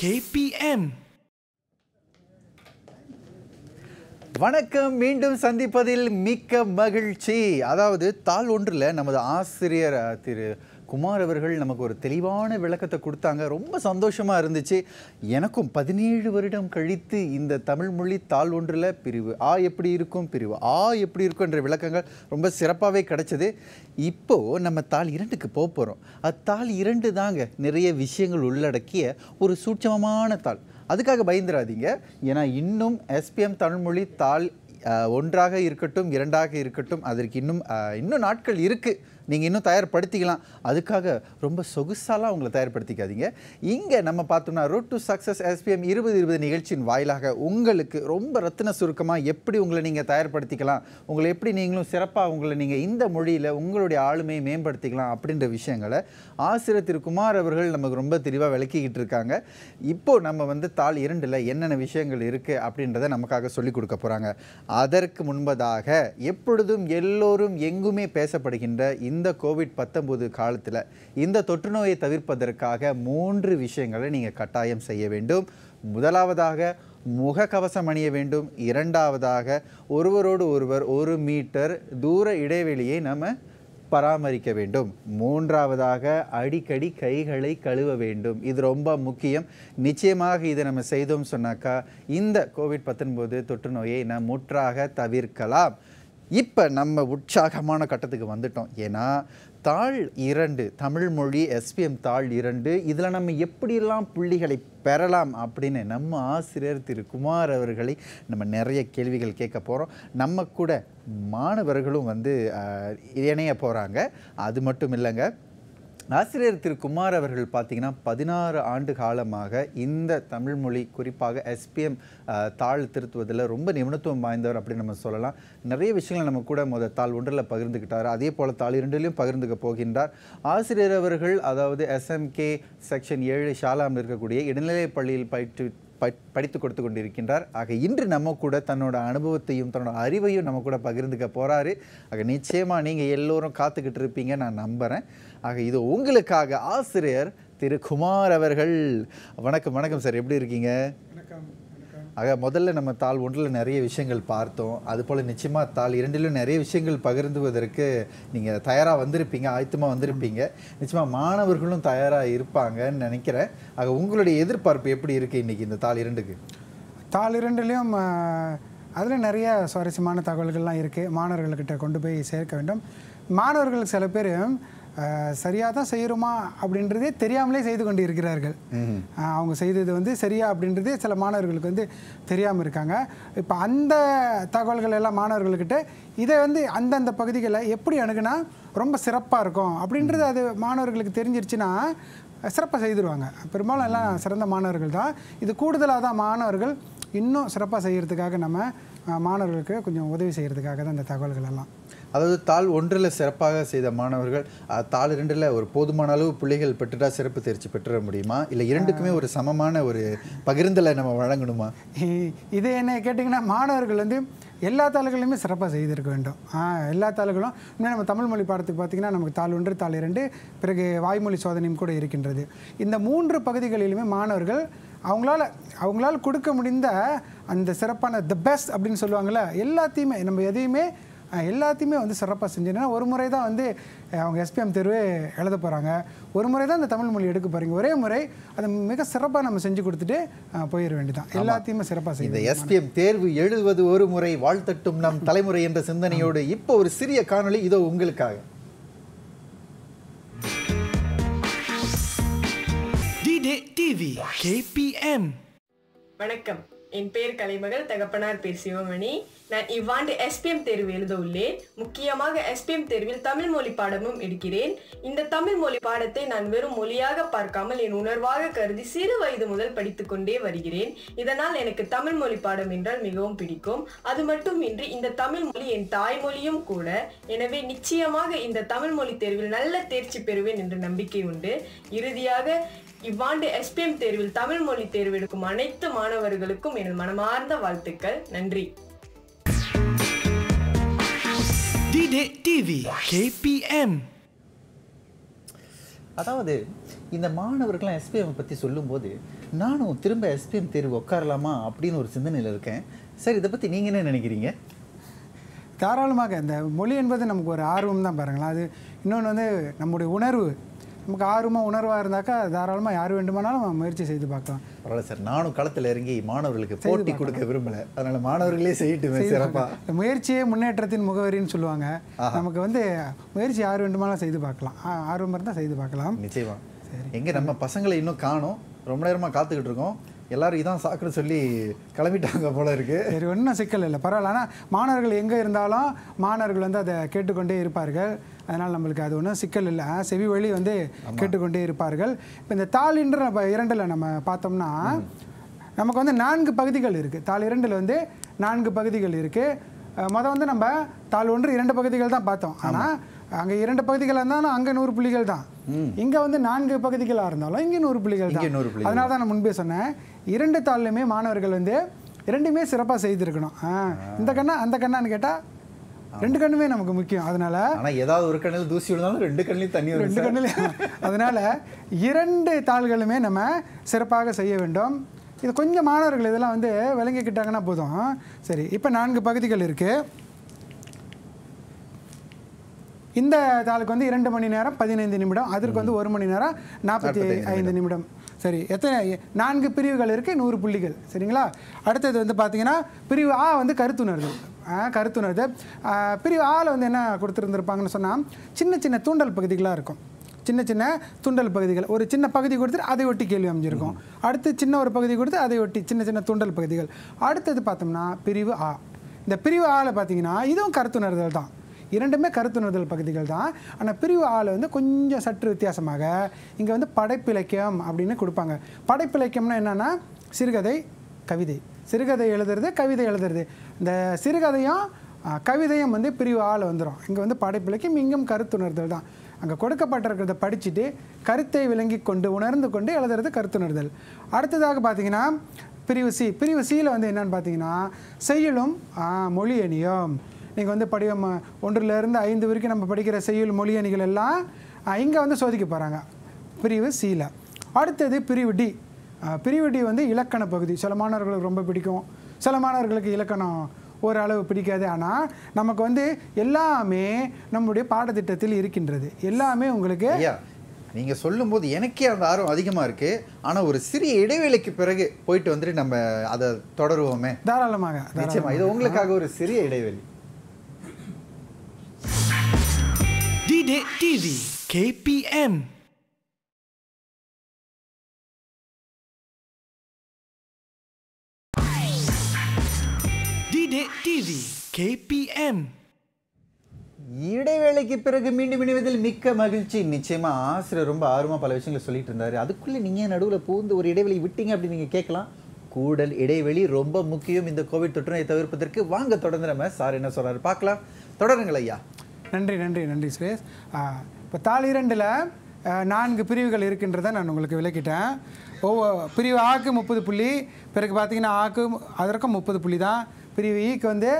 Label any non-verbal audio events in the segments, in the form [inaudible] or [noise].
KPM வணக்கம் மீண்டும் சந்திப்பதில் மிக்க மகிழ்ச்சி அதாவது தாள் ஒன்றில் நமது ஆசிரியர் திரு குமார் அவர்கள் நமக்கு ஒரு தெளிவான விளக்கத்தை கொடுத்தாங்க ரொம்ப சந்தோஷமாக இருந்துச்சு எனக்கும் பதினேழு வருடம் கழித்து இந்த தமிழ் மொழி தாள் ஒன்றில் பிரிவு ஆ எப்படி இருக்கும் பிரிவு ஆ எப்படி இருக்கும் என்ற விளக்கங்கள் ரொம்ப சிறப்பாகவே கிடச்சிது இப்போது நம்ம தாள் இரண்டுக்கு போக போகிறோம் அத்தாள் இரண்டு தாங்க நிறைய விஷயங்கள் உள்ளடக்கிய ஒரு சூட்சமமான தாள் அதுக்காக பயந்துடாதீங்க ஏன்னா இன்னும் எஸ்பிஎம் தமிழ்மொழி தாள் ஒன்றாக இருக்கட்டும் இரண்டாக இருக்கட்டும் அதற்கு இன்னும் இன்னும் நாட்கள் இருக்குது நீங்கள் இன்னும் தயார்படுத்திக்கலாம் அதுக்காக ரொம்ப சொகுசாலாம் உங்களை தயார்படுத்திக்காதீங்க இங்கே நம்ம பார்த்தோம்னா ரோட் டு சக்ஸஸ் எஸ்பிஎம் இருபது இருபது நிகழ்ச்சியின் வாயிலாக உங்களுக்கு ரொம்ப ரத்தின சுருக்கமாக எப்படி உங்களை நீங்கள் தயார்படுத்திக்கலாம் உங்களை எப்படி நீங்களும் சிறப்பாக உங்களை நீங்கள் இந்த மொழியில் உங்களுடைய ஆளுமையை மேம்படுத்திக்கலாம் அப்படின்ற விஷயங்களை ஆசிரியர் திரு குமார் அவர்கள் நமக்கு ரொம்ப தெளிவாக விளக்கிக்கிட்டு இருக்காங்க இப்போது நம்ம வந்து தாள் இரண்டில் என்னென்ன விஷயங்கள் இருக்குது அப்படின்றத நமக்காக சொல்லிக் கொடுக்க போகிறாங்க அதற்கு முன்பதாக எப்பொழுதும் எல்லோரும் எங்குமே பேசப்படுகின்ற இந்த இந்த கோவிட் பத்தொம்போது காலத்தில் இந்த தொற்று நோயை தவிர்ப்பதற்காக மூன்று விஷயங்களை நீங்கள் கட்டாயம் செய்ய வேண்டும் முதலாவதாக முகக்கவசம் அணிய வேண்டும் இரண்டாவதாக ஒருவரோடு ஒருவர் ஒரு மீட்டர் தூர இடைவெளியை நம்ம பராமரிக்க வேண்டும் மூன்றாவதாக அடிக்கடி கைகளை கழுவ வேண்டும் இது ரொம்ப முக்கியம் நிச்சயமாக இதை நம்ம செய்தோம் சொன்னாக்கா இந்த கோவிட் பத்தொன்பது தொற்று நோயை நாம் முற்றாக தவிர்க்கலாம் இப்போ நம்ம உற்சாகமான கட்டத்துக்கு வந்துட்டோம் ஏன்னா தாழ் இரண்டு தமிழ் மொழி எஸ்பிஎம் தாள் இரண்டு இதில் நம்ம எப்படியெல்லாம் புள்ளிகளை பெறலாம் அப்படின்னு நம்ம ஆசிரியர் திரு குமார் அவர்களை நம்ம நிறைய கேள்விகள் கேட்க போகிறோம் நம்ம கூட மாணவர்களும் வந்து இணைய போகிறாங்க அது மட்டும் இல்லைங்க ஆசிரியர் திரு குமார் அவர்கள் பார்த்தீங்கன்னா பதினாறு ஆண்டு காலமாக இந்த தமிழ் மொழி குறிப்பாக எஸ்பிஎம் தாழ் திருத்துவதில் ரொம்ப நிபுணத்துவம் வாய்ந்தவர் அப்படின்னு நம்ம சொல்லலாம் நிறைய விஷயங்கள் நம்ம கூட முத தாள் ஒன்றில் பகிர்ந்துக்கிட்டார் அதே போல் தாள் இரண்டிலையும் பகிர்ந்துக்க போகின்றார் ஆசிரியர் அவர்கள் அதாவது எஸ்எம்கே செக்ஷன் ஏழு ஷாலாம் இருக்கக்கூடிய இடைநிலை பள்ளியில் பயிற்று படித்து கொடுத்து கொண்டிருக்கின்றார் ஆக இன்று நம்ம கூட தன்னோட அனுபவத்தையும் தன்னோட அறிவையும் நம்ம கூட பகிர்ந்துக்க போகிறாரு ஆக நிச்சயமாக நீங்கள் எல்லோரும் காத்துக்கிட்டு இருப்பீங்க நான் நம்புகிறேன் ஆக இது உங்களுக்காக ஆசிரியர் திரு குமார் அவர்கள் வணக்கம் வணக்கம் சார் எப்படி இருக்கீங்க ஆக முதல்ல நம்ம தாள் ஒன்றில் நிறைய விஷயங்கள் பார்த்தோம் அதுபோல் நிச்சயமாக தாள் இரண்டிலும் நிறைய விஷயங்கள் பகிர்ந்துவதற்கு நீங்கள் தயாராக வந்திருப்பீங்க ஆயத்தமாக வந்திருப்பீங்க நிச்சயமாக மாணவர்களும் தயாராக இருப்பாங்கன்னு நினைக்கிறேன் ஆக உங்களுடைய எதிர்பார்ப்பு எப்படி இருக்குது இன்றைக்கி இந்த தாள் இரண்டுக்கு தாள் இரண்டுலேயும் அதில் நிறைய சுவாரஸ்யமான தகவல்கள்லாம் இருக்குது மாணவர்கள்கிட்ட கொண்டு போய் சேர்க்க வேண்டும் மாணவர்கள் சில பேர் சரியாக தான் செய்கிறோமா அப்படின்றதே தெரியாமலே செய்து கொண்டு இருக்கிறார்கள் அவங்க செய்தது வந்து சரியா அப்படின்றதே சில மாணவர்களுக்கு வந்து தெரியாமல் இருக்காங்க இப்போ அந்த தகவல்கள் எல்லாம் மாணவர்கள்கிட்ட இதை வந்து அந்தந்த பகுதிகளில் எப்படி அணுகுனா ரொம்ப சிறப்பாக இருக்கும் அப்படின்றது அது மாணவர்களுக்கு தெரிஞ்சிருச்சுன்னா சிறப்பாக செய்திருவாங்க பெரும்பாலும் எல்லாம் சிறந்த மாணவர்கள் தான் இது கூடுதலாக தான் மாணவர்கள் இன்னும் சிறப்பாக செய்கிறதுக்காக நம்ம மாணவர்களுக்கு கொஞ்சம் உதவி செய்கிறதுக்காக தான் இந்த தகவல்கள் எல்லாம் அதாவது தாள் ஒன்றில் சிறப்பாக செய்த மாணவர்கள் தாள் இரண்டில் ஒரு போதுமான அளவு பிள்ளைகள் பெற்றுட்டா சிறப்பு தேர்ச்சி பெற்றுட முடியுமா இல்லை இரண்டுக்குமே ஒரு சமமான ஒரு பகிர்ந்தலை நம்ம வழங்கணுமா இது என்ன கேட்டிங்கன்னா மாணவர்கள் வந்து எல்லா தாள்களையுமே சிறப்பாக செய்திருக்க வேண்டும் எல்லா தாள்களும் இன்னும் நம்ம தமிழ் மொழி பாடத்துக்கு பார்த்திங்கன்னா நமக்கு தாள் ஒன்று தாள் இரண்டு பிறகு வாய்மொழி சோதனையும் கூட இருக்கின்றது இந்த மூன்று பகுதிகளிலுமே மாணவர்கள் அவங்களால அவங்களால் கொடுக்க முடிந்த அந்த சிறப்பான த பெஸ்ட் அப்படின்னு சொல்லுவாங்கள்ல எல்லாத்தையுமே நம்ம எதையுமே எல்லாத்தையுமே வந்து சிறப்பாக செஞ்சேன்னா ஒரு முறை தான் வந்து அவங்க எஸ்பிஎம் தெருவே எழுத போகிறாங்க ஒரு முறை தான் இந்த தமிழ் மொழி எடுக்க போகிறீங்க ஒரே முறை அதை மிக சிறப்பாக நம்ம செஞ்சு கொடுத்துட்டு போயிட வேண்டியதான் எல்லாத்தையுமே சிறப்பாக செய்ய இந்த எஸ்பிஎம் தேர்வு எழுதுவது ஒரு முறை வாழ்த்தட்டும் நம் தலைமுறை என்ற சிந்தனையோடு இப்போ ஒரு சிறிய காணொலி இதோ உங்களுக்காக டிவி கேபிஎம் வணக்கம் என் பேர் கலைமகள் தகப்பனார் பேர் சிவமணி நான் இவ்வாண்டு எஸ்பிஎம் தேர்வு எழுத உள்ளேன் முக்கியமாக எஸ்பிஎம் தேர்வில் தமிழ் மொழி பாடமும் எடுக்கிறேன் இந்த தமிழ் மொழி பாடத்தை நான் வெறும் மொழியாக பார்க்காமல் என் உணர்வாக கருதி சிறு வயது முதல் படித்து கொண்டே வருகிறேன் இதனால் எனக்கு தமிழ் மொழி பாடம் என்றால் மிகவும் பிடிக்கும் அது மட்டுமின்றி இந்த தமிழ் மொழி என் தாய்மொழியும் கூட எனவே நிச்சயமாக இந்த தமிழ் மொழி தேர்வில் நல்ல தேர்ச்சி பெறுவேன் என்ற நம்பிக்கை உண்டு இறுதியாக இவ்வாண்டு எஸ்பிஎம் தேர்வில் தமிழ் மொழி தேர்வு எடுக்கும் அனைத்து மாணவர்களுக்கும் எனது மனமார்ந்த வாழ்த்துக்கள் நன்றி டிவி அதாவது இந்த மாணவர்கள் எஸ்பிஎம் பற்றி சொல்லும்போது நானும் திரும்ப எஸ்பிஎம் தேர்வு உட்காரலாமா அப்படின்னு ஒரு சிந்தனையில் இருக்கேன் சார் இதை பற்றி நீங்கள் என்ன நினைக்கிறீங்க தாராளமாக இந்த மொழி என்பது நமக்கு ஒரு ஆர்வம் தான் பாருங்களேன் அது இன்னொன்று வந்து நம்முடைய உணர்வு நமக்கு ஆர்வமாக உணர்வாக இருந்தாக்கா தாராளமாக யார் வேண்டுமானாலும் முயற்சி செய்து பார்க்கலாம் பரவாயில்ல சார் நானும் களத்தில் இறங்கி மாணவர்களுக்கு போட்டி கொடுக்க விரும்பலை அதனால் மாணவர்களே செய்யிட்டு சிறப்பாக முயற்சியே முன்னேற்றத்தின் முகவரின்னு சொல்லுவாங்க நமக்கு வந்து முயற்சி யார் வேண்டுமானாலும் செய்து பார்க்கலாம் ஆர்வமாக இருந்தால் செய்து பார்க்கலாம் நிச்சயமாக எங்கே நம்ம பசங்களை இன்னும் காணும் ரொம்ப நேரமாக காத்துக்கிட்டு இருக்கோம் எல்லாரும் இதான் சாக்குற சொல்லி கிளம்பிட்டாங்க போல இருக்கு சரி ஒன்றும் சிக்கல் இல்லை பரவாயில்ல ஆனால் மாணவர்கள் எங்கே இருந்தாலும் மாணவர்கள் வந்து அதை கேட்டுக்கொண்டே இருப்பார்கள் அதனால் நம்மளுக்கு அது ஒன்றும் சிக்கல் இல்லை செவி வழி வந்து கேட்டுக்கொண்டே இருப்பார்கள் இப்போ இந்த தாள் என்று நம்ம இரண்டில் நம்ம பார்த்தோம்னா நமக்கு வந்து நான்கு பகுதிகள் இருக்குது தாள் இரண்டில் வந்து நான்கு பகுதிகள் இருக்குது மொதல் வந்து நம்ம தாள் ஒன்று இரண்டு பகுதிகள் தான் பார்த்தோம் ஆனால் அங்கே இரண்டு பகுதிகளாக இருந்தாலும் அங்கே நூறு புள்ளிகள் தான் இங்கே வந்து நான்கு பகுதிகளாக இருந்தாலும் இங்கே நூறு புள்ளிகள் தான் அதனால தான் நான் முன்பே சொன்னேன் இரண்டு தாள்லையுமே மாணவர்கள் வந்து ரெண்டுமே சிறப்பாக செய்திருக்கணும் இந்த கண்ணா அந்த கண்ணான்னு கேட்டால் ரெண்டு கண்ணுமே நமக்கு முக்கியம் அதனால ஆனால் ஏதாவது ஒரு கண்ணில் தூசி விழுந்தாலும் ரெண்டு கண்ணிலையும் தண்ணி ரெண்டு கண்ணிலையும் அதனால இரண்டு தாள்களுமே நம்ம சிறப்பாக செய்ய வேண்டும் இது கொஞ்சம் மாணவர்கள் இதெல்லாம் வந்து விளங்கிக்கிட்டாங்கன்னா போதும் சரி இப்போ நான்கு பகுதிகள் இருக்குது இந்த தாளுக்கு வந்து இரண்டு மணி நேரம் பதினைந்து நிமிடம் அதற்கு வந்து ஒரு மணி நேரம் நாற்பத்தி ஐந்து நிமிடம் சரி எத்தனை நான்கு பிரிவுகள் இருக்குது நூறு புள்ளிகள் சரிங்களா அடுத்தது வந்து பார்த்தீங்கன்னா பிரிவு ஆ வந்து கருத்துணர்வு கருத்துணர்வு பிரிவு ஆவில் வந்து என்ன கொடுத்துருந்துருப்பாங்கன்னு சொன்னால் சின்ன சின்ன தூண்டல் பகுதிகளாக இருக்கும் சின்ன சின்ன தூண்டல் பகுதிகள் ஒரு சின்ன பகுதி கொடுத்துட்டு அதை ஒட்டி கேள்வி அமைஞ்சிருக்கும் அடுத்து சின்ன ஒரு பகுதி கொடுத்து அதை ஒட்டி சின்ன சின்ன தூண்டல் பகுதிகள் அடுத்தது பார்த்தோம்னா பிரிவு ஆ இந்த பிரிவு ஆவில் பார்த்தீங்கன்னா இதுவும் கருத்துணர்தல் தான் இரண்டுமே கருத்துணர்தல் பகுதிகள் தான் ஆனால் பிரிவு ஆள் வந்து கொஞ்சம் சற்று வித்தியாசமாக இங்கே வந்து படைப்பிலக்கியம் அப்படின்னு கொடுப்பாங்க படைப்பிலக்கியம்னா என்னென்னா சிறுகதை கவிதை சிறுகதை எழுதுறது கவிதை எழுதுறது இந்த சிறுகதையும் கவிதையும் வந்து பிரிவு ஆள் வந்துடும் இங்கே வந்து படைப்பிலக்கியம் இங்கும் கருத்துணர்தல் தான் அங்கே கொடுக்கப்பட்டிருக்கிறத படிச்சுட்டு கருத்தை விளங்கி கொண்டு உணர்ந்து கொண்டு எழுதுறது கருத்துணர்தல் அடுத்ததாக பார்த்தீங்கன்னா பிரிவு சி பிரிவு சியில் வந்து என்னென்னு பார்த்தீங்கன்னா செயலும் மொழி அணியும் நீங்கள் வந்து படி ஒன்றிலிருந்து ஐந்து வரைக்கும் நம்ம படிக்கிற செய்யுள் மொழியணிகள் எல்லாம் இங்கே வந்து சோதிக்க போகிறாங்க பிரிவு சீல அடுத்தது பிரிவு டி பிரிவு டி வந்து இலக்கண பகுதி சில மாணவர்களுக்கு ரொம்ப பிடிக்கும் சில மாணவர்களுக்கு இலக்கணம் ஓரளவு பிடிக்காது ஆனால் நமக்கு வந்து எல்லாமே நம்முடைய பாடத்திட்டத்தில் இருக்கின்றது எல்லாமே உங்களுக்கு நீங்கள் சொல்லும்போது எனக்கே அந்த ஆர்வம் அதிகமாக இருக்குது ஆனால் ஒரு சிறிய இடைவேளைக்கு பிறகு போயிட்டு வந்துட்டு நம்ம அதை தொடருவோமே தாராளமாக நிச்சயமாக இது உங்களுக்காக ஒரு சிறிய இடைவெளி Didik TV KPM Didik TV KPM இடைவேளைக்கு பிறகு மீண்டும் இணைவதில் மிக்க மகிழ்ச்சி நிச்சயமா ஆசிரியர் ரொம்ப ஆர்வமாக பல விஷயங்களை சொல்லிட்டு இருந்தாரு அதுக்குள்ளே நீங்கள் நடுவில் பூந்து ஒரு இடைவெளி விட்டீங்க அப்படின்னு நீங்கள் கேட்கலாம் கூடல் இடைவெளி ரொம்ப முக்கியம் இந்த கோவிட் தொற்றினை தவிர்ப்பதற்கு வாங்க தொடர்ந்து நம்ம சார் என்ன சொல்றாரு பார்க்கலாம் தொடருங்கள் ஐயா நன்றி நன்றி நன்றி சுரேஷ் இப்போ இரண்டில் நான்கு பிரிவுகள் இருக்கின்றதை நான் உங்களுக்கு விளக்கிட்டேன் ஒவ்வொரு பிரிவு ஆக்கு முப்பது புள்ளி பிறகு பார்த்தீங்கன்னா ஆக்கு அதற்கும் முப்பது புள்ளி தான் பிரிவு ஈக்கு வந்து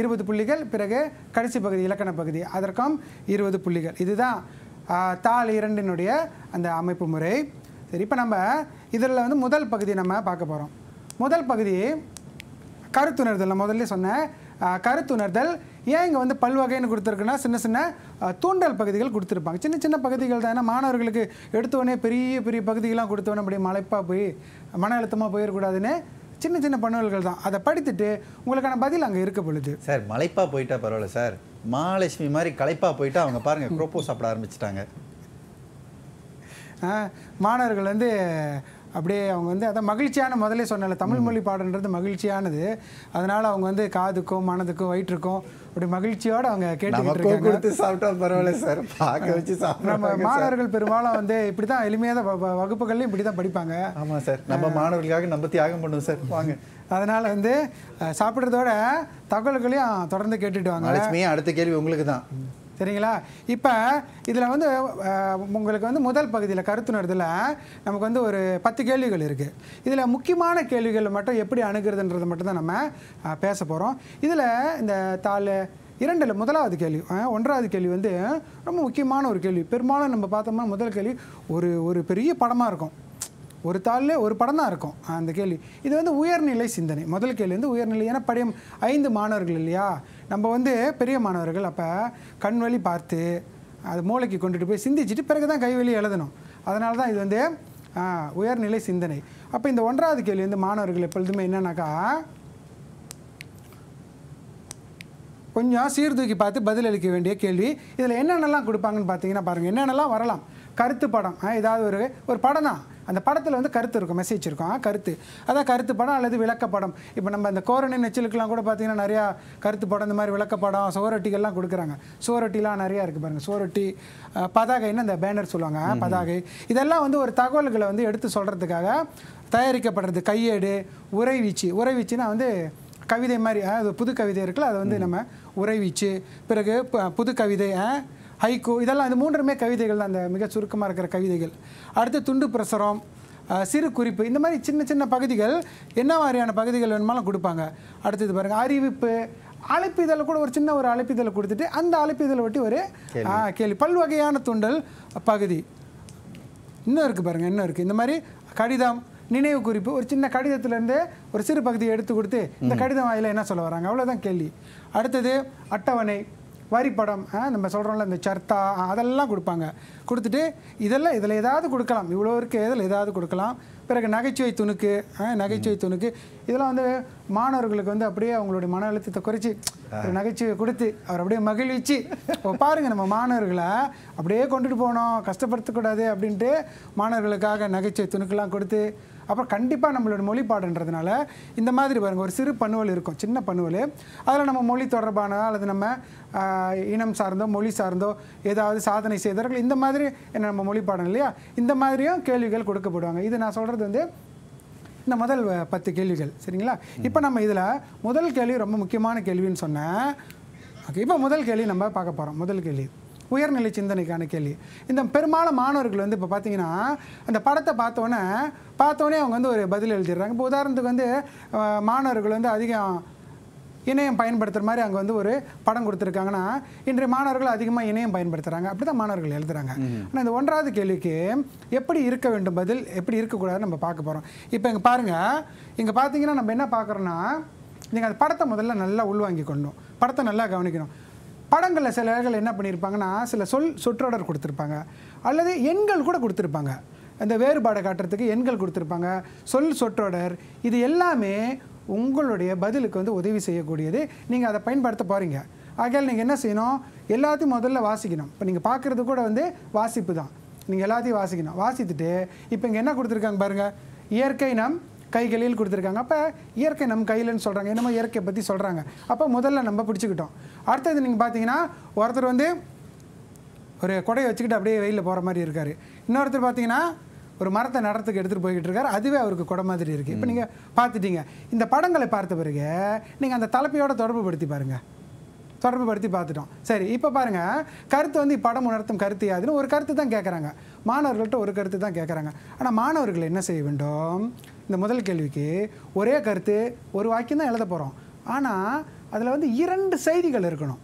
இருபது புள்ளிகள் பிறகு கடைசி பகுதி இலக்கண பகுதி அதற்கும் இருபது புள்ளிகள் இதுதான் தாள் இரண்டினுடைய அந்த அமைப்பு முறை சரி இப்போ நம்ம இதில் வந்து முதல் பகுதி நம்ம பார்க்க போகிறோம் முதல் பகுதி கருத்துணர்தல் நான் முதல்ல சொன்ன கருத்துணர்தல் ஏன் இங்கே வந்து பல்வகைன்னு கொடுத்துருக்குன்னா சின்ன சின்ன தூண்டல் பகுதிகள் கொடுத்துருப்பாங்க சின்ன சின்ன பகுதிகள் தான் ஏன்னா மாணவர்களுக்கு எடுத்தோடனே பெரிய பெரிய பகுதிகள்லாம் கொடுத்தோடனே அப்படியே மலைப்பாக போய் மன அழுத்தமாக போயிடக்கூடாதுன்னு சின்ன சின்ன பண்ணுவல்கள் தான் அதை படித்துட்டு உங்களுக்கான பதில் அங்கே இருக்க பொழுது சார் மலைப்பாக போயிட்டா பரவாயில்ல சார் மகாலட்சுமி மாதிரி களைப்பாக போயிட்டு அவங்க பாருங்கள் குரோப்போ சாப்பிட ஆரம்பிச்சிட்டாங்க மாணவர்கள் வந்து அப்படியே அவங்க வந்து அதான் மகிழ்ச்சியான முதலே சொன்னல தமிழ் மொழி பாடன்றது மகிழ்ச்சியானது அதனால் அவங்க வந்து காதுக்கும் மனதுக்கும் வயிற்றுக்கும் அப்படி மகிழ்ச்சியோடு அவங்க கேட்டு கொடுத்து சாப்பிட்டா பரவாயில்ல சார் பார்க்க வச்சு நம்ம மாணவர்கள் பெரும்பாலும் வந்து இப்படி தான் எளிமையாக வகுப்புகள்லையும் இப்படி தான் படிப்பாங்க ஆமாம் சார் நம்ம மாணவர்களுக்காக நம்ம தியாகம் பண்ணுவோம் சார் வாங்க அதனால் வந்து சாப்பிட்றதோட தகவல்களையும் தொடர்ந்து கேட்டுட்டு வாங்க அடுத்த கேள்வி உங்களுக்கு தான் சரிங்களா இப்போ இதில் வந்து உங்களுக்கு வந்து முதல் பகுதியில் கருத்துணர்தில் நமக்கு வந்து ஒரு பத்து கேள்விகள் இருக்குது இதில் முக்கியமான கேள்விகள் மட்டும் எப்படி அணுகிறதுன்றது மட்டும் தான் நம்ம பேச போகிறோம் இதில் இந்த தாள் இரண்டில் முதலாவது கேள்வி ஒன்றாவது கேள்வி வந்து ரொம்ப முக்கியமான ஒரு கேள்வி பெரும்பாலும் நம்ம பார்த்தோம்னா முதல் கேள்வி ஒரு ஒரு பெரிய படமாக இருக்கும் ஒரு தாளில் ஒரு படம் தான் இருக்கும் அந்த கேள்வி இது வந்து உயர்நிலை சிந்தனை முதல் கேள்வி வந்து உயர்நிலை ஏன்னா படையம் ஐந்து மாணவர்கள் இல்லையா நம்ம வந்து பெரிய மாணவர்கள் அப்போ கண் வழி பார்த்து அது மூளைக்கு கொண்டுட்டு போய் சிந்திச்சுட்டு பிறகு தான் கைவெளி எழுதணும் அதனால தான் இது வந்து உயர்நிலை சிந்தனை அப்போ இந்த ஒன்றாவது கேள்வி வந்து மாணவர்கள் எப்பொழுதுமே என்னன்னாக்கா கொஞ்சம் சீர்தூக்கி பார்த்து பதிலளிக்க வேண்டிய கேள்வி இதில் என்னென்னலாம் கொடுப்பாங்கன்னு பார்த்தீங்கன்னா பாருங்கள் என்னென்னலாம் வரலாம் கருத்து படம் ஏதாவது ஒரு ஒரு படம் தான் அந்த படத்தில் வந்து கருத்து இருக்கும் மெசேஜ் இருக்கும் கருத்து அதான் கருத்து படம் அல்லது விளக்கப்படம் இப்போ நம்ம அந்த கோரணை நெச்சலுக்கெல்லாம் கூட பார்த்தீங்கன்னா நிறையா கருத்து படம் இந்த மாதிரி விளக்கப்படம் சோரொட்டிகள்லாம் கொடுக்குறாங்க சுவரொட்டிலாம் நிறையா இருக்குது பாருங்கள் சோரொட்டி பதாகைன்னு அந்த பேனர் சொல்லுவாங்க பதாகை இதெல்லாம் வந்து ஒரு தகவல்களை வந்து எடுத்து சொல்கிறதுக்காக தயாரிக்கப்படுறது கையேடு உறைவீச்சு உறைவீச்சுன்னா வந்து கவிதை மாதிரி அது புது கவிதை இருக்குல்ல அதை வந்து நம்ம உறைவீச்சு பிறகு புது கவிதை ஹைக்கு இதெல்லாம் இந்த மூன்றுமே கவிதைகள் தான் அந்த மிக சுருக்கமாக இருக்கிற கவிதைகள் அடுத்து துண்டு பிரசுரம் சிறு குறிப்பு இந்த மாதிரி சின்ன சின்ன பகுதிகள் என்ன மாதிரியான பகுதிகள் வேணுமாலும் கொடுப்பாங்க அடுத்தது பாருங்கள் அறிவிப்பு அழைப்பு கூட ஒரு சின்ன ஒரு அழைப்பிதழை கொடுத்துட்டு அந்த அழைப்பிதழை ஒட்டி ஒரு கேள்வி பல்வகையான துண்டல் பகுதி இன்னும் இருக்குது பாருங்கள் இன்னும் இருக்குது இந்த மாதிரி கடிதம் நினைவு குறிப்பு ஒரு சின்ன கடிதத்திலேருந்து ஒரு சிறு பகுதியை எடுத்து கொடுத்து இந்த கடிதம் வாயில் என்ன சொல்ல வராங்க அவ்வளோதான் கேள்வி அடுத்தது அட்டவணை வரி படம் நம்ம சொல்கிறோம்ல இந்த சர்த்தா அதெல்லாம் கொடுப்பாங்க கொடுத்துட்டு இதெல்லாம் இதில் ஏதாவது கொடுக்கலாம் இவ்வளோ இருக்குது இதில் ஏதாவது கொடுக்கலாம் பிறகு நகைச்சுவை துணுக்கு நகைச்சுவை துணுக்கு இதெல்லாம் வந்து மாணவர்களுக்கு வந்து அப்படியே அவங்களுடைய மன அழுத்தத்தை குறைச்சி நகைச்சுவை கொடுத்து அவர் அப்படியே மகிழ்விச்சு இப்போ பாருங்கள் நம்ம மாணவர்களை அப்படியே கொண்டுட்டு போகணும் கஷ்டப்படுத்தக்கூடாது அப்படின்ட்டு மாணவர்களுக்காக நகைச்சுவை துணுக்கெல்லாம் கொடுத்து அப்புறம் கண்டிப்பாக நம்மளோட மொழி பாடுன்றதுனால இந்த மாதிரி பாருங்கள் ஒரு சிறு பண்ணுவல் இருக்கும் சின்ன பண்ணுவல் அதில் நம்ம மொழி தொடர்பான அல்லது நம்ம இனம் சார்ந்தோ மொழி சார்ந்தோ ஏதாவது சாதனை செய்தவர்கள் இந்த மாதிரி நம்ம மொழி பாடம் இல்லையா இந்த மாதிரியும் கேள்விகள் கொடுக்கப்படுவாங்க இது நான் சொல்கிறது வந்து இந்த முதல் பத்து கேள்விகள் சரிங்களா இப்போ நம்ம இதில் முதல் கேள்வி ரொம்ப முக்கியமான கேள்வின்னு சொன்னேன் ஓகே இப்போ முதல் கேள்வி நம்ம பார்க்க போகிறோம் முதல் கேள்வி உயர்நிலை சிந்தனைக்கான கேள்வி இந்த பெரும்பாலும் மாணவர்கள் வந்து இப்போ பார்த்தீங்கன்னா அந்த படத்தை பார்த்தோன்னே பார்த்தோன்னே அவங்க வந்து ஒரு பதில் எழுதிடுறாங்க இப்போ உதாரணத்துக்கு வந்து மாணவர்கள் வந்து அதிகம் இணையம் பயன்படுத்துகிற மாதிரி அங்கே வந்து ஒரு படம் கொடுத்துருக்காங்கன்னா இன்றைய மாணவர்கள் அதிகமாக இணையம் பயன்படுத்துகிறாங்க அப்படி தான் மாணவர்கள் எழுதுகிறாங்க ஆனால் இந்த ஒன்றாவது கேள்விக்கு எப்படி இருக்க வேண்டும் பதில் எப்படி இருக்கக்கூடாதுன்னு நம்ம பார்க்க போகிறோம் இப்போ இங்கே பாருங்கள் இங்கே பார்த்தீங்கன்னா நம்ம என்ன பார்க்குறோன்னா நீங்கள் அந்த படத்தை முதல்ல நல்லா உள்வாங்கி கொள்ளணும் படத்தை நல்லா கவனிக்கணும் படங்களில் சில இடங்கள் என்ன பண்ணியிருப்பாங்கன்னா சில சொல் சொற்றொடர் கொடுத்துருப்பாங்க அல்லது எண்கள் கூட கொடுத்துருப்பாங்க அந்த வேறுபாடை காட்டுறதுக்கு எண்கள் கொடுத்துருப்பாங்க சொல் சொற்றொடர் இது எல்லாமே உங்களுடைய பதிலுக்கு வந்து உதவி செய்யக்கூடியது நீங்கள் அதை பயன்படுத்த போகிறீங்க ஆகையால் நீங்கள் என்ன செய்யணும் எல்லாத்தையும் முதல்ல வாசிக்கணும் இப்போ நீங்கள் பார்க்குறது கூட வந்து வாசிப்பு தான் நீங்கள் எல்லாத்தையும் வாசிக்கணும் வாசித்துட்டு இப்போ இங்கே என்ன கொடுத்துருக்காங்க பாருங்கள் இயற்கை நம் கைகளில் கொடுத்துருக்காங்க அப்போ இயற்கை நம்ம கையிலன்னு சொல்கிறாங்க என்னமோ இயற்கையை பற்றி சொல்கிறாங்க அப்போ முதல்ல நம்ம பிடிச்சிக்கிட்டோம் அடுத்தது நீங்கள் பார்த்தீங்கன்னா ஒருத்தர் வந்து ஒரு கொடையை வச்சுக்கிட்டு அப்படியே வெயிலில் போகிற மாதிரி இருக்கார் இன்னொருத்தர் பார்த்தீங்கன்னா ஒரு மரத்தை நடத்துக்கு எடுத்துகிட்டு போய்கிட்டு இருக்காரு அதுவே அவருக்கு கொடை மாதிரி இருக்குது இப்போ நீங்கள் பார்த்துட்டீங்க இந்த படங்களை பார்த்த பிறகு நீங்கள் அந்த தலைப்பையோட தொடர்பு படுத்தி பாருங்கள் தொடர்பு படுத்தி பார்த்துட்டோம் சரி இப்போ பாருங்கள் கருத்து வந்து படம் உணர்த்தும் கருத்து யாதுன்னு ஒரு கருத்து தான் கேட்குறாங்க மாணவர்கள்ட்ட ஒரு கருத்து தான் கேட்குறாங்க ஆனால் மாணவர்கள் என்ன செய்ய வேண்டும் இந்த முதல் கேள்விக்கு ஒரே கருத்து ஒரு வாக்கியம் தான் எழுத போகிறோம் ஆனால் அதில் வந்து இரண்டு செய்திகள் இருக்கணும்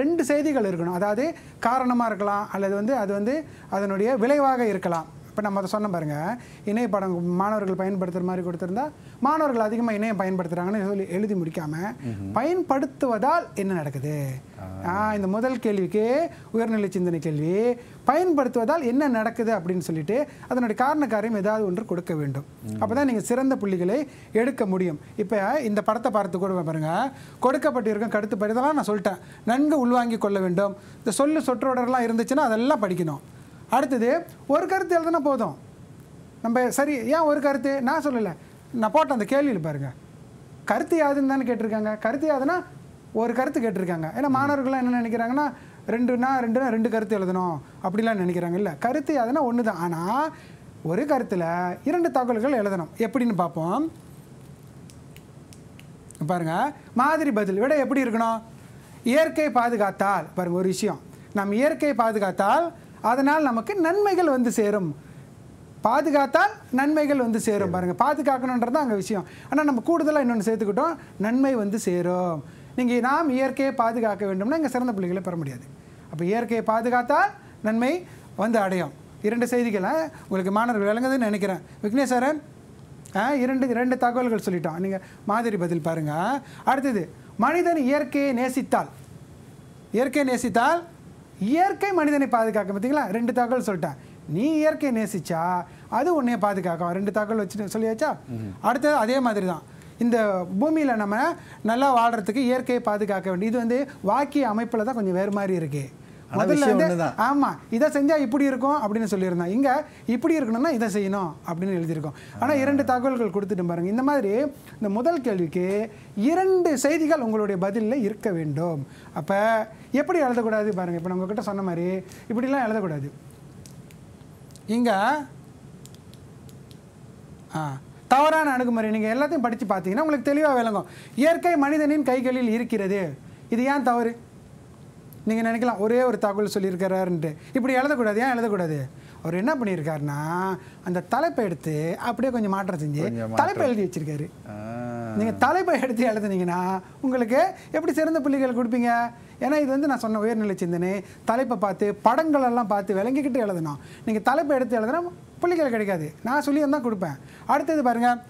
ரெண்டு செய்திகள் இருக்கணும் அதாவது காரணமாக இருக்கலாம் அல்லது வந்து அது வந்து அதனுடைய விளைவாக இருக்கலாம் இப்போ நம்ம அதை சொன்ன பாருங்கள் படம் மாணவர்கள் பயன்படுத்துகிற மாதிரி கொடுத்துருந்தா மாணவர்கள் அதிகமாக இணையம் பயன்படுத்துகிறாங்கன்னு சொல்லி எழுதி முடிக்காமல் பயன்படுத்துவதால் என்ன நடக்குது இந்த முதல் கேள்விக்கு உயர்நிலை சிந்தனை கேள்வி பயன்படுத்துவதால் என்ன நடக்குது அப்படின்னு சொல்லிட்டு அதனுடைய காரண காரியம் ஏதாவது ஒன்று கொடுக்க வேண்டும் அப்போ தான் நீங்கள் சிறந்த புள்ளிகளை எடுக்க முடியும் இப்போ இந்த படத்தை பார்த்து கூட பாருங்கள் கொடுக்கப்பட்டிருக்கும் கடுத்து பரிதெல்லாம் நான் சொல்லிட்டேன் நன்கு உள்வாங்கி கொள்ள வேண்டும் இந்த சொல்லு சொற்றொடர்லாம் இருந்துச்சுன்னா அதெல்லாம் படிக்கணும் அடுத்தது ஒரு கருத்து எழுதுனா போதும் நம்ம சரி ஏன் ஒரு கருத்து நான் சொல்லலை நான் போட்டேன் அந்த கேள்வியில் பாருங்கள் கருத்து யாதுன்னு தானே கேட்டிருக்காங்க கருத்து யாதுன்னா ஒரு கருத்து கேட்டிருக்காங்க ஏன்னா மாணவர்கள்லாம் என்ன நினைக்கிறாங்கன்னா ரெண்டுனா ரெண்டுனா ரெண்டு கருத்து எழுதணும் அப்படிலாம் நினைக்கிறாங்க இல்லை கருத்து யாதுன்னா ஒன்று தான் ஆனால் ஒரு கருத்தில் இரண்டு தகவல்கள் எழுதணும் எப்படின்னு பார்ப்போம் பாருங்க மாதிரி பதில் விட எப்படி இருக்கணும் இயற்கை பாதுகாத்தால் பாருங்கள் ஒரு விஷயம் நம் இயற்கை பாதுகாத்தால் அதனால் நமக்கு நன்மைகள் வந்து சேரும் பாதுகாத்தால் நன்மைகள் வந்து சேரும் பாருங்கள் பாதுகாக்கணுன்றது அங்கே விஷயம் ஆனால் நம்ம கூடுதலாக இன்னொன்று சேர்த்துக்கிட்டோம் நன்மை வந்து சேரும் நீங்கள் நாம் இயற்கையை பாதுகாக்க வேண்டும்னா இங்கே சிறந்த பிள்ளைகளை பெற முடியாது அப்போ இயற்கையை பாதுகாத்தால் நன்மை வந்து அடையும் இரண்டு செய்திகளை உங்களுக்கு மாணவர்கள் விளங்குதுன்னு நினைக்கிறேன் விக்னேஸ்வரன் இரண்டு இரண்டு தகவல்கள் சொல்லிட்டோம் நீங்கள் மாதிரி பதில் பாருங்கள் அடுத்தது மனிதன் இயற்கையை நேசித்தால் இயற்கையை நேசித்தால் இயற்கை மனிதனை பாதுகாக்கும் பார்த்தீங்களா ரெண்டு தகவல் சொல்லிட்டேன் நீ இயற்கை நேசிச்சா அது உன்னைய பாதுகாக்கும் ரெண்டு தகவல் வச்சு சொல்லியாச்சா அடுத்தது அதே மாதிரி தான் இந்த பூமியில் நம்ம நல்லா வாழ்கிறதுக்கு இயற்கையை பாதுகாக்க வேண்டிய இது வந்து வாக்கிய அமைப்பில் தான் கொஞ்சம் வேறு மாதிரி இருக்குது முதல்ல வந்து ஆமாம் இதை செஞ்சால் இப்படி இருக்கும் அப்படின்னு சொல்லியிருந்தான் இங்கே இப்படி இருக்கணும்னா இதை செய்யணும் அப்படின்னு எழுதியிருக்கோம் ஆனால் இரண்டு தகவல்கள் கொடுத்துட்டு பாருங்கள் இந்த மாதிரி இந்த முதல் கேள்விக்கு இரண்டு செய்திகள் உங்களுடைய பதிலில் இருக்க வேண்டும் அப்ப எப்படி எழுதக்கூடாது பாருங்க இப்ப நான் உங்ககிட்ட சொன்ன மாதிரி இப்படிலாம் எழுதக்கூடாது இங்க ஆ தவறான அணுகுமுறை நீங்கள் எல்லாத்தையும் படித்து பார்த்தீங்கன்னா உங்களுக்கு தெளிவாக விளங்கும் இயற்கை மனிதனின் கைகளில் இருக்கிறது இது ஏன் தவறு நீங்கள் நினைக்கலாம் ஒரே ஒரு தகவல் சொல்லியிருக்கிறாருன்ட்டு இப்படி எழுதக்கூடாது ஏன் எழுதக்கூடாது அவர் என்ன பண்ணியிருக்காருன்னா அந்த தலைப்பை எடுத்து அப்படியே கொஞ்சம் மாற்றம் செஞ்சு தலைப்பை எழுதி வச்சிருக்காரு நீங்கள் தலைப்பை எடுத்து எழுதுனீங்கன்னா உங்களுக்கு எப்படி சிறந்த பிள்ளைகள் கொடுப்பீங்க ஏன்னா இது வந்து நான் சொன்ன உயர்நிலை சிந்தனை தலைப்பை பார்த்து படங்கள் எல்லாம் பார்த்து விளங்கிக்கிட்டு எழுதணும் நீங்கள் தலைப்பை எடுத்து எழுதுனா பிள்ளைகள் கிடைக்காது நான் சொல்லி தான் கொடுப்பேன் அடுத்தது பாருங்கள்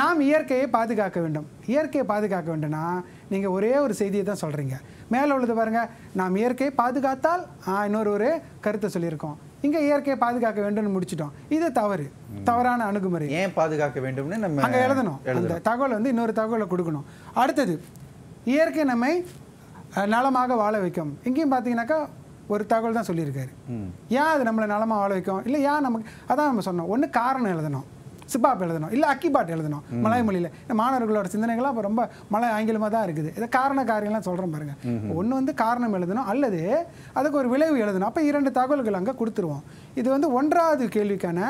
நாம் இயற்கையை பாதுகாக்க வேண்டும் இயற்கையை பாதுகாக்க வேண்டும்னா நீங்கள் ஒரே ஒரு செய்தியை தான் சொல்கிறீங்க மேலே உள்ளது பாருங்கள் நாம் இயற்கையை பாதுகாத்தால் இன்னொரு ஒரு கருத்தை சொல்லியிருக்கோம் இங்கே இயற்கையை பாதுகாக்க வேண்டும்னு முடிச்சிட்டோம் இது தவறு தவறான அணுகுமுறை ஏன் பாதுகாக்க வேண்டும்னு நம்ம அங்கே எழுதணும் அந்த தகவல் வந்து இன்னொரு தகவலை கொடுக்கணும் அடுத்தது இயற்கை நம்மை நலமாக வாழ வைக்கும் இங்கேயும் பார்த்தீங்கன்னாக்கா ஒரு தகவல் தான் சொல்லியிருக்காரு ஏன் அது நம்மளை நலமாக வாழ வைக்கும் இல்லை ஏன் நமக்கு அதான் நம்ம சொன்னோம் ஒன்று காரணம் எழுதணும் சிப்பாப் எழுதணும் இல்லை அக்கிபாட் எழுதணும் மலை மொழியில் மாணவர்களோட சிந்தனைகள்லாம் இப்போ ரொம்ப மலை ஆங்கிலமாக தான் இருக்குது இதை காரண காரியம்லாம் சொல்கிறோம் பாருங்கள் ஒன்று வந்து காரணம் எழுதணும் அல்லது அதுக்கு ஒரு விளைவு எழுதணும் அப்போ இரண்டு தகவல்கள் அங்கே கொடுத்துருவோம் இது வந்து ஒன்றாவது கேள்விக்கான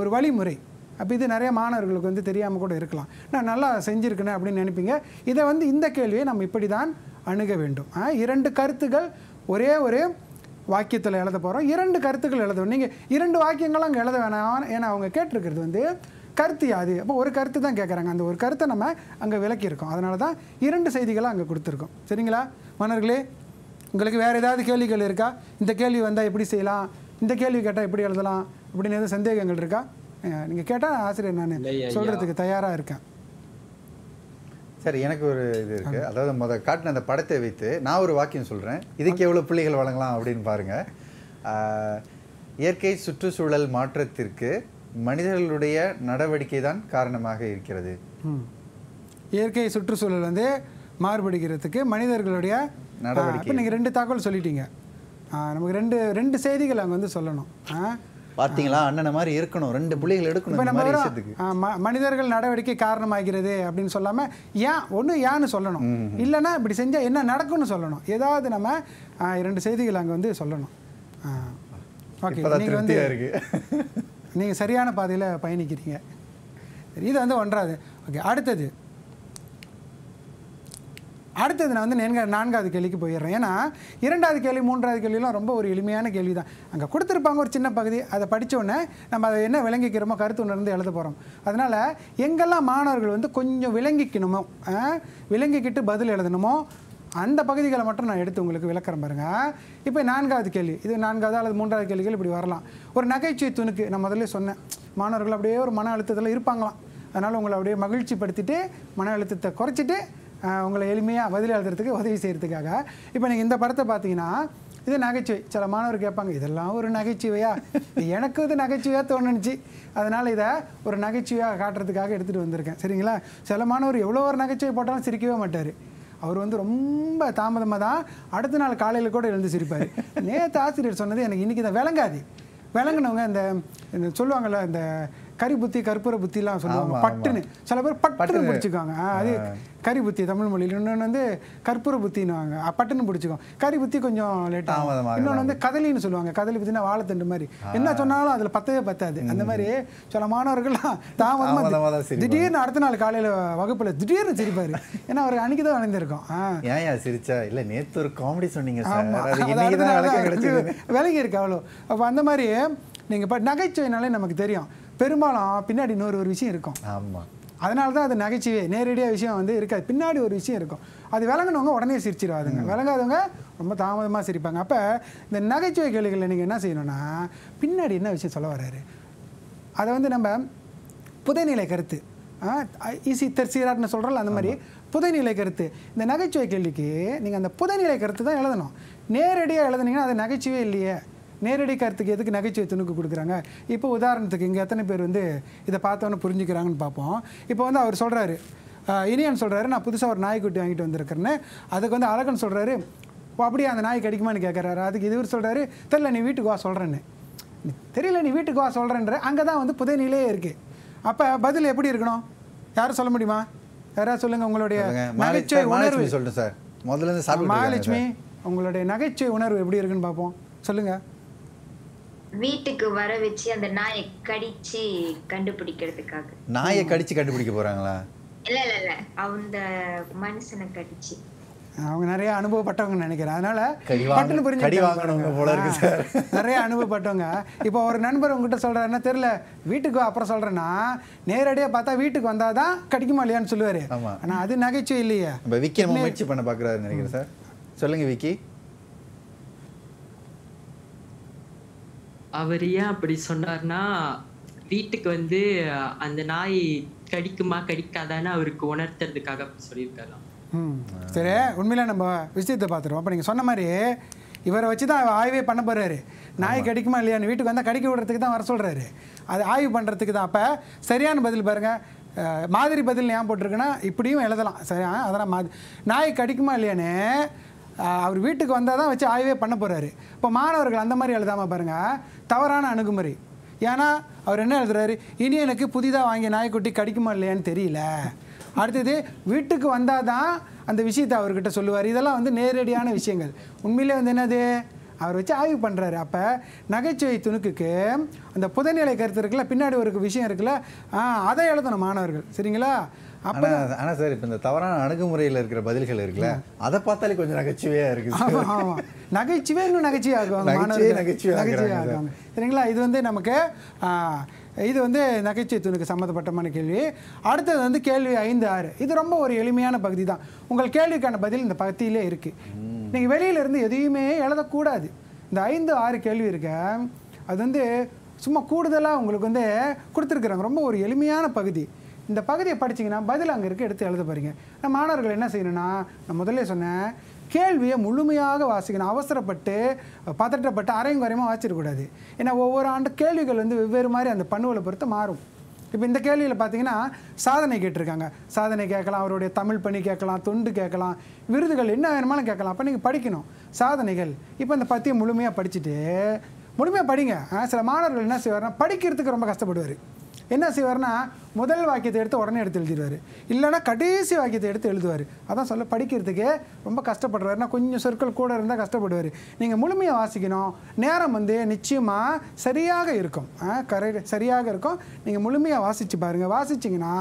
ஒரு வழிமுறை அப்போ இது நிறைய மாணவர்களுக்கு வந்து தெரியாமல் கூட இருக்கலாம் நான் நல்லா செஞ்சுருக்கேன் அப்படின்னு நினைப்பீங்க இதை வந்து இந்த கேள்வியை நம்ம இப்படி தான் அணுக வேண்டும் இரண்டு கருத்துக்கள் ஒரே ஒரு வாக்கியத்தில் எழுத போகிறோம் இரண்டு கருத்துக்கள் எழுதுவோம் நீங்கள் இரண்டு வாக்கியங்களும் அங்கே எழுத வேணாம் ஏன்னா அவங்க கேட்டிருக்கிறது வந்து கருத்து யாது அப்போ ஒரு கருத்து தான் கேட்குறாங்க அந்த ஒரு கருத்தை நம்ம அங்கே விளக்கியிருக்கோம் அதனால தான் இரண்டு செய்திகளை அங்கே கொடுத்துருக்கோம் சரிங்களா மன்னர்களே உங்களுக்கு வேறு ஏதாவது கேள்விகள் இருக்கா இந்த கேள்வி வந்தால் எப்படி செய்யலாம் இந்த கேள்வி கேட்டால் எப்படி எழுதலாம் அப்படின்னு எதுவும் சந்தேகங்கள் இருக்கா நீங்கள் கேட்டால் ஆசிரியர் நான் சொல்கிறதுக்கு தயாராக இருக்கேன் சரி எனக்கு ஒரு இது இருக்குது அதாவது முத காட்டின அந்த படத்தை வைத்து நான் ஒரு வாக்கியம் சொல்கிறேன் இதுக்கு எவ்வளோ பிள்ளைகள் வழங்கலாம் அப்படின்னு பாருங்கள் இயற்கை சுற்றுச்சூழல் மாற்றத்திற்கு மனிதர்களுடைய நடவடிக்கை தான் காரணமாக இருக்கிறது இயற்கை சுற்றுச்சூழல் வந்து மாறுபடுகிறதுக்கு மனிதர்களுடைய நடவடிக்கை நீங்கள் ரெண்டு தகவல் சொல்லிட்டீங்க நமக்கு ரெண்டு ரெண்டு செய்திகள் அங்கே வந்து சொல்லணும் பார்த்தீங்களா அண்ணனை மாதிரி இருக்கணும் ரெண்டு பிள்ளைகள் எடுக்கணும் மனிதர்கள் நடவடிக்கை காரணமாகிறது அப்படின்னு சொல்லாமல் ஏன் ஒன்று ஏன்னு சொல்லணும் இல்லைன்னா இப்படி செஞ்சால் என்ன நடக்கும்னு சொல்லணும் ஏதாவது நம்ம இரண்டு செய்திகள் அங்கே வந்து சொல்லணும் ஓகே நீங்கள் சரியான பாதையில் பயணிக்கிறீங்க இது வந்து ஒன்றாது ஓகே அடுத்தது அடுத்தது நான் வந்து நான்கு நான்காவது கேள்விக்கு போயிடுறேன் ஏன்னா இரண்டாவது கேள்வி மூன்றாவது கேள்வியெலாம் ரொம்ப ஒரு எளிமையான கேள்வி தான் அங்கே கொடுத்துருப்பாங்க ஒரு சின்ன பகுதி அதை படித்தோடனே நம்ம அதை என்ன விளங்கிக்கிறோமோ கருத்து உணர்ந்து எழுத போகிறோம் அதனால் எங்கெல்லாம் மாணவர்கள் வந்து கொஞ்சம் விளங்கிக்கணுமோ விளங்கிக்கிட்டு பதில் எழுதணுமோ அந்த பகுதிகளை மட்டும் நான் எடுத்து உங்களுக்கு விளக்குறேன் பாருங்க இப்போ நான்காவது கேள்வி இது நான்காவது அல்லது மூன்றாவது கேள்விகள் இப்படி வரலாம் ஒரு நகைச்சுவை துணுக்கு நான் முதல்ல சொன்னேன் மாணவர்கள் அப்படியே ஒரு மன அழுத்தத்தில் இருப்பாங்களாம் அதனால் உங்களை அப்படியே மகிழ்ச்சி படுத்திட்டு மன அழுத்தத்தை குறைச்சிட்டு உங்களை எளிமையாக பதில் எழுதுறதுக்கு உதவி செய்கிறதுக்காக இப்போ நீங்கள் இந்த படத்தை பார்த்தீங்கன்னா இது நகைச்சுவை சில மாணவர் கேட்பாங்க இதெல்லாம் ஒரு நகைச்சுவையா எனக்கு இது நகைச்சுவையாக தோணுச்சு அதனால் இதை ஒரு நகைச்சுவையாக காட்டுறதுக்காக எடுத்துகிட்டு வந்திருக்கேன் சரிங்களா சில மாணவர் எவ்வளோ ஒரு நகைச்சுவை போட்டாலும் சிரிக்கவே மாட்டார் அவர் வந்து ரொம்ப தாமதமாக தான் அடுத்த நாள் காலையில் கூட எழுந்து சிரிப்பார் நேற்று ஆசிரியர் சொன்னது எனக்கு இன்றைக்கி தான் விளங்காது விளங்கினவங்க இந்த சொல்லுவாங்கள்ல இந்த கரி புத்தி கற்பூர புத்திலாம் சொல்லுவாங்க பட்டுன்னு சில பேர் பட்டுன்னு பிடிச்சிக்காங்க அது கரி புத்தி தமிழ் மொழியில் இன்னொன்று வந்து கற்பூர புத்தினாங்க பட்டுன்னு பிடிச்சிக்கோம் கரி புத்தி கொஞ்சம் லேட் ஆகும் இன்னொன்று வந்து கதலின்னு சொல்லுவாங்க கதலி புத்தினா வாழைத்தண்டு மாதிரி என்ன சொன்னாலும் அதில் பத்தவே பத்தாது அந்த மாதிரி சில மாணவர்கள்லாம் தாமதமாக திடீர்னு அடுத்த நாள் காலையில் வகுப்பில் திடீர்னு சிரிப்பாரு ஏன்னா அவருக்கு அன்னைக்கு தான் வளர்ந்துருக்கோம் ஏன் சிரிச்சா இல்லை நேற்று ஒரு காமெடி சொன்னீங்க விலகி இருக்கு அவ்வளோ அப்போ அந்த மாதிரி நீங்கள் இப்போ நகைச்சுவைனாலே நமக்கு தெரியும் பெரும்பாலும் பின்னாடி இன்னொரு ஒரு விஷயம் இருக்கும் ஆமாம் அதனால தான் அது நகைச்சுவே நேரடியாக விஷயம் வந்து இருக்காது பின்னாடி ஒரு விஷயம் இருக்கும் அது விளங்கினவங்க உடனே சிரிச்சிருவாதுங்க விளங்காதவங்க ரொம்ப தாமதமாக சிரிப்பாங்க அப்போ இந்த நகைச்சுவை கேள்விகளில் நீங்கள் என்ன செய்யணும்னா பின்னாடி என்ன விஷயம் சொல்ல வர்றாரு அதை வந்து நம்ம புதைநிலை கருத்து ஈஸி தெர்சீராட்னு சொல்கிறோம்ல அந்த மாதிரி புதைநிலை கருத்து இந்த நகைச்சுவை கேள்விக்கு நீங்கள் அந்த புதைநிலை கருத்து தான் எழுதணும் நேரடியாக எழுதுனீங்கன்னா அது நகைச்சுவே இல்லையே நேரடி கருத்துக்கு எதுக்கு நகைச்சுவை துணுக்கு கொடுக்குறாங்க இப்போ உதாரணத்துக்கு இங்கே எத்தனை பேர் வந்து இதை பார்த்தோன்னே புரிஞ்சுக்கிறாங்கன்னு பார்ப்போம் இப்போ வந்து அவர் சொல்கிறாரு இனியன் சொல்கிறாரு நான் புதுசாக ஒரு நாய்க்குட்டி வாங்கிட்டு வந்திருக்கிறேன்னு அதுக்கு வந்து அழகன் சொல்கிறாரு அப்படியே அந்த நாய் கிடைக்குமான்னு கேட்குறாரு அதுக்கு இதுவர் சொல்கிறாரு தெரில நீ வீட்டுக்கு வா சொல்கிறேன்னு தெரியல நீ வீட்டுக்கு வா சொல்கிறேன்ற அங்கே தான் வந்து புதைநிலையே இருக்குது அப்போ பதில் எப்படி இருக்கணும் யாரும் சொல்ல முடியுமா யாராவது சொல்லுங்கள் உங்களுடைய நகைச்சுவை உணர்வு சொல்லுங்கள் சார் முதல்ல மகாலட்சுமி உங்களுடைய நகைச்சுவை உணர்வு எப்படி இருக்குன்னு பார்ப்போம் சொல்லுங்கள் வீட்டுக்கு வர வச்சு அந்த நாயை கடிச்சு கண்டுபிடிக்கிறதுக்காக நாயை கடிச்சு கண்டுபிடிக்க போறாங்களா இல்ல இல்ல இல்ல அந்த மனுஷனை கடிச்சு அவங்க நிறைய அனுபவப்பட்டவங்க நினைக்கிறேன் அதனால பட்டுன்னு புரிஞ்சு கடி வாங்கணும் போல இருக்கு சார் நிறைய அனுபவப்பட்டவங்க இப்போ ஒரு நண்பர் உங்ககிட்ட சொல்றாருன்னா தெரியல வீட்டுக்கு அப்புறம் சொல்றேன்னா நேரடியா பார்த்தா வீட்டுக்கு வந்தாதான் கடிக்குமா இல்லையான்னு சொல்லுவார் ஆனா அது நகைச்சுவை இல்லையா விக்கி முயற்சி பண்ண பாக்குறாரு நினைக்கிறேன் சார் சொல்லுங்க விக்கி அவர் ஏன் அப்படி சொன்னார்னா வீட்டுக்கு வந்து அந்த நாய் கடிக்குமா கடிக்காதான்னு அவருக்கு உணர்த்துறதுக்காக சொல்லியிருக்கலாம் சரி உண்மையில நம்ம விஷயத்தை பார்த்துருவோம் அப்போ நீங்கள் சொன்ன மாதிரி இவரை வச்சு தான் ஆய்வே பண்ண போகிறாரு நாய் கடிக்குமா இல்லையான்னு வீட்டுக்கு வந்தால் கடிக்க விடுறதுக்கு தான் வர சொல்கிறாரு அது ஆய்வு பண்ணுறதுக்கு தான் அப்போ சரியான பதில் பாருங்கள் மாதிரி பதில் ஏன் போட்டிருக்குன்னா இப்படியும் எழுதலாம் சரியா அதெல்லாம் மாதிரி நாய் கடிக்குமா இல்லையான்னு அவர் வீட்டுக்கு வந்தால் தான் வச்சு ஆய்வே பண்ண போகிறாரு இப்போ மாணவர்கள் அந்த மாதிரி எழுதாமல் பாருங்கள் தவறான அணுகுமுறை ஏன்னா அவர் என்ன எழுதுறாரு இனி எனக்கு புதிதாக வாங்கி நாய்க்குட்டி கடிக்குமா இல்லையான்னு தெரியல அடுத்தது வீட்டுக்கு வந்தால் தான் அந்த விஷயத்தை அவர்கிட்ட சொல்லுவார் இதெல்லாம் வந்து நேரடியான விஷயங்கள் உண்மையிலே வந்து என்னது அவர் வச்சு ஆய்வு பண்ணுறாரு அப்போ நகைச்சுவை துணுக்குக்கு அந்த புதநிலை கருத்து இருக்குல்ல பின்னாடி ஒரு விஷயம் இருக்குல்ல அதை எழுதணும் மாணவர்கள் சரிங்களா ஆனால் ஆனால் சார் இப்போ இந்த தவறான அணுகுமுறையில் இருக்கிற பதில்கள் இருக்குல்ல அதை பார்த்தாலே கொஞ்சம் நகைச்சுவையாக இருக்கு ஆமாம் நகைச்சுவே இன்னும் நகைச்சுவையாக நகைச்சுவையாக சரிங்களா இது வந்து நமக்கு இது வந்து நகைச்சுவை துணுக்கு சம்மந்தப்பட்டமான கேள்வி அடுத்தது வந்து கேள்வி ஐந்து ஆறு இது ரொம்ப ஒரு எளிமையான பகுதி தான் உங்கள் கேள்விக்கான பதில் இந்த பகுதியிலே இருக்குது நீங்கள் இருந்து எதையுமே எழுதக்கூடாது இந்த ஐந்து ஆறு கேள்வி இருக்க அது வந்து சும்மா கூடுதலாக உங்களுக்கு வந்து கொடுத்துருக்குறாங்க ரொம்ப ஒரு எளிமையான பகுதி இந்த பகுதியை படிச்சிங்கன்னா பதில் அங்கே இருக்க எடுத்து எழுத பாருங்க நம்ம மாணவர்கள் என்ன செய்யணும்னா நான் முதல்ல சொன்னேன் கேள்வியை முழுமையாக வாசிக்கணும் அவசரப்பட்டு பதற்றப்பட்டு அரையும் குறையுமா வாசிச்சிடக்கூடாது ஏன்னா ஒவ்வொரு ஆண்டு கேள்விகள் வந்து வெவ்வேறு மாதிரி அந்த பண்ணுவலை பொறுத்து மாறும் இப்போ இந்த கேள்வியில் பார்த்தீங்கன்னா சாதனை கேட்டிருக்காங்க சாதனை கேட்கலாம் அவருடைய தமிழ் பணி கேட்கலாம் தொண்டு கேட்கலாம் விருதுகள் என்ன வேணுமாலும் கேட்கலாம் அப்போ நீங்கள் படிக்கணும் சாதனைகள் இப்போ இந்த பற்றியை முழுமையாக படிச்சுட்டு முழுமையாக படிங்க சில மாணவர்கள் என்ன செய்வார்னா படிக்கிறதுக்கு ரொம்ப கஷ்டப்படுவார் என்ன செய்வார்னா முதல் வாக்கியத்தை எடுத்து உடனே எடுத்து எழுதிடுவார் இல்லைனா கடைசி வாக்கியத்தை எடுத்து எழுதுவார் அதான் சொல்ல படிக்கிறதுக்கு ரொம்ப கஷ்டப்படுறாருனா கொஞ்சம் சொற்கள் கூட இருந்தால் கஷ்டப்படுவார் நீங்கள் முழுமையாக வாசிக்கணும் நேரம் வந்து நிச்சயமாக சரியாக இருக்கும் கரெக்ட் சரியாக இருக்கும் நீங்கள் முழுமையாக வாசித்து பாருங்கள் வாசிச்சிங்கன்னா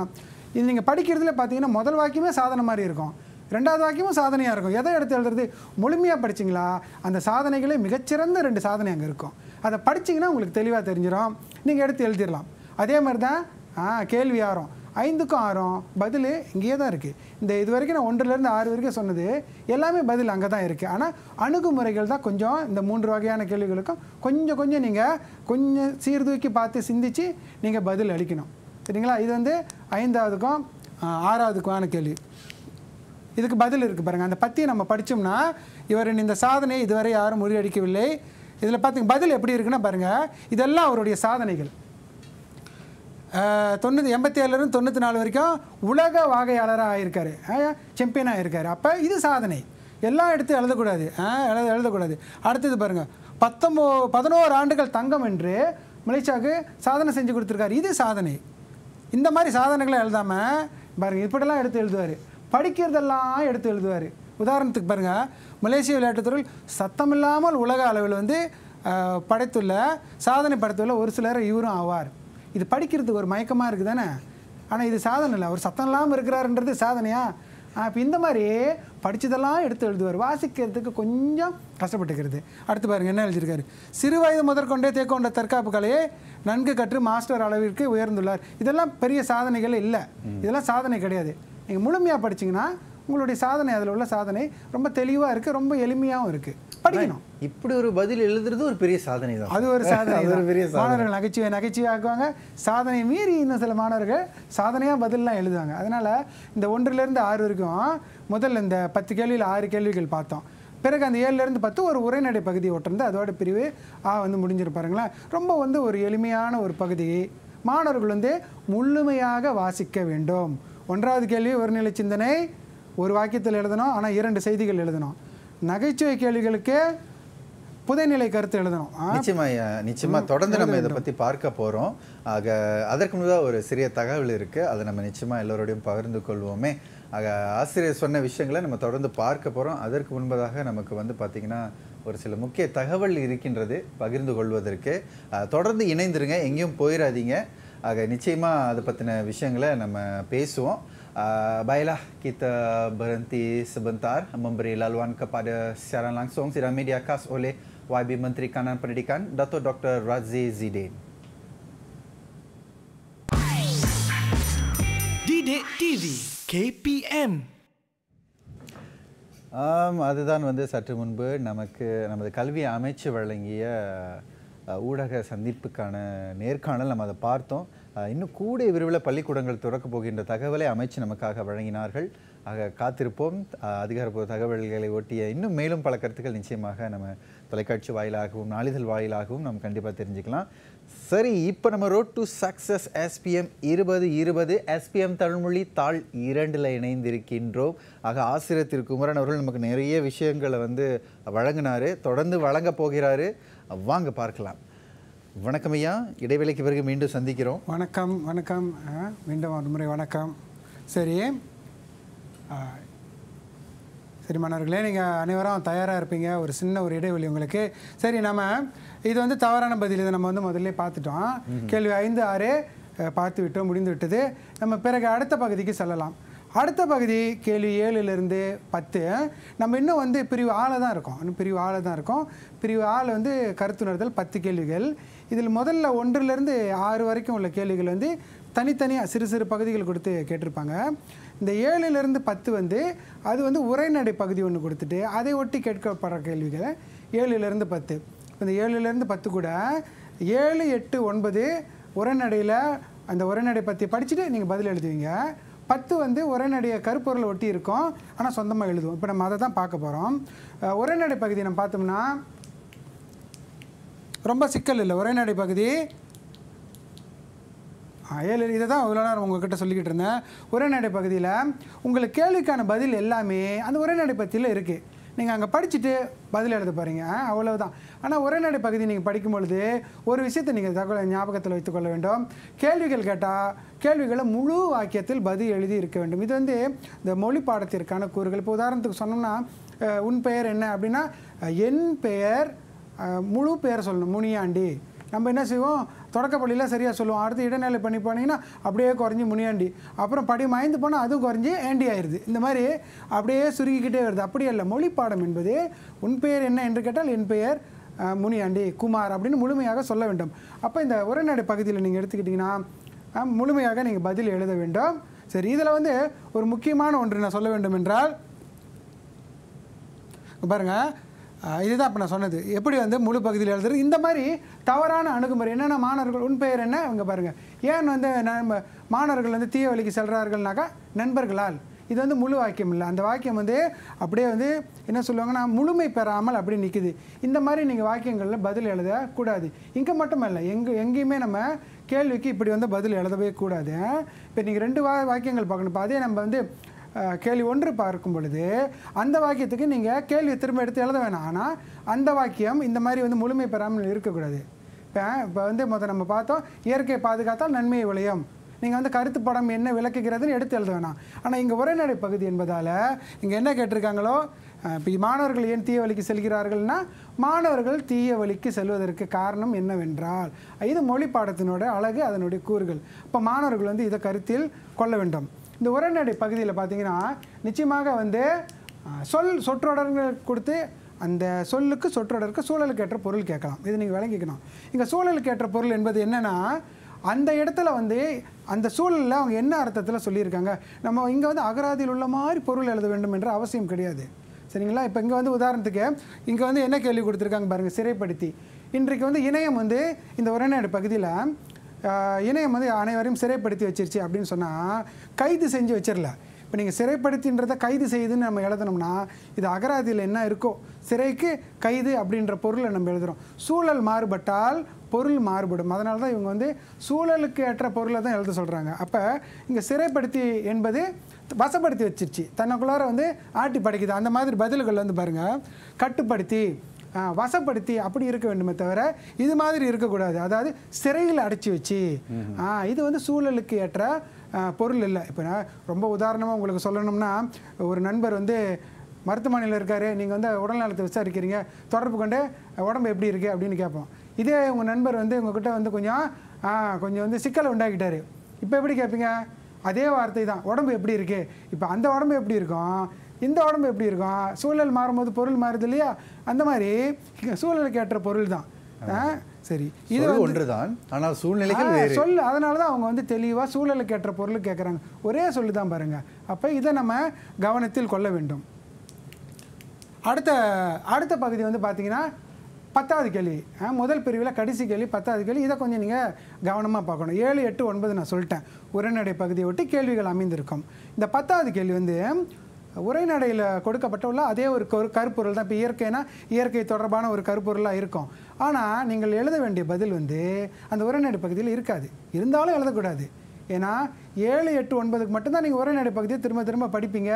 இது நீங்கள் படிக்கிறதுல பார்த்தீங்கன்னா முதல் வாக்கியமே சாதனை மாதிரி இருக்கும் ரெண்டாவது வாக்கியமும் சாதனையாக இருக்கும் எதை எடுத்து எழுதுறது முழுமையாக படிச்சிங்களா அந்த சாதனைகளே மிகச்சிறந்த ரெண்டு சாதனை அங்கே இருக்கும் அதை படிச்சிங்கன்னா உங்களுக்கு தெளிவாக தெரிஞ்சிடும் நீங்கள் எடுத்து எழுதிடலாம் அதே மாதிரி தான் கேள்வி ஆறும் ஐந்துக்கும் ஆறும் பதில் இங்கேயே தான் இருக்குது இந்த இது வரைக்கும் நான் ஒன்றுலேருந்து ஆறு வரைக்கும் சொன்னது எல்லாமே பதில் அங்கே தான் இருக்குது ஆனால் அணுகுமுறைகள் தான் கொஞ்சம் இந்த மூன்று வகையான கேள்விகளுக்கும் கொஞ்சம் கொஞ்சம் நீங்கள் கொஞ்சம் சீர்தூக்கி பார்த்து சிந்தித்து நீங்கள் பதில் அளிக்கணும் சரிங்களா இது வந்து ஐந்தாவதுக்கும் ஆறாவதுக்குமான கேள்வி இதுக்கு பதில் இருக்குது பாருங்கள் அந்த பற்றி நம்ம படித்தோம்னா இவரின் இந்த சாதனை இதுவரை யாரும் முறியடிக்கவில்லை இதில் பார்த்திங்க பதில் எப்படி இருக்குன்னா பாருங்கள் இதெல்லாம் அவருடைய சாதனைகள் தொண்ணூற்றி எண்பத்தி ஏழுலேருந்து தொண்ணூற்றி நாலு வரைக்கும் உலக வாகையாளராக ஆகியிருக்காரு சாம்பியனாக இருக்கார் அப்போ இது சாதனை எல்லாம் எடுத்து எழுதக்கூடாது எழுத எழுதக்கூடாது அடுத்தது பாருங்கள் பத்தொம்போ பதினோரு ஆண்டுகள் தங்கம் என்று மலேசியாவுக்கு சாதனை செஞ்சு கொடுத்துருக்காரு இது சாதனை இந்த மாதிரி சாதனைகளை எழுதாமல் பாருங்கள் இப்படிலாம் எடுத்து எழுதுவார் படிக்கிறதெல்லாம் எடுத்து எழுதுவார் உதாரணத்துக்கு பாருங்கள் மலேசிய விளையாட்டுத்துறையில் சத்தமில்லாமல் உலக அளவில் வந்து படைத்துள்ள சாதனை படைத்துள்ள ஒரு சிலர் இவரும் ஆவார் இது படிக்கிறதுக்கு ஒரு மயக்கமாக இருக்குது தானே ஆனால் இது சாதனை இல்லை அவர் சத்தம் இல்லாமல் இருக்கிறாருன்றது சாதனையா இப்போ இந்த மாதிரி படித்ததெல்லாம் எடுத்து எழுதுவார் வாசிக்கிறதுக்கு கொஞ்சம் கஷ்டப்பட்டுக்கிறது அடுத்து பாருங்கள் என்ன எழுதியிருக்காரு சிறு வயது முதற்கொண்டே தேக்கொண்ட தற்காப்பு கலையை நன்கு கற்று மாஸ்டர் அளவிற்கு உயர்ந்துள்ளார் இதெல்லாம் பெரிய சாதனைகள் இல்லை இதெல்லாம் சாதனை கிடையாது நீங்கள் முழுமையாக படிச்சிங்கன்னா உங்களுடைய சாதனை அதில் உள்ள சாதனை ரொம்ப தெளிவாக இருக்குது ரொம்ப எளிமையாகவும் இருக்குது படிக்கணும் இப்படி ஒரு பதில் எழுதுறது ஒரு பெரிய சாதனை தான் அது ஒரு சாதனை [laughs] ஒரு பெரிய மாணவர்கள் நகைச்சுவை நகைச்சுவை ஆக்குவாங்க சாதனை மீறி இன்னும் சில மாணவர்கள் சாதனையாக பதிலெலாம் எழுதுவாங்க அதனால் இந்த ஒன்றுலேருந்து ஆறு வரைக்கும் முதல்ல இந்த பத்து கேள்வியில் ஆறு கேள்விகள் பார்த்தோம் பிறகு அந்த ஏழுலேருந்து பத்து ஒரு உரைநடை பகுதி ஒட்டிருந்து அதோட பிரிவு ஆ வந்து பாருங்களேன் ரொம்ப வந்து ஒரு எளிமையான ஒரு பகுதி மாணவர்கள் வந்து முழுமையாக வாசிக்க வேண்டும் ஒன்றாவது கேள்வி ஒருநிலை சிந்தனை ஒரு வாக்கியத்தில் எழுதணும் ஆனால் இரண்டு செய்திகள் எழுதணும் நகைச்சுவை கேள்விகளுக்கே புதைநிலை கருத்து எழுதணும் நிச்சயமா நிச்சயமாக தொடர்ந்து நம்ம இதை பற்றி பார்க்க போகிறோம் ஆக அதற்கு முன்னாக ஒரு சிறிய தகவல் இருக்குது அதை நம்ம நிச்சயமாக எல்லோரோடையும் பகிர்ந்து கொள்வோமே ஆக ஆசிரியர் சொன்ன விஷயங்களை நம்ம தொடர்ந்து பார்க்க போகிறோம் அதற்கு முன்பதாக நமக்கு வந்து பார்த்திங்கன்னா ஒரு சில முக்கிய தகவல் இருக்கின்றது பகிர்ந்து கொள்வதற்கு தொடர்ந்து இணைந்துருங்க எங்கேயும் போயிடாதீங்க ஆக நிச்சயமாக அதை பற்றின விஷயங்களை நம்ம பேசுவோம் Uh, baiklah, kita berhenti sebentar memberi laluan kepada siaran langsung sidang media khas oleh YB Menteri Kanan Pendidikan, Dato' Dr. Razie Zidin. Didik TV KPM um, அதுதான் வந்து சற்று முன்பு நமக்கு நமது கல்வியை அமைச்சு வழங்கிய ஊடக சந்திப்புக்கான நேர்காணல் நம்ம அதை பார்த்தோம் இன்னும் கூடிய விரைவில் பள்ளிக்கூடங்கள் திறக்கப் போகின்ற தகவலை அமைச்சு நமக்காக வழங்கினார்கள் ஆக காத்திருப்போம் அதிகாரப்பூர்வ தகவல்களை ஒட்டிய இன்னும் மேலும் பல கருத்துக்கள் நிச்சயமாக நம்ம தொலைக்காட்சி வாயிலாகவும் நாளிதழ் வாயிலாகவும் நம்ம கண்டிப்பாக தெரிஞ்சுக்கலாம் சரி இப்போ நம்ம ரோட் டு சக்ஸஸ் எஸ்பிஎம் இருபது இருபது எஸ்பிஎம் தமிழ்மொழி தாழ் இரண்டில் இணைந்திருக்கின்றோம் ஆக ஆசிரியர் திரு குமரன் அவர்கள் நமக்கு நிறைய விஷயங்களை வந்து வழங்கினார் தொடர்ந்து வழங்க போகிறாரு வாங்க பார்க்கலாம் வணக்கம் ஐயா இடைவேளைக்கு பிறகு மீண்டும் சந்திக்கிறோம் வணக்கம் வணக்கம் மீண்டும் ஒரு முறை வணக்கம் சரி சரி மாணவர்களே நீங்கள் அனைவரும் தயாராக இருப்பீங்க ஒரு சின்ன ஒரு இடைவெளி உங்களுக்கு சரி நம்ம இது வந்து தவறான பதில் இதை நம்ம வந்து முதல்ல பார்த்துட்டோம் கேள்வி ஐந்து ஆறு பார்த்து விட்டோம் முடிந்து விட்டது நம்ம பிறகு அடுத்த பகுதிக்கு செல்லலாம் அடுத்த பகுதி கேள்வி ஏழுலேருந்து பத்து நம்ம இன்னும் வந்து பிரிவு ஆளை தான் இருக்கோம் இன்னும் பிரிவு ஆளை தான் இருக்கோம் பிரிவு ஆள் வந்து கருத்துணர்தல் பத்து கேள்விகள் இதில் முதல்ல ஒன்றிலிருந்து ஆறு வரைக்கும் உள்ள கேள்விகள் வந்து தனித்தனியாக சிறு சிறு பகுதிகள் கொடுத்து கேட்டிருப்பாங்க இந்த ஏழுலேருந்து பத்து வந்து அது வந்து உரைநடை பகுதி ஒன்று கொடுத்துட்டு அதை ஒட்டி கேட்கப்படுற கேள்விகள் ஏழுலேருந்து பத்து இந்த ஏழுலேருந்து பத்து கூட ஏழு எட்டு ஒன்பது உரைநடையில் அந்த உரைநடை பற்றி படிச்சுட்டு நீங்கள் பதில் எழுதுவீங்க பத்து வந்து உரைநடைய கருப்பொருளை ஒட்டி இருக்கும் ஆனால் சொந்தமாக எழுதுவோம் இப்போ நம்ம அதை தான் பார்க்க போகிறோம் உரைநடை பகுதி நம்ம பார்த்தோம்னா ரொம்ப சிக்கல் இல்லை உரைநடை பகுதி ஏழு இதை தான் இவ்வளோ நேரம் உங்ககிட்ட சொல்லிக்கிட்டு இருந்தேன் உரைநடை பகுதியில் உங்களுக்கு கேள்விக்கான பதில் எல்லாமே அந்த உரைநடை பகுதியில் இருக்குது நீங்கள் அங்கே படிச்சுட்டு பதில் எழுத பாருங்கள் அவ்வளவுதான் ஆனால் உரைநடை பகுதி நீங்கள் படிக்கும் பொழுது ஒரு விஷயத்தை நீங்கள் தகவல் ஞாபகத்தில் வைத்துக்கொள்ள வேண்டும் கேள்விகள் கேட்டால் கேள்விகளை முழு வாக்கியத்தில் பதில் எழுதி இருக்க வேண்டும் இது வந்து இந்த மொழி பாடத்திற்கான கூறுகள் இப்போ உதாரணத்துக்கு சொன்னோம்னா உன் பெயர் என்ன அப்படின்னா என் பெயர் முழு பேரை சொல்லணும் முனியாண்டி நம்ம என்ன செய்வோம் தொடக்கப்பள்ளியில் சரியாக சொல்லுவோம் அடுத்து இடைநிலை பண்ணி போனீங்கன்னா அப்படியே குறைஞ்சி முனியாண்டி அப்புறம் படி மாய்ந்து போனால் அதுவும் குறைஞ்சி ஏண்டி ஆயிடுது இந்த மாதிரி அப்படியே சுருக்கிக்கிட்டே வருது அப்படி அல்ல மொழி பாடம் என்பது உன் பெயர் என்ன என்று கேட்டால் என் பெயர் முனியாண்டி குமார் அப்படின்னு முழுமையாக சொல்ல வேண்டும் அப்போ இந்த உரைநடை பகுதியில் நீங்கள் எடுத்துக்கிட்டிங்கன்னா முழுமையாக நீங்கள் பதில் எழுத வேண்டும் சரி இதில் வந்து ஒரு முக்கியமான ஒன்று நான் சொல்ல வேண்டும் என்றால் பாருங்கள் இதுதான் இப்போ நான் சொன்னது எப்படி வந்து முழு பகுதியில் எழுதுறது இந்த மாதிரி தவறான அணுகுமுறை என்னென்ன மாணவர்கள் உன் பெயர் என்ன இங்கே பாருங்கள் ஏன் வந்து நம்ம மாணவர்கள் வந்து தீய வழிக்கு செல்கிறார்கள்னாக்கா நண்பர்களால் இது வந்து முழு வாக்கியம் இல்லை அந்த வாக்கியம் வந்து அப்படியே வந்து என்ன சொல்லுவாங்கன்னா முழுமை பெறாமல் அப்படி நிற்குது இந்த மாதிரி நீங்கள் வாக்கியங்களில் பதில் எழுதக்கூடாது இங்கே மட்டும் இல்லை எங்கே எங்கேயுமே நம்ம கேள்விக்கு இப்படி வந்து பதில் எழுதவே கூடாது இப்போ நீங்கள் ரெண்டு வா வாக்கியங்கள் பார்க்கணும் இப்போ அதே நம்ம வந்து கேள்வி ஒன்று பார்க்கும் பொழுது அந்த வாக்கியத்துக்கு நீங்கள் கேள்வி திரும்ப எடுத்து எழுத வேணாம் ஆனால் அந்த வாக்கியம் இந்த மாதிரி வந்து முழுமை பெறாமல் இருக்கக்கூடாது இப்போ இப்போ வந்து முதல் நம்ம பார்த்தோம் இயற்கையை பாதுகாத்தால் நன்மையை விளையும் நீங்கள் வந்து கருத்து படம் என்ன விளக்குகிறதுன்னு எடுத்து எழுத வேணாம் ஆனால் இங்கே உரைநடை பகுதி என்பதால் இங்கே என்ன கேட்டிருக்காங்களோ இப்போ மாணவர்கள் ஏன் தீய வழிக்கு செல்கிறார்கள்னா மாணவர்கள் தீய வழிக்கு செல்வதற்கு காரணம் என்னவென்றால் இது மொழி பாடத்தினோட அழகு அதனுடைய கூறுகள் இப்போ மாணவர்கள் வந்து இதை கருத்தில் கொள்ள வேண்டும் இந்த உரைநடை பகுதியில் பார்த்தீங்கன்னா நிச்சயமாக வந்து சொல் சொற்றொடர்கள் கொடுத்து அந்த சொல்லுக்கு சொற்றொடருக்கு சூழலுக்கு ஏற்ற பொருள் கேட்கலாம் இது நீங்கள் விளங்கிக்கணும் இங்கே சூழலுக்கு ஏற்ற பொருள் என்பது என்னென்னா அந்த இடத்துல வந்து அந்த சூழலில் அவங்க என்ன அர்த்தத்தில் சொல்லியிருக்காங்க நம்ம இங்கே வந்து அகராதியில் உள்ள மாதிரி பொருள் எழுத வேண்டும் என்ற அவசியம் கிடையாது சரிங்களா இப்போ இங்கே வந்து உதாரணத்துக்கு இங்கே வந்து என்ன கேள்வி கொடுத்துருக்காங்க பாருங்கள் சிறைப்படுத்தி இன்றைக்கு வந்து இணையம் வந்து இந்த உரைநாடு பகுதியில் இணையம் வந்து அனைவரையும் சிறைப்படுத்தி வச்சிருச்சு அப்படின்னு சொன்னால் கைது செஞ்சு வச்சிடல இப்போ நீங்கள் சிறைப்படுத்தின்றத கைது செய்யுதுன்னு நம்ம எழுதணும்னா இது அகராதியில் என்ன இருக்கோ சிறைக்கு கைது அப்படின்ற பொருளை நம்ம எழுதுகிறோம் சூழல் மாறுபட்டால் பொருள் மாறுபடும் அதனால தான் இவங்க வந்து சூழலுக்கு ஏற்ற பொருளை தான் எழுத சொல்கிறாங்க அப்போ இங்கே சிறைப்படுத்தி என்பது வசப்படுத்தி வச்சிருச்சு தன்னக்குள்ளார வந்து ஆட்டி படைக்குது அந்த மாதிரி பதில்கள் வந்து பாருங்கள் கட்டுப்படுத்தி வசப்படுத்தி அப்படி இருக்க வேண்டுமே தவிர இது மாதிரி இருக்கக்கூடாது அதாவது சிறையில் அடைச்சி வச்சு இது வந்து சூழலுக்கு ஏற்ற பொருள் இல்லை இப்போ நான் ரொம்ப உதாரணமாக உங்களுக்கு சொல்லணும்னா ஒரு நண்பர் வந்து மருத்துவமனையில் இருக்கார் நீங்கள் வந்து உடல்நலத்தை விசாரிக்கிறீங்க தொடர்பு கொண்டு உடம்பு எப்படி இருக்குது அப்படின்னு கேட்போம் இதே உங்கள் நண்பர் வந்து உங்ககிட்ட வந்து கொஞ்சம் கொஞ்சம் வந்து சிக்கலை உண்டாக்கிட்டார் இப்போ எப்படி கேட்பீங்க அதே வார்த்தை தான் உடம்பு எப்படி இருக்குது இப்போ அந்த உடம்பு எப்படி இருக்கும் இந்த உடம்பு எப்படி இருக்கும் சூழல் மாறும்போது பொருள் மாறுது இல்லையா அந்த மாதிரி சூழலுக்கு ஏற்ற பொருள் தான் சரி இது ஒன்றுதான் ஆனால் சூழ்நிலைகள் சொல் அதனால தான் அவங்க வந்து தெளிவாக சூழலுக்கு ஏற்ற பொருள் கேட்குறாங்க ஒரே சொல்லு தான் பாருங்கள் அப்போ இதை நம்ம கவனத்தில் கொள்ள வேண்டும் அடுத்த அடுத்த பகுதி வந்து பார்த்தீங்கன்னா பத்தாவது கேள்வி முதல் பிரிவில் கடைசி கேள்வி பத்தாவது கேள்வி இதை கொஞ்சம் நீங்கள் கவனமாக பார்க்கணும் ஏழு எட்டு ஒன்பது நான் சொல்லிட்டேன் உரைநடை பகுதியை ஒட்டி கேள்விகள் அமைந்திருக்கும் இந்த பத்தாவது கேள்வி வந்து உரைநடையில் உள்ள அதே ஒரு ஒரு கருப்பொருள் தான் இப்போ இயற்கைனா இயற்கை தொடர்பான ஒரு கருப்பொருளாக இருக்கும் ஆனால் நீங்கள் எழுத வேண்டிய பதில் வந்து அந்த உரைநடை பகுதியில் இருக்காது இருந்தாலும் எழுதக்கூடாது ஏன்னா ஏழு எட்டு ஒன்பதுக்கு மட்டும்தான் நீங்கள் உரைநடை பகுதியை திரும்ப திரும்ப படிப்பீங்க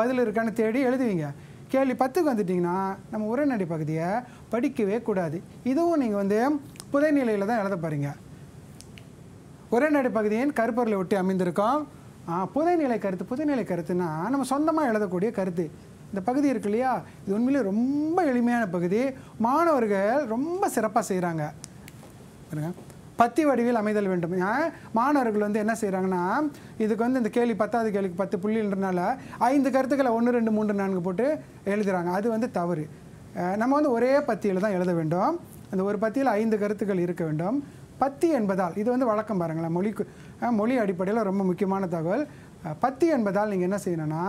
பதில் இருக்கான்னு தேடி எழுதுவீங்க கேள்வி பத்துக்கு வந்துட்டிங்கன்னா நம்ம உரைநடை பகுதியை படிக்கவே கூடாது இதுவும் நீங்கள் வந்து புதைநிலையில் தான் எழுத பாருங்க உரைநடை பகுதியின் கருப்பொருளை ஒட்டி அமைந்திருக்கோம் புதைநிலை கருத்து புதைநிலை கருத்துனா நம்ம சொந்தமாக எழுதக்கூடிய கருத்து இந்த பகுதி இருக்கு இல்லையா இது உண்மையிலே ரொம்ப எளிமையான பகுதி மாணவர்கள் ரொம்ப சிறப்பாக செய்கிறாங்க பத்தி வடிவில் அமைதல் வேண்டும் மாணவர்கள் வந்து என்ன செய்கிறாங்கன்னா இதுக்கு வந்து இந்த கேள்வி பத்தாவது கேள்விக்கு பத்து புள்ளின்றனால ஐந்து கருத்துக்களை ஒன்று ரெண்டு மூன்று நான்கு போட்டு எழுதுகிறாங்க அது வந்து தவறு நம்ம வந்து ஒரே பத்தியில் தான் எழுத வேண்டும் அந்த ஒரு பத்தியில் ஐந்து கருத்துக்கள் இருக்க வேண்டும் பத்தி என்பதால் இது வந்து வழக்கம் பாருங்களேன் மொழி மொழி அடிப்படையில் ரொம்ப முக்கியமான தகவல் பத்தி என்பதால் நீங்கள் என்ன செய்யணும்னா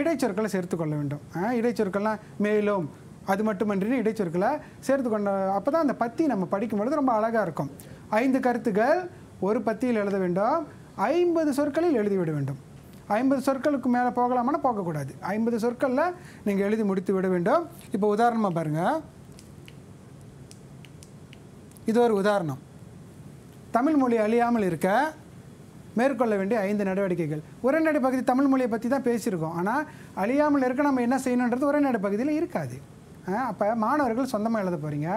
இடைச்சொற்களை சேர்த்து கொள்ள வேண்டும் இடைச்சொற்கள்லாம் மேலும் அது மட்டுமன்றினு இடைச்சொற்களை சேர்த்து கொண்ட அப்போ தான் அந்த பத்தி நம்ம படிக்கும் பொழுது ரொம்ப அழகாக இருக்கும் ஐந்து கருத்துக்கள் ஒரு பத்தியில் எழுத வேண்டும் ஐம்பது சொற்களில் எழுதிவிட வேண்டும் ஐம்பது சொற்களுக்கு மேலே போகலாமானா போகக்கூடாது ஐம்பது சொற்களில் நீங்கள் எழுதி முடித்து விட வேண்டும் இப்போ உதாரணமாக பாருங்கள் இது ஒரு உதாரணம் தமிழ் மொழி அழியாமல் இருக்க மேற்கொள்ள வேண்டிய ஐந்து நடவடிக்கைகள் உரைநடை பகுதி தமிழ் மொழியை பற்றி தான் பேசியிருக்கோம் ஆனால் அழியாமல் இருக்க நம்ம என்ன செய்யணுன்றது உரைநடை பகுதியில் இருக்காது அப்போ மாணவர்கள் சொந்தமாக எழுத போகிறீங்க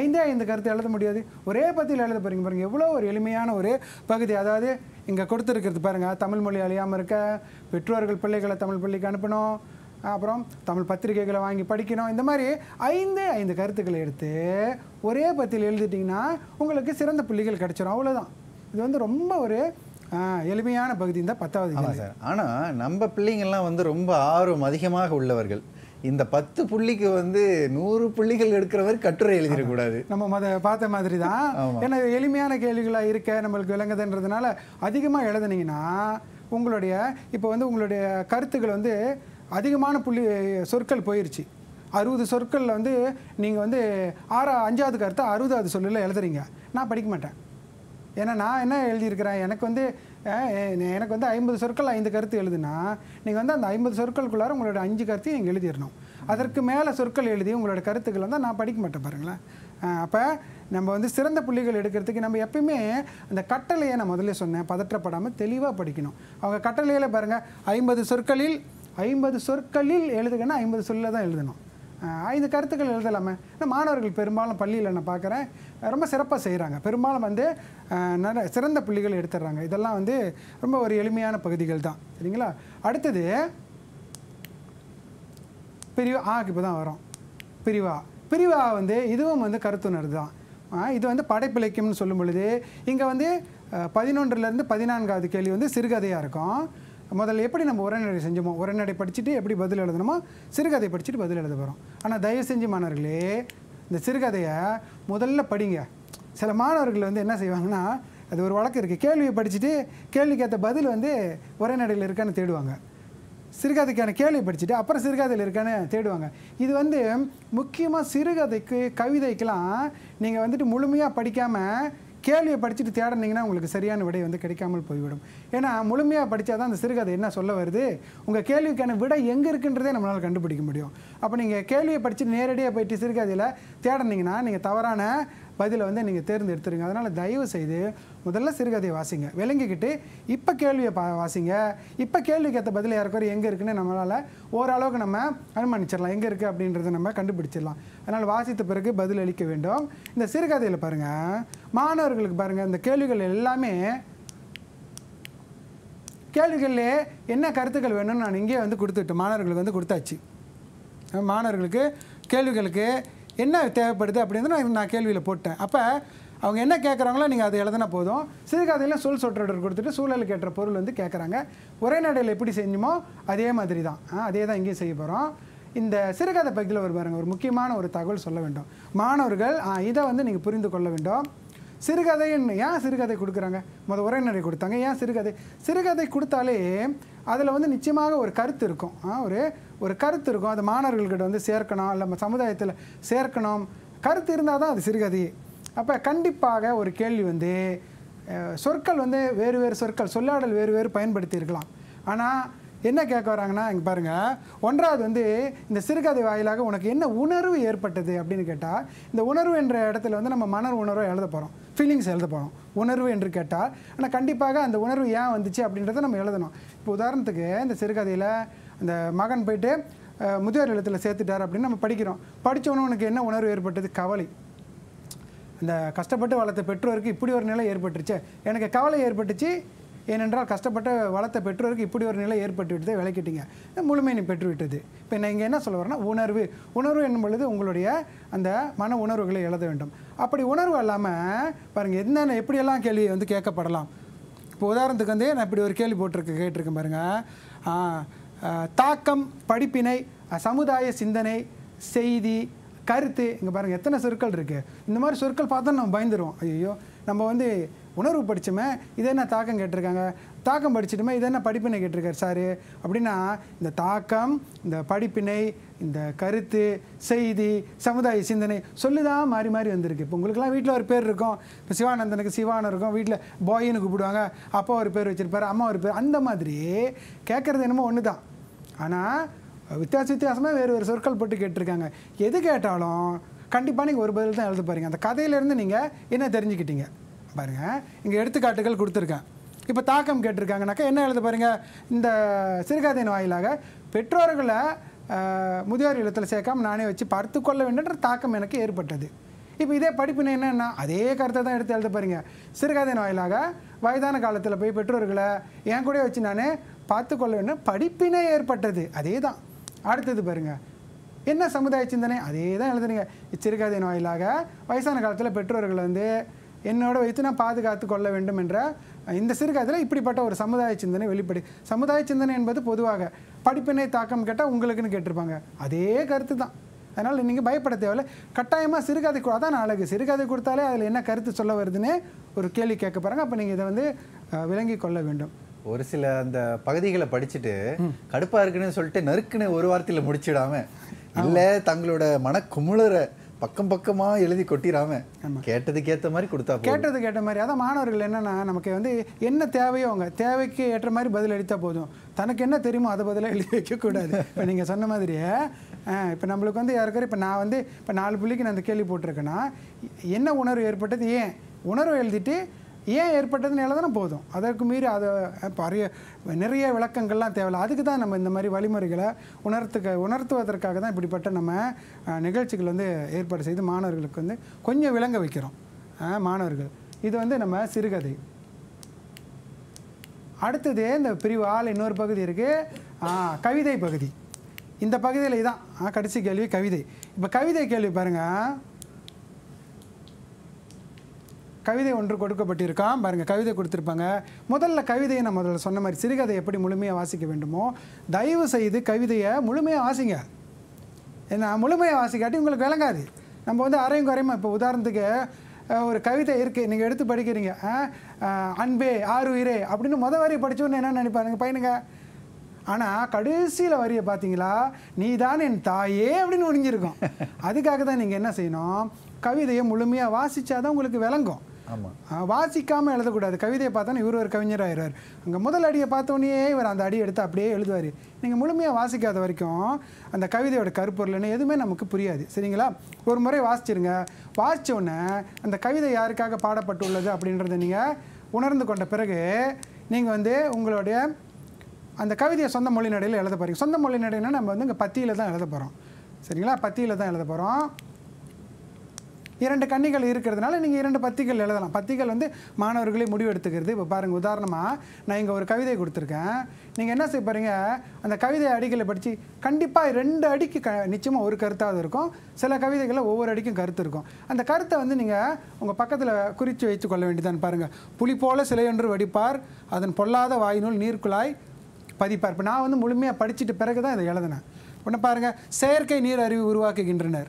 ஐந்தே ஐந்து கருத்து எழுத முடியாது ஒரே பத்தியில் எழுத போகிறீங்க பாருங்கள் எவ்வளோ ஒரு எளிமையான ஒரு பகுதி அதாவது இங்கே கொடுத்துருக்கிறது பாருங்கள் தமிழ் மொழி அழியாமல் இருக்க பெற்றோர்கள் பிள்ளைகளை தமிழ் பள்ளிக்கு அனுப்பணும் அப்புறம் தமிழ் பத்திரிகைகளை வாங்கி படிக்கணும் இந்த மாதிரி ஐந்து ஐந்து கருத்துக்களை எடுத்து ஒரே பத்தியில் எழுதிட்டிங்கன்னா உங்களுக்கு சிறந்த புள்ளிகள் கிடச்சிரும் அவ்வளோதான் இது வந்து ரொம்ப ஒரு எளிமையான பகுதி இந்த பத்தாவது ஆமாம் சார் ஆனால் நம்ம பிள்ளைங்கள்லாம் வந்து ரொம்ப ஆர்வம் அதிகமாக உள்ளவர்கள் இந்த பத்து புள்ளிக்கு வந்து நூறு புள்ளிகள் எடுக்கிறவர் கட்டுரை எழுதிடக்கூடாது நம்ம மத பார்த்த மாதிரி தான் ஏன்னா எளிமையான கேள்விகளாக இருக்க நம்மளுக்கு விளங்குதுன்றதுனால அதிகமாக எழுதுனீங்கன்னா உங்களுடைய இப்போ வந்து உங்களுடைய கருத்துக்கள் வந்து அதிகமான புள்ளி சொற்கள் போயிடுச்சு அறுபது சொற்களில் வந்து நீங்கள் வந்து ஆறா அஞ்சாவது கருத்தை அறுபதாவது சொல்லில் எழுதுறீங்க நான் படிக்க மாட்டேன் ஏன்னா நான் என்ன எழுதியிருக்கிறேன் எனக்கு வந்து எனக்கு வந்து ஐம்பது சொற்கள் ஐந்து கருத்து எழுதுனா நீங்கள் வந்து அந்த ஐம்பது சொற்களுக்குள்ளார உங்களோட அஞ்சு கருத்தையும் நீங்கள் எழுதிடணும் அதற்கு மேலே சொற்கள் எழுதி உங்களோட கருத்துக்கள் வந்து நான் படிக்க மாட்டேன் பாருங்களேன் அப்போ நம்ம வந்து சிறந்த புள்ளிகள் எடுக்கிறதுக்கு நம்ம எப்பயுமே அந்த கட்டளையை நான் முதல்ல சொன்னேன் பதற்றப்படாமல் தெளிவாக படிக்கணும் அவங்க கட்டளையில் பாருங்கள் ஐம்பது சொற்களில் ஐம்பது சொற்களில் எழுதுகன்னா ஐம்பது சொல்லில் தான் எழுதணும் ஐந்து கருத்துக்கள் எழுதலாமே ஏன்னா மாணவர்கள் பெரும்பாலும் பள்ளியில் நான் பார்க்குறேன் ரொம்ப சிறப்பாக செய்கிறாங்க பெரும்பாலும் வந்து நல்ல சிறந்த புள்ளிகள் எடுத்துடுறாங்க இதெல்லாம் வந்து ரொம்ப ஒரு எளிமையான பகுதிகள் தான் சரிங்களா அடுத்தது பிரிவு ஆக்கு இப்போ தான் வரும் பிரிவா பிரிவா வந்து இதுவும் வந்து கருத்துணர் தான் இது வந்து படைப்பிழைக்கும்னு சொல்லும் பொழுது இங்கே வந்து பதினொன்றுலேருந்து பதினான்காவது கேள்வி வந்து சிறுகதையாக இருக்கும் முதல்ல எப்படி நம்ம உரைநடை செஞ்சோமோ உரைநடை படிச்சுட்டு எப்படி பதில் எழுதணுமோ சிறுகதை படிச்சுட்டு பதில் எழுத போகிறோம் ஆனால் தயவு செஞ்சு மாணவர்களே இந்த சிறுகதையை முதல்ல படிங்க சில மாணவர்கள் வந்து என்ன செய்வாங்கன்னா அது ஒரு வழக்கு இருக்குது கேள்வியை படிச்சுட்டு கேள்விக்கேற்ற பதில் வந்து உரைநடையில் இருக்கான்னு தேடுவாங்க சிறுகதைக்கான கேள்வி படிச்சுட்டு அப்புறம் சிறுகதையில் இருக்கான்னு தேடுவாங்க இது வந்து முக்கியமாக சிறுகதைக்கு கவிதைக்கெலாம் நீங்கள் வந்துட்டு முழுமையாக படிக்காமல் கேள்வியை படிச்சுட்டு தேடினீங்கன்னா உங்களுக்கு சரியான விடை வந்து கிடைக்காமல் போய்விடும் ஏன்னா முழுமையாக படித்தா தான் அந்த சிறுகதை என்ன சொல்ல வருது உங்கள் கேள்விக்கான விடை எங்கே இருக்குன்றதே நம்மளால் கண்டுபிடிக்க முடியும் அப்போ நீங்கள் கேள்வியை படிச்சுட்டு நேரடியாக போயிட்டு சிறுகதையில் தேடினீங்கன்னா நீங்கள் தவறான பதில வந்து நீங்கள் தேர்ந்தெடுத்துருங்க அதனால் தயவு செய்து முதல்ல சிறுகதையை வாசிங்க விளங்கிக்கிட்டு இப்போ கேள்வியை பா வாசிங்க இப்போ கேள்விக்கு ஏற்ற பதில யாருக்கொரு எங்கே இருக்குன்னு நம்மளால் ஓரளவுக்கு நம்ம அனுமானிச்சிடலாம் எங்கே இருக்குது அப்படின்றத நம்ம கண்டுபிடிச்சிடலாம் அதனால் வாசித்த பிறகு பதில் அளிக்க வேண்டும் இந்த சிறுகதையில் பாருங்கள் மாணவர்களுக்கு பாருங்கள் இந்த கேள்விகள் எல்லாமே கேள்விகளில் என்ன கருத்துக்கள் வேணும்னு நான் இங்கே வந்து கொடுத்துட்டேன் மாணவர்களுக்கு வந்து கொடுத்தாச்சு மாணவர்களுக்கு கேள்விகளுக்கு என்ன தேவைப்படுது அப்படின்னு நான் கேள்வியில் போட்டேன் அப்போ அவங்க என்ன கேட்குறாங்களோ நீங்கள் அதை எழுதினா போதும் சிறுகதையிலும் சொல் சொற்றொடர் கொடுத்துட்டு சூழலுக்கு ஏற்ற பொருள் வந்து கேட்குறாங்க ஒரே நடையில் எப்படி செஞ்சுமோ அதே மாதிரி தான் அதே தான் இங்கேயும் செய்ய போகிறோம் இந்த சிறுகதை பகுதியில் ஒரு பாருங்கள் ஒரு முக்கியமான ஒரு தகவல் சொல்ல வேண்டும் மாணவர்கள் இதை வந்து நீங்கள் புரிந்து கொள்ள வேண்டும் சிறுகதைன்னு ஏன் சிறுகதை கொடுக்குறாங்க முதல் உரைநடை கொடுத்தாங்க ஏன் சிறுகதை சிறுகதை கொடுத்தாலே அதில் வந்து நிச்சயமாக ஒரு கருத்து இருக்கும் ஒரு ஒரு கருத்து இருக்கும் அது மாணவர்கள்கிட்ட வந்து சேர்க்கணும் இல்லை நம்ம சமுதாயத்தில் சேர்க்கணும் கருத்து இருந்தால் தான் அது சிறுகதை அப்போ கண்டிப்பாக ஒரு கேள்வி வந்து சொற்கள் வந்து வேறு வேறு சொற்கள் சொல்லாடல் வேறு வேறு பயன்படுத்தி இருக்கலாம் ஆனால் என்ன கேட்க வராங்கன்னா இங்கே பாருங்கள் ஒன்றாவது வந்து இந்த சிறுகதை வாயிலாக உனக்கு என்ன உணர்வு ஏற்பட்டது அப்படின்னு கேட்டால் இந்த உணர்வு என்ற இடத்துல வந்து நம்ம மன உணர்வை எழுத போகிறோம் ஃபீலிங்ஸ் எழுத போகிறோம் உணர்வு என்று கேட்டால் ஆனால் கண்டிப்பாக அந்த உணர்வு ஏன் வந்துச்சு அப்படின்றத நம்ம எழுதணும் இப்போ உதாரணத்துக்கு இந்த சிறுகதையில் அந்த மகன் போயிட்டு முதியோர் இல்லத்தில் சேர்த்துட்டார் அப்படின்னு நம்ம படிக்கிறோம் படித்தவனவனுக்கு உனக்கு என்ன உணர்வு ஏற்பட்டது கவலை அந்த கஷ்டப்பட்டு வளர்த்த பெற்றோருக்கு இப்படி ஒரு நிலை ஏற்பட்டுருச்சு எனக்கு கவலை ஏற்பட்டுச்சு ஏனென்றால் கஷ்டப்பட்ட வளர்த்த பெற்றோருக்கு இப்படி ஒரு நிலை ஏற்பட்டு விட்டதை விளக்கிட்டீங்க முழுமை நீ பெற்றுவிட்டது இப்போ நான் இங்கே என்ன சொல்ல வரேன்னா உணர்வு உணர்வு என்னும் பொழுது உங்களுடைய அந்த மன உணர்வுகளை எழுத வேண்டும் அப்படி உணர்வு இல்லாமல் பாருங்கள் என்னென்ன எப்படியெல்லாம் கேள்வி வந்து கேட்கப்படலாம் இப்போ உதாரணத்துக்கு வந்து நான் இப்படி ஒரு கேள்வி போட்டிருக்க கேட்டிருக்கேன் பாருங்கள் தாக்கம் படிப்பினை சமுதாய சிந்தனை செய்தி கருத்து இங்கே பாருங்கள் எத்தனை சொற்கள் இருக்குது இந்த மாதிரி சொற்கள் பார்த்தா நம்ம பயந்துருவோம் ஐயோ நம்ம வந்து உணர்வு படித்தோமே இதே என்ன தாக்கம் கேட்டிருக்காங்க தாக்கம் படிச்சுட்டுமே இது என்ன படிப்பினை கேட்டிருக்காரு சார் அப்படின்னா இந்த தாக்கம் இந்த படிப்பினை இந்த கருத்து செய்தி சமுதாய சிந்தனை சொல்லுதான் மாறி மாறி வந்திருக்கு இப்போ உங்களுக்குலாம் வீட்டில் ஒரு பேர் இருக்கும் இப்போ சிவானந்தனுக்கு சிவானம் இருக்கும் வீட்டில் பாயின்னு கூப்பிடுவாங்க அப்பா ஒரு பேர் வச்சுருப்பார் அம்மா ஒரு பேர் அந்த மாதிரி கேட்குறது என்னமோ ஒன்று தான் ஆனால் வித்தியாச வித்தியாசமாக வேறு வேறு சொற்கள் போட்டு கேட்டிருக்காங்க எது கேட்டாலும் கண்டிப்பாக நீங்கள் ஒரு பதில் தான் எழுத பாருங்கள் அந்த கதையிலேருந்து நீங்கள் என்ன தெரிஞ்சுக்கிட்டீங்க பாருங்கள் இங்கே எடுத்துக்காட்டுகள் கொடுத்துருக்கேன் இப்போ தாக்கம் கேட்டிருக்காங்கனாக்கா என்ன எழுத பாருங்க இந்த சிறுகதையின் வாயிலாக பெற்றோர்களை முதியோர் இல்லத்தில் சேர்க்காமல் நானே வச்சு பார்த்து கொள்ள வேண்டும்ன்ற தாக்கம் எனக்கு ஏற்பட்டது இப்போ இதே படிப்பினை என்னென்னா அதே கருத்தை தான் எடுத்து எழுத பாருங்க சிறுகதையின் வாயிலாக வயதான காலத்தில் போய் பெற்றோர்களை என் கூட வச்சு நானே பார்த்து கொள்ள வேண்டும் படிப்பினை ஏற்பட்டது அதே தான் அடுத்தது பாருங்கள் என்ன சமுதாய சிந்தனை அதே தான் எழுதுனீங்க சிறுகதையின் வாயிலாக வயசான காலத்தில் பெற்றோர்கள் வந்து என்னோட வைத்து நான் பாதுகாத்து கொள்ள வேண்டும் என்ற இந்த சிறுகதையில் இப்படிப்பட்ட ஒரு சமுதாய சிந்தனை வெளிப்படு சமுதாய சிந்தனை என்பது பொதுவாக படிப்பினை தாக்கம் கேட்டால் உங்களுக்குன்னு கேட்டிருப்பாங்க அதே கருத்து தான் அதனால் நீங்கள் பயப்பட தேவையில்ல கட்டாயமாக சிறுகதை தான் அழகு சிறுகதை கொடுத்தாலே அதில் என்ன கருத்து சொல்ல வருதுன்னு ஒரு கேள்வி கேட்க பாருங்கள் அப்போ நீங்கள் இதை வந்து விளங்கி கொள்ள வேண்டும் ஒரு சில அந்த பகுதிகளை படிச்சுட்டு கடுப்பாக இருக்குன்னு சொல்லிட்டு நறுக்குன்னு ஒரு வாரத்தில் முடிச்சிடாம இல்லை தங்களோட மனக்குமுளரை பக்கம் பக்கமாக எழுதி கொட்டிடாம கேட்டதுக்கு ஏற்ற மாதிரி கொடுத்தா கேட்டதுக்கு ஏற்ற மாதிரி அதான் மாணவர்கள் என்னென்னா நமக்கு வந்து என்ன தேவையோ அவங்க தேவைக்கு ஏற்ற மாதிரி பதில் அளித்தா போதும் தனக்கு என்ன தெரியுமோ அதை பதிலாக எழுதி வைக்கக்கூடாது இப்போ நீங்கள் சொன்ன மாதிரியே இப்போ நம்மளுக்கு வந்து யாருக்காரு இப்போ நான் வந்து இப்போ நாலு பிள்ளைக்கு நான் அந்த கேள்வி போட்டிருக்கேன்னா என்ன உணர்வு ஏற்பட்டது ஏன் உணர்வு எழுதிட்டு ஏன் ஏற்பட்டதுன்னு எழுதுனா போதும் அதற்கு மீறி அதை பறைய நிறைய விளக்கங்கள்லாம் தேவையில்லை அதுக்கு தான் நம்ம இந்த மாதிரி வழிமுறைகளை உணர்த்துக்க உணர்த்துவதற்காக தான் இப்படிப்பட்ட நம்ம நிகழ்ச்சிகள் வந்து ஏற்பாடு செய்து மாணவர்களுக்கு வந்து கொஞ்சம் விளங்க வைக்கிறோம் மாணவர்கள் இது வந்து நம்ம சிறுகதை அடுத்தது இந்த பிரிவு ஆள் இன்னொரு பகுதி இருக்குது கவிதை பகுதி இந்த பகுதியில் இதான் கடைசி கேள்வி கவிதை இப்போ கவிதை கேள்வி பாருங்கள் கவிதை ஒன்று கொடுக்கப்பட்டிருக்கான் பாருங்கள் கவிதை கொடுத்துருப்பாங்க முதல்ல கவிதையை நான் முதல்ல சொன்ன மாதிரி சிறுகதை எப்படி முழுமையாக வாசிக்க வேண்டுமோ தயவு செய்து கவிதையை முழுமையாக வாசிங்க ஏன்னா முழுமையாக வாசிக்காட்டி உங்களுக்கு விளங்காது நம்ம வந்து அரையும் குறையுமா இப்போ உதாரணத்துக்கு ஒரு கவிதை இருக்குது நீங்கள் எடுத்து படிக்கிறீங்க அன்பே ஆறு உயிரே அப்படின்னு முத வரி படித்தோன்னு என்ன நினைப்பாருங்க பையனுங்க ஆனால் கடைசியில் வரியை பார்த்தீங்களா நீ தான் என் தாயே அப்படின்னு ஒழிஞ்சிருக்கோம் அதுக்காக தான் நீங்கள் என்ன செய்யணும் கவிதையை முழுமையாக வாசித்தாதான் உங்களுக்கு விளங்கும் வாசிக்காமல் எழுதக்கூடாது கவிதையை பார்த்தோன்னே இவர் ஒரு கவிஞர் ஆயிடுவார் அங்கே முதல் அடியை பார்த்தோன்னே இவர் அந்த அடி எடுத்து அப்படியே எழுதுவார் நீங்கள் முழுமையாக வாசிக்காத வரைக்கும் அந்த கவிதையோட கருப்பொருள்னு எதுவுமே நமக்கு புரியாது சரிங்களா ஒரு முறை வாசிச்சிருங்க வாசித்தோடனே அந்த கவிதை யாருக்காக பாடப்பட்டுள்ளது அப்படின்றத நீங்கள் உணர்ந்து கொண்ட பிறகு நீங்கள் வந்து உங்களுடைய அந்த கவிதையை சொந்த மொழி நடையில் எழுத போகிறீங்க சொந்த மொழி நடையினா நம்ம வந்து இங்கே பத்தியில் தான் எழுத போகிறோம் சரிங்களா பத்தியில் தான் எழுத போகிறோம் இரண்டு கண்ணிகள் இருக்கிறதுனால நீங்கள் இரண்டு பத்திகள் எழுதலாம் பத்திகள் வந்து மாணவர்களே முடிவு எடுத்துக்கிறது இப்போ பாருங்கள் உதாரணமாக நான் இங்கே ஒரு கவிதை கொடுத்துருக்கேன் நீங்கள் என்ன செய்ய பாருங்க அந்த கவிதை அடிகளை படித்து கண்டிப்பாக ரெண்டு அடிக்கு க நிச்சயமாக ஒரு கருத்தாவது இருக்கும் சில கவிதைகளில் ஒவ்வொரு அடிக்கும் கருத்து இருக்கும் அந்த கருத்தை வந்து நீங்கள் உங்கள் பக்கத்தில் குறித்து வைத்து கொள்ள வேண்டியதான் பாருங்கள் புலி போல சிலையொன்று வடிப்பார் அதன் பொல்லாத வாயினுள் நீர்க்குழாய் பதிப்பார் இப்போ நான் வந்து முழுமையாக படிச்சுட்டு பிறகு தான் இதை எழுதினேன் ஒன்று பாருங்கள் செயற்கை நீர் அறிவு உருவாக்குகின்றனர்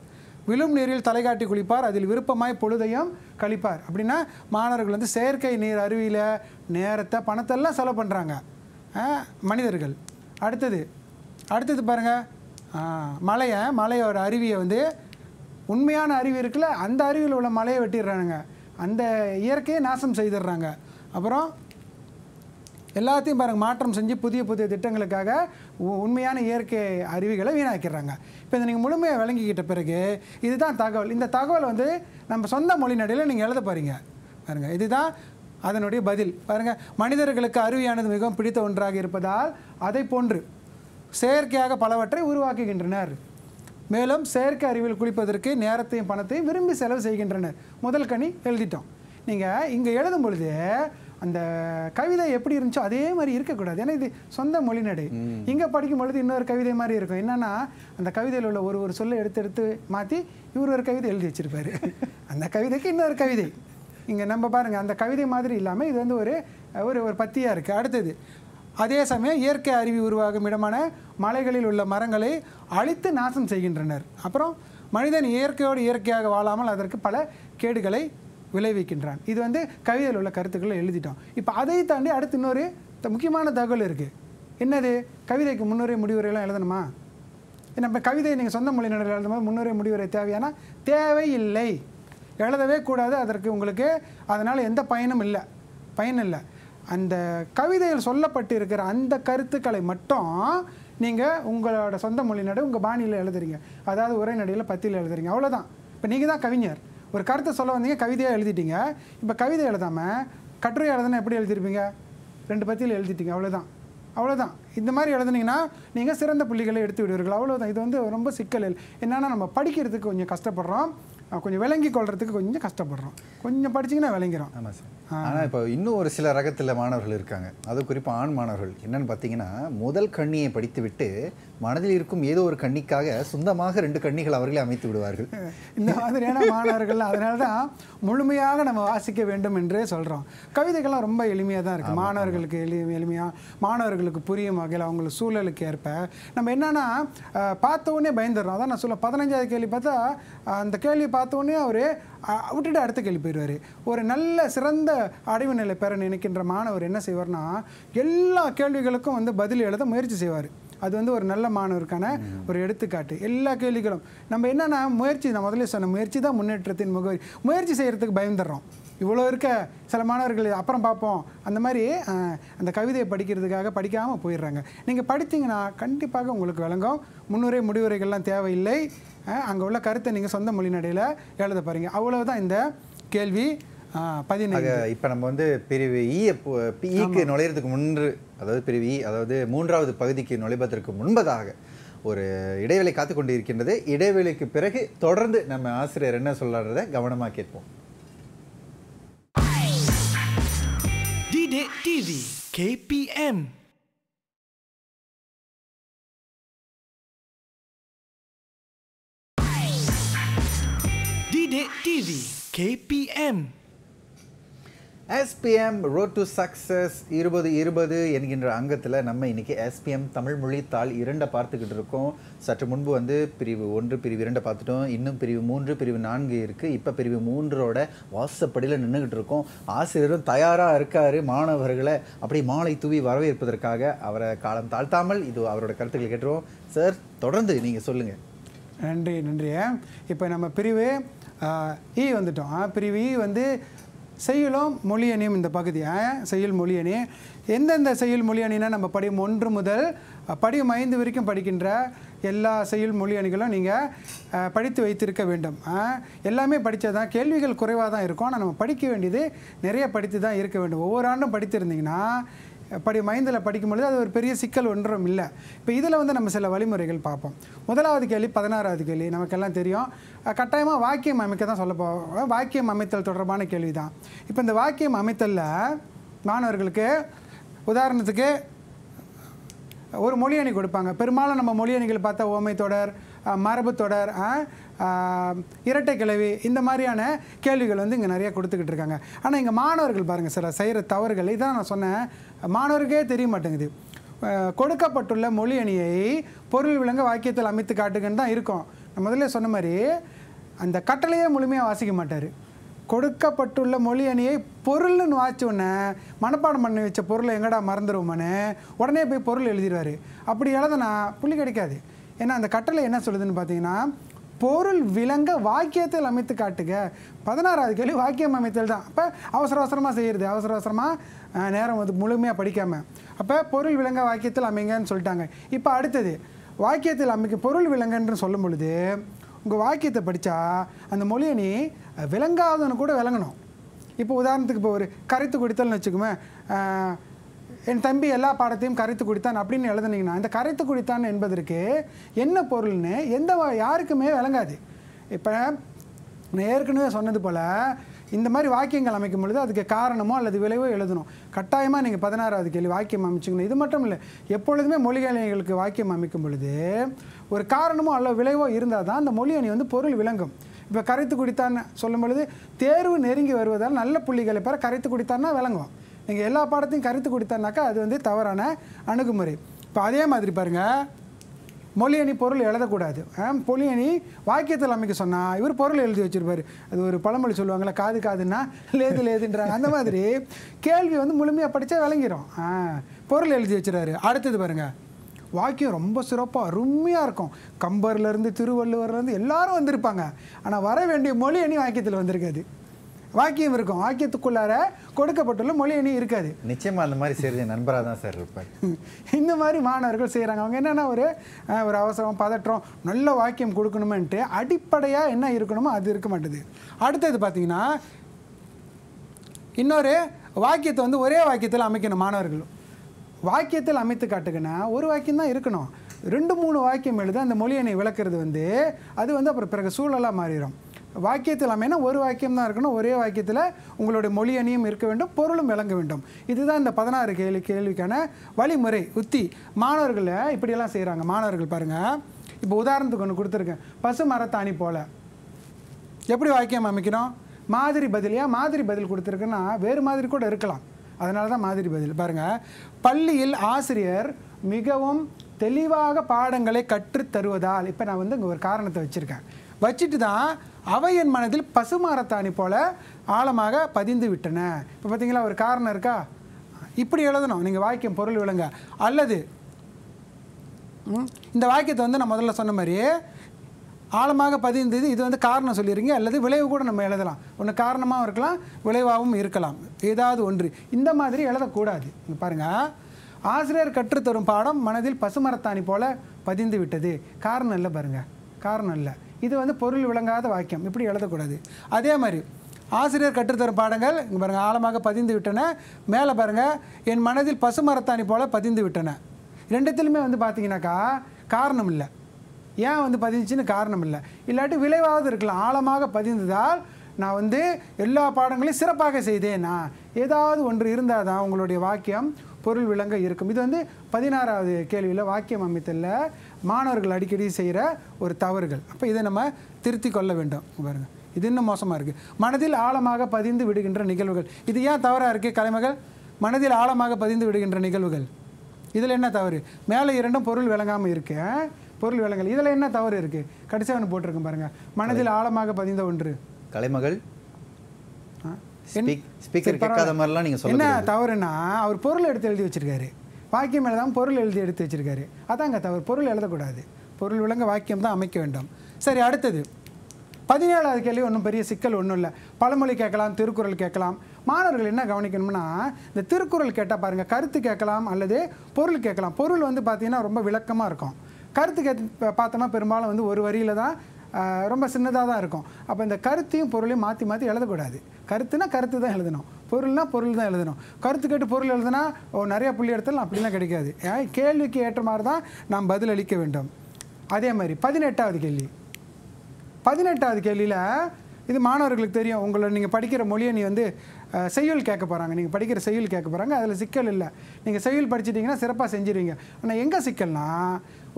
விழும் நீரில் தலைகாட்டி குளிப்பார் அதில் விருப்பமாய் பொழுதையும் கழிப்பார் அப்படின்னா மாணவர்கள் வந்து செயற்கை நீர் அருவியில் நேரத்தை பணத்தெல்லாம் செலவு பண்ணுறாங்க மனிதர்கள் அடுத்தது அடுத்தது பாருங்கள் மலையை மலையோட அருவியை வந்து உண்மையான அருவி இருக்குல்ல அந்த அருவியில் உள்ள மலையை வெட்டிடுறானுங்க அந்த இயற்கையை நாசம் செய்திடுறாங்க அப்புறம் எல்லாத்தையும் பாருங்கள் மாற்றம் செஞ்சு புதிய புதிய திட்டங்களுக்காக உண்மையான இயற்கை அருவிகளை வீணாக்கிறாங்க இப்போ இதை நீங்கள் முழுமையாக விளங்கிக்கிட்ட பிறகு இதுதான் தகவல் இந்த தகவல் வந்து நம்ம சொந்த மொழி நடையில் நீங்கள் எழுத பாருங்க பாருங்கள் இதுதான் அதனுடைய பதில் பாருங்கள் மனிதர்களுக்கு அருவியானது மிகவும் பிடித்த ஒன்றாக இருப்பதால் அதை போன்று செயற்கையாக பலவற்றை உருவாக்குகின்றனர் மேலும் செயற்கை அறிவில் குளிப்பதற்கு நேரத்தையும் பணத்தையும் விரும்பி செலவு செய்கின்றனர் முதல் கனி எழுதிட்டோம் நீங்கள் இங்கே எழுதும் பொழுது அந்த கவிதை எப்படி இருந்துச்சோ அதே மாதிரி இருக்கக்கூடாது ஏன்னா இது சொந்த மொழிநடை இங்கே படிக்கும் பொழுது இன்னொரு கவிதை மாதிரி இருக்கும் என்னென்னா அந்த கவிதையில் உள்ள ஒரு ஒரு சொல்லை எடுத்து எடுத்து மாற்றி இவர் ஒரு கவிதை எழுதி வச்சிருப்பாரு [laughs] அந்த கவிதைக்கு இன்னொரு கவிதை இங்கே நம்ம பாருங்கள் அந்த கவிதை மாதிரி இல்லாமல் இது வந்து ஒரு ஒரு ஒரு பத்தியாக இருக்குது அடுத்தது அதே சமயம் இயற்கை அருவி உருவாகும் இடமான மலைகளில் உள்ள மரங்களை அழித்து நாசம் செய்கின்றனர் அப்புறம் மனிதன் இயற்கையோடு இயற்கையாக வாழாமல் அதற்கு பல கேடுகளை விளைவிக்கின்றான் இது வந்து கவிதையில் உள்ள கருத்துக்களை எழுதிட்டோம் இப்போ அதை தாண்டி அடுத்து இன்னொரு முக்கியமான தகவல் இருக்குது என்னது கவிதைக்கு முன்னுரை முடிவுரையெல்லாம் எழுதணுமா நம்ம கவிதை நீங்கள் சொந்த மொழி எழுதும் போது முன்னுரை முடிவுரை தேவையானா தேவையில்லை எழுதவே கூடாது அதற்கு உங்களுக்கு அதனால் எந்த பயனும் இல்லை பயன் இல்லை அந்த கவிதையில் சொல்லப்பட்டு இருக்கிற அந்த கருத்துக்களை மட்டும் நீங்கள் உங்களோட சொந்த மொழிநடை உங்கள் பாணியில் எழுதுறீங்க அதாவது உரைநடையில் பத்தியில் எழுதுறீங்க அவ்வளோதான் இப்போ நீங்கள் தான் கவிஞர் ஒரு கருத்தை சொல்ல வந்தீங்க கவிதையாக எழுதிட்டீங்க இப்போ கவிதை எழுதாமல் கட்டுரை எழுதுனா எப்படி எழுதிருப்பீங்க ரெண்டு பத்தியில் எழுதிட்டீங்க அவ்வளோதான் அவ்வளோதான் இந்த மாதிரி எழுதுனீங்கன்னா நீங்கள் சிறந்த புள்ளிகளை எடுத்து விடுவீர்கள் அவ்வளோதான் இது வந்து ரொம்ப சிக்கல் என்னென்னா நம்ம படிக்கிறதுக்கு கொஞ்சம் கஷ்டப்படுறோம் கொஞ்சம் விளங்கி கொள்றதுக்கு கொஞ்சம் கஷ்டப்படுறோம் கொஞ்சம் படிச்சிங்கன்னா விளங்கிறோம் ஆமாம் சார் ஆனால் இப்போ இன்னும் ஒரு சில ரகத்தில் மாணவர்கள் இருக்காங்க அது குறிப்பாக ஆண் மாணவர்கள் என்னென்னு பார்த்தீங்கன்னா முதல் கண்ணியை படித்துவிட்டு மனதில் இருக்கும் ஏதோ ஒரு கண்ணிக்காக சொந்தமாக ரெண்டு கண்ணிகள் அவர்களே அமைத்து விடுவார்கள் [laughs] இந்த மாதிரியான மாணவர்கள் அதனால தான் முழுமையாக நம்ம வாசிக்க வேண்டும் என்றே சொல்கிறோம் கவிதைகள்லாம் ரொம்ப எளிமையாக தான் இருக்குது மாணவர்களுக்கு எளி எளிமையாக மாணவர்களுக்கு புரியும் வகையில் அவங்களுக்கு சூழலுக்கு ஏற்ப நம்ம என்னென்னா பார்த்த பயந்துடுறோம் அதான் நான் சொல்ல பதினஞ்சாவது கேள்வி பார்த்தா அந்த கேள்வி பார்த்தோன்னே அவர் விட்டுட்டு அடுத்த கேள்வி போயிடுவார் ஒரு நல்ல சிறந்த அடைவு நிலை பெற நினைக்கின்ற மாணவர் என்ன செய்வார்னா எல்லா கேள்விகளுக்கும் வந்து பதில் எழுத முயற்சி செய்வார் அது வந்து ஒரு நல்ல மாணவருக்கான ஒரு எடுத்துக்காட்டு எல்லா கேள்விகளும் நம்ம என்னென்னா முயற்சி நான் முதல்ல சொன்ன முயற்சி தான் முன்னேற்றத்தின் முகவரி முயற்சி செய்கிறதுக்கு பயந்துடுறோம் இவ்வளோ இருக்க சில மாணவர்கள் அப்புறம் பார்ப்போம் அந்த மாதிரி அந்த கவிதையை படிக்கிறதுக்காக படிக்காமல் போயிடுறாங்க நீங்கள் படித்தீங்கன்னா கண்டிப்பாக உங்களுக்கு விளங்கும் முன்னுரை முடிவுரைகள்லாம் தேவையில்லை அங்கே உள்ள கருத்தை நீங்கள் சொந்த மொழிநடையில் எழுத பாருங்க அவ்வளவுதான் இந்த கேள்வி பதினேழு இப்போ நம்ம வந்து பிரிவு ஈக்கு e e நுழையிறதுக்கு முன்று அதாவது பிரிவு e, அதாவது மூன்றாவது பகுதிக்கு நுழைவதற்கு முன்பதாக ஒரு இடைவெளி காத்து கொண்டு இருக்கின்றது இடைவெளிக்கு பிறகு தொடர்ந்து நம்ம ஆசிரியர் என்ன சொல்கிறத கவனமாக கேட்போம் DD TV KPM Kandidate TV KPM SPM road to success இருபது இருபது என்கின்ற அங்கத்தில் நம்ம இன்றைக்கி எஸ்பிஎம் தமிழ் மொழி தாள் இரண்டை பார்த்துக்கிட்டு இருக்கோம் சற்று முன்பு வந்து பிரிவு ஒன்று பிரிவு இரண்டை பார்த்துட்டோம் இன்னும் பிரிவு மூன்று பிரிவு நான்கு இருக்குது இப்போ பிரிவு மூன்றோட வாசப்படியில் நின்றுக்கிட்டு இருக்கோம் ஆசிரியரும் தயாராக இருக்கார் மாணவர்களை அப்படி மாலை தூவி வரவேற்பதற்காக அவரை காலம் தாழ்த்தாமல் இது அவரோட கருத்துக்களை கேட்டுருவோம் சார் தொடர்ந்து நீங்கள் சொல்லுங்கள் நன்றி நன்றியா இப்போ நம்ம பிரிவு ஈ வந்துட்டோம் பிரிவு ஈ வந்து செய்யுளும் மொழியணியும் இந்த பகுதி செய்யுள் மொழியணி எந்தெந்த செய்யுள் மொழியணினா நம்ம படியும் ஒன்று முதல் படியும் ஐந்து வரைக்கும் படிக்கின்ற எல்லா செய்யுள் மொழியணிகளும் நீங்கள் படித்து வைத்திருக்க வேண்டும் எல்லாமே படித்தது தான் கேள்விகள் குறைவாக தான் இருக்கும் ஆனால் நம்ம படிக்க வேண்டியது நிறைய படித்து தான் இருக்க வேண்டும் ஒவ்வொரு ஆண்டும் படித்திருந்தீங்கன்னா படி மைந்தில் படிக்கும் பொழுது அது ஒரு பெரிய சிக்கல் ஒன்றும் இல்லை இப்போ இதில் வந்து நம்ம சில வழிமுறைகள் பார்ப்போம் முதலாவது கேள்வி பதினாறாவது கேள்வி நமக்கெல்லாம் தெரியும் கட்டாயமாக வாக்கியம் அமைக்க தான் சொல்ல போவோம் வாக்கியம் அமைத்தல் தொடர்பான கேள்வி தான் இப்போ இந்த வாக்கியம் அமைத்தலில் மாணவர்களுக்கு உதாரணத்துக்கு ஒரு மொழியணி கொடுப்பாங்க பெரும்பாலும் நம்ம மொழியணிகள் பார்த்தா ஓமை தொடர் மரபு தொடர் இரட்டை கிழவி இந்த மாதிரியான கேள்விகள் வந்து இங்கே நிறையா கொடுத்துக்கிட்டு இருக்காங்க ஆனால் இங்கே மாணவர்கள் பாருங்கள் சில செய்கிற தவறுகள் இதான் நான் சொன்னேன் மாணவருக்கே தெரிய மாட்டேங்குது கொடுக்கப்பட்டுள்ள மொழி அணியை பொருள் விளங்க வாக்கியத்தில் அமைத்து காட்டுக்குன்னு தான் இருக்கும் நம்ம முதல்ல சொன்ன மாதிரி அந்த கட்டளையே முழுமையாக வாசிக்க மாட்டார் கொடுக்கப்பட்டுள்ள மொழி அணியை பொருள்னு உடனே மனப்பாடம் பண்ணி வச்ச பொருளை எங்கடா மறந்துடுவோமான்னு உடனே போய் பொருள் எழுதிடுவார் அப்படி எழுதனா புள்ளி கிடைக்காது ஏன்னா அந்த கட்டளை என்ன சொல்லுதுன்னு பார்த்தீங்கன்னா பொருள் விளங்க வாக்கியத்தில் அமைத்து காட்டுக பதினாறாவது கேள்வி வாக்கியம் அமைத்தல் தான் அப்போ அவசர அவசரமாக செய்கிறது அவசர அவசரமாக நேரம் வந்து முழுமையாக படிக்காமல் அப்போ பொருள் விளங்க வாக்கியத்தில் அமைங்கன்னு சொல்லிட்டாங்க இப்போ அடுத்தது வாக்கியத்தில் அமைக்க பொருள் விளங்கன்னு சொல்லும் பொழுது உங்கள் வாக்கியத்தை படித்தா அந்த மொழியை நீ விளங்காதவனு கூட விளங்கணும் இப்போ உதாரணத்துக்கு இப்போ ஒரு கருத்து குடித்தல்னு வச்சுக்கோமே என் தம்பி எல்லா பாடத்தையும் கருத்து குடித்தான் அப்படின்னு எழுதுனீங்கன்னா இந்த கருத்து குடித்தான் என்பதற்கு என்ன பொருள்னு எந்த யாருக்குமே விளங்காது இப்போ நான் ஏற்கனவே சொன்னது போல் இந்த மாதிரி வாக்கியங்கள் அமைக்கும் பொழுது அதுக்கு காரணமோ அல்லது விளைவோ எழுதணும் கட்டாயமாக நீங்கள் பதினாறாவது கேள்வி வாக்கியம் அமைச்சிக்கணும் இது மட்டும் இல்லை எப்பொழுதுமே மொழிகளைகளுக்கு வாக்கியம் அமைக்கும் பொழுது ஒரு காரணமோ அல்லது விளைவோ இருந்தால் தான் அந்த மொழி அணி வந்து பொருள் விளங்கும் இப்போ கரைத்து குடித்தான்னு சொல்லும் பொழுது தேர்வு நெருங்கி வருவதால் நல்ல புள்ளிகளை பெற கரைத்து குடித்தான்னா விளங்கும் நீங்கள் எல்லா பாடத்தையும் கருத்து குடித்தான்னாக்கா அது வந்து தவறான அணுகுமுறை இப்போ அதே மாதிரி பாருங்கள் மொழியணி பொருள் எழுதக்கூடாது பொழியணி வாக்கியத்தில் அமைக்க சொன்னால் இவர் பொருள் எழுதி வச்சுருப்பார் அது ஒரு பழமொழி சொல்லுவாங்களே காது காதுன்னா லேது லேதுன்றாங்க அந்த மாதிரி கேள்வி வந்து முழுமையாக படித்தா விளங்கிடும் பொருள் எழுதி வச்சுறாரு அடுத்தது பாருங்கள் வாக்கியம் ரொம்ப சிறப்பாக அருமையாக இருக்கும் கம்பர்லேருந்து திருவள்ளுவர்லேருந்து எல்லாரும் வந்திருப்பாங்க ஆனால் வர வேண்டிய மொழி அணி வாக்கியத்தில் வந்திருக்காது வாக்கியம் இருக்கும் வாக்கியத்துக்குள்ளார கொடுக்கப்பட்டுள்ள மொழி அணி இருக்காது நிச்சயமாக அந்த மாதிரி செய்கிறது நண்பராக தான் சார் இருப்பார் [laughs] இந்த மாதிரி மாணவர்கள் செய்கிறாங்க அவங்க என்னென்னா ஒரு ஒரு அவசரம் பதற்றம் நல்ல வாக்கியம் கொடுக்கணுமென்ட்டு அடிப்படையாக என்ன இருக்கணுமோ அது இருக்க மாட்டேது அடுத்தது பார்த்தீங்கன்னா இன்னொரு வாக்கியத்தை வந்து ஒரே வாக்கியத்தில் அமைக்கணும் மாணவர்கள் வாக்கியத்தில் அமைத்து காட்டுங்கன்னா ஒரு வாக்கியம் தான் இருக்கணும் ரெண்டு மூணு வாக்கியம் எழுத அந்த மொழியனை விளக்குறது வந்து அது வந்து அப்புறம் பிறகு சூழலாக மாறிடும் வாக்கியத்தில் அமைனா ஒரு வாக்கியம் தான் இருக்கணும் ஒரே வாக்கியத்தில் உங்களுடைய மொழி அணியும் இருக்க வேண்டும் பொருளும் விளங்க வேண்டும் இதுதான் இந்த பதினாறு கேள்வி கேள்விக்கான வழிமுறை உத்தி மாணவர்களை இப்படியெல்லாம் செய்கிறாங்க மாணவர்கள் பாருங்கள் இப்போ உதாரணத்துக்கு ஒன்று கொடுத்துருக்கேன் பசு மரத்தாணி போல் எப்படி வாக்கியம் அமைக்கணும் மாதிரி பதிலியா மாதிரி பதில் கொடுத்துருக்குன்னா வேறு மாதிரி கூட இருக்கலாம் அதனால தான் மாதிரி பதில் பாருங்கள் பள்ளியில் ஆசிரியர் மிகவும் தெளிவாக பாடங்களை கற்றுத் தருவதால் இப்போ நான் வந்து இங்கே ஒரு காரணத்தை வச்சுருக்கேன் வச்சுட்டு தான் அவை என் மனதில் பசுமாரத்தாணி போல ஆழமாக பதிந்து விட்டன இப்போ பார்த்தீங்களா ஒரு காரணம் இருக்கா இப்படி எழுதணும் நீங்கள் வாக்கியம் பொருள் விழுங்க அல்லது இந்த வாக்கியத்தை வந்து நான் முதல்ல சொன்ன மாதிரி ஆழமாக பதிந்தது இது வந்து காரணம் சொல்லிடுங்க அல்லது விளைவு கூட நம்ம எழுதலாம் ஒன்று காரணமாகவும் இருக்கலாம் விளைவாகவும் இருக்கலாம் ஏதாவது ஒன்று இந்த மாதிரி எழுதக்கூடாது பாருங்கள் ஆசிரியர் கற்றுத்தரும் பாடம் மனதில் பசுமரத்தாணி போல பதிந்து விட்டது காரணம் இல்லை பாருங்கள் காரணம் இல்லை இது வந்து பொருள் விளங்காத வாக்கியம் இப்படி எழுதக்கூடாது அதே மாதிரி ஆசிரியர் கற்றுத்தரும் பாடங்கள் இங்கே பாருங்கள் ஆழமாக பதிந்து விட்டன மேலே பாருங்கள் என் மனதில் பசு மரத்தாணி போல் பதிந்து விட்டன ரெண்டுத்திலுமே வந்து பார்த்தீங்கன்னாக்கா காரணம் இல்லை ஏன் வந்து பதிஞ்சின்னு காரணம் இல்லை இல்லாட்டி விளைவாவது இருக்கலாம் ஆழமாக பதிந்ததால் நான் வந்து எல்லா பாடங்களையும் சிறப்பாக செய்தேன் நான் ஏதாவது ஒன்று இருந்தால் தான் உங்களுடைய வாக்கியம் பொருள் விளங்க இருக்கும் இது வந்து பதினாறாவது கேள்வியில் வாக்கியம் அமைத்தல மாணவர்கள் அடிக்கடி செய்கிற ஒரு தவறுகள் அப்போ இதை நம்ம திருத்தி கொள்ள வேண்டும் பாருங்கள் இது இன்னும் மோசமாக இருக்குது மனதில் ஆழமாக பதிந்து விடுகின்ற நிகழ்வுகள் இது ஏன் தவறாக இருக்குது கலைமகள் மனதில் ஆழமாக பதிந்து விடுகின்ற நிகழ்வுகள் இதில் என்ன தவறு மேலே இரண்டும் பொருள் விளங்காமல் இருக்கு பொருள் விளங்கல் இதில் என்ன தவறு இருக்குது கடைசியாக ஒன்று போட்டிருக்கேன் பாருங்கள் மனதில் ஆழமாக பதிந்த ஒன்று கலைமகள் ஸ்பீக்கர் கேட்காத மாதிரிலாம் என்ன தவறுனா அவர் பொருள் எடுத்து எழுதி வச்சிருக்காரு வாக்கியம் மேலே தான் பொருள் எழுதி எடுத்து வச்சுருக்காரு அதாங்க தவறு பொருள் எழுதக்கூடாது பொருள் விளங்க வாக்கியம் தான் அமைக்க வேண்டும் சரி அடுத்தது பதினேழாவது கேள்வி ஒன்றும் பெரிய சிக்கல் ஒன்றும் இல்லை பழமொழி கேட்கலாம் திருக்குறள் கேட்கலாம் மாணவர்கள் என்ன கவனிக்கணும்னா இந்த திருக்குறள் கேட்டால் பாருங்கள் கருத்து கேட்கலாம் அல்லது பொருள் கேட்கலாம் பொருள் வந்து பார்த்திங்கன்னா ரொம்ப விளக்கமாக இருக்கும் கருத்து கே பார்த்தோம்னா பெரும்பாலும் வந்து ஒரு வரியில் தான் ரொம்ப சின்னதாக தான் இருக்கும் அப்போ இந்த கருத்தையும் பொருளையும் மாற்றி மாற்றி எழுதக்கூடாது கருத்துனா கருத்து தான் எழுதணும் பொருள்னா பொருள் தான் எழுதணும் கருத்து கேட்டு பொருள் எழுதுனா நிறைய புள்ளி எடுத்தாலும் அப்படிலாம் கிடைக்காது கேள்விக்கு ஏற்ற மாதிரி தான் நாம் பதில் அளிக்க வேண்டும் அதே மாதிரி பதினெட்டாவது கேள்வி பதினெட்டாவது கேள்வியில் இது மாணவர்களுக்கு தெரியும் உங்களை நீங்கள் படிக்கிற மொழியை நீ வந்து செய்யுள் கேட்க போகிறாங்க நீங்கள் படிக்கிற செய்யுள் கேட்க போகிறாங்க அதில் சிக்கல் இல்லை நீங்கள் செய்யுள் படிச்சிட்டிங்கன்னா சிறப்பாக செஞ்சிருவீங்க ஆனால் எங்கே சிக்கல்னா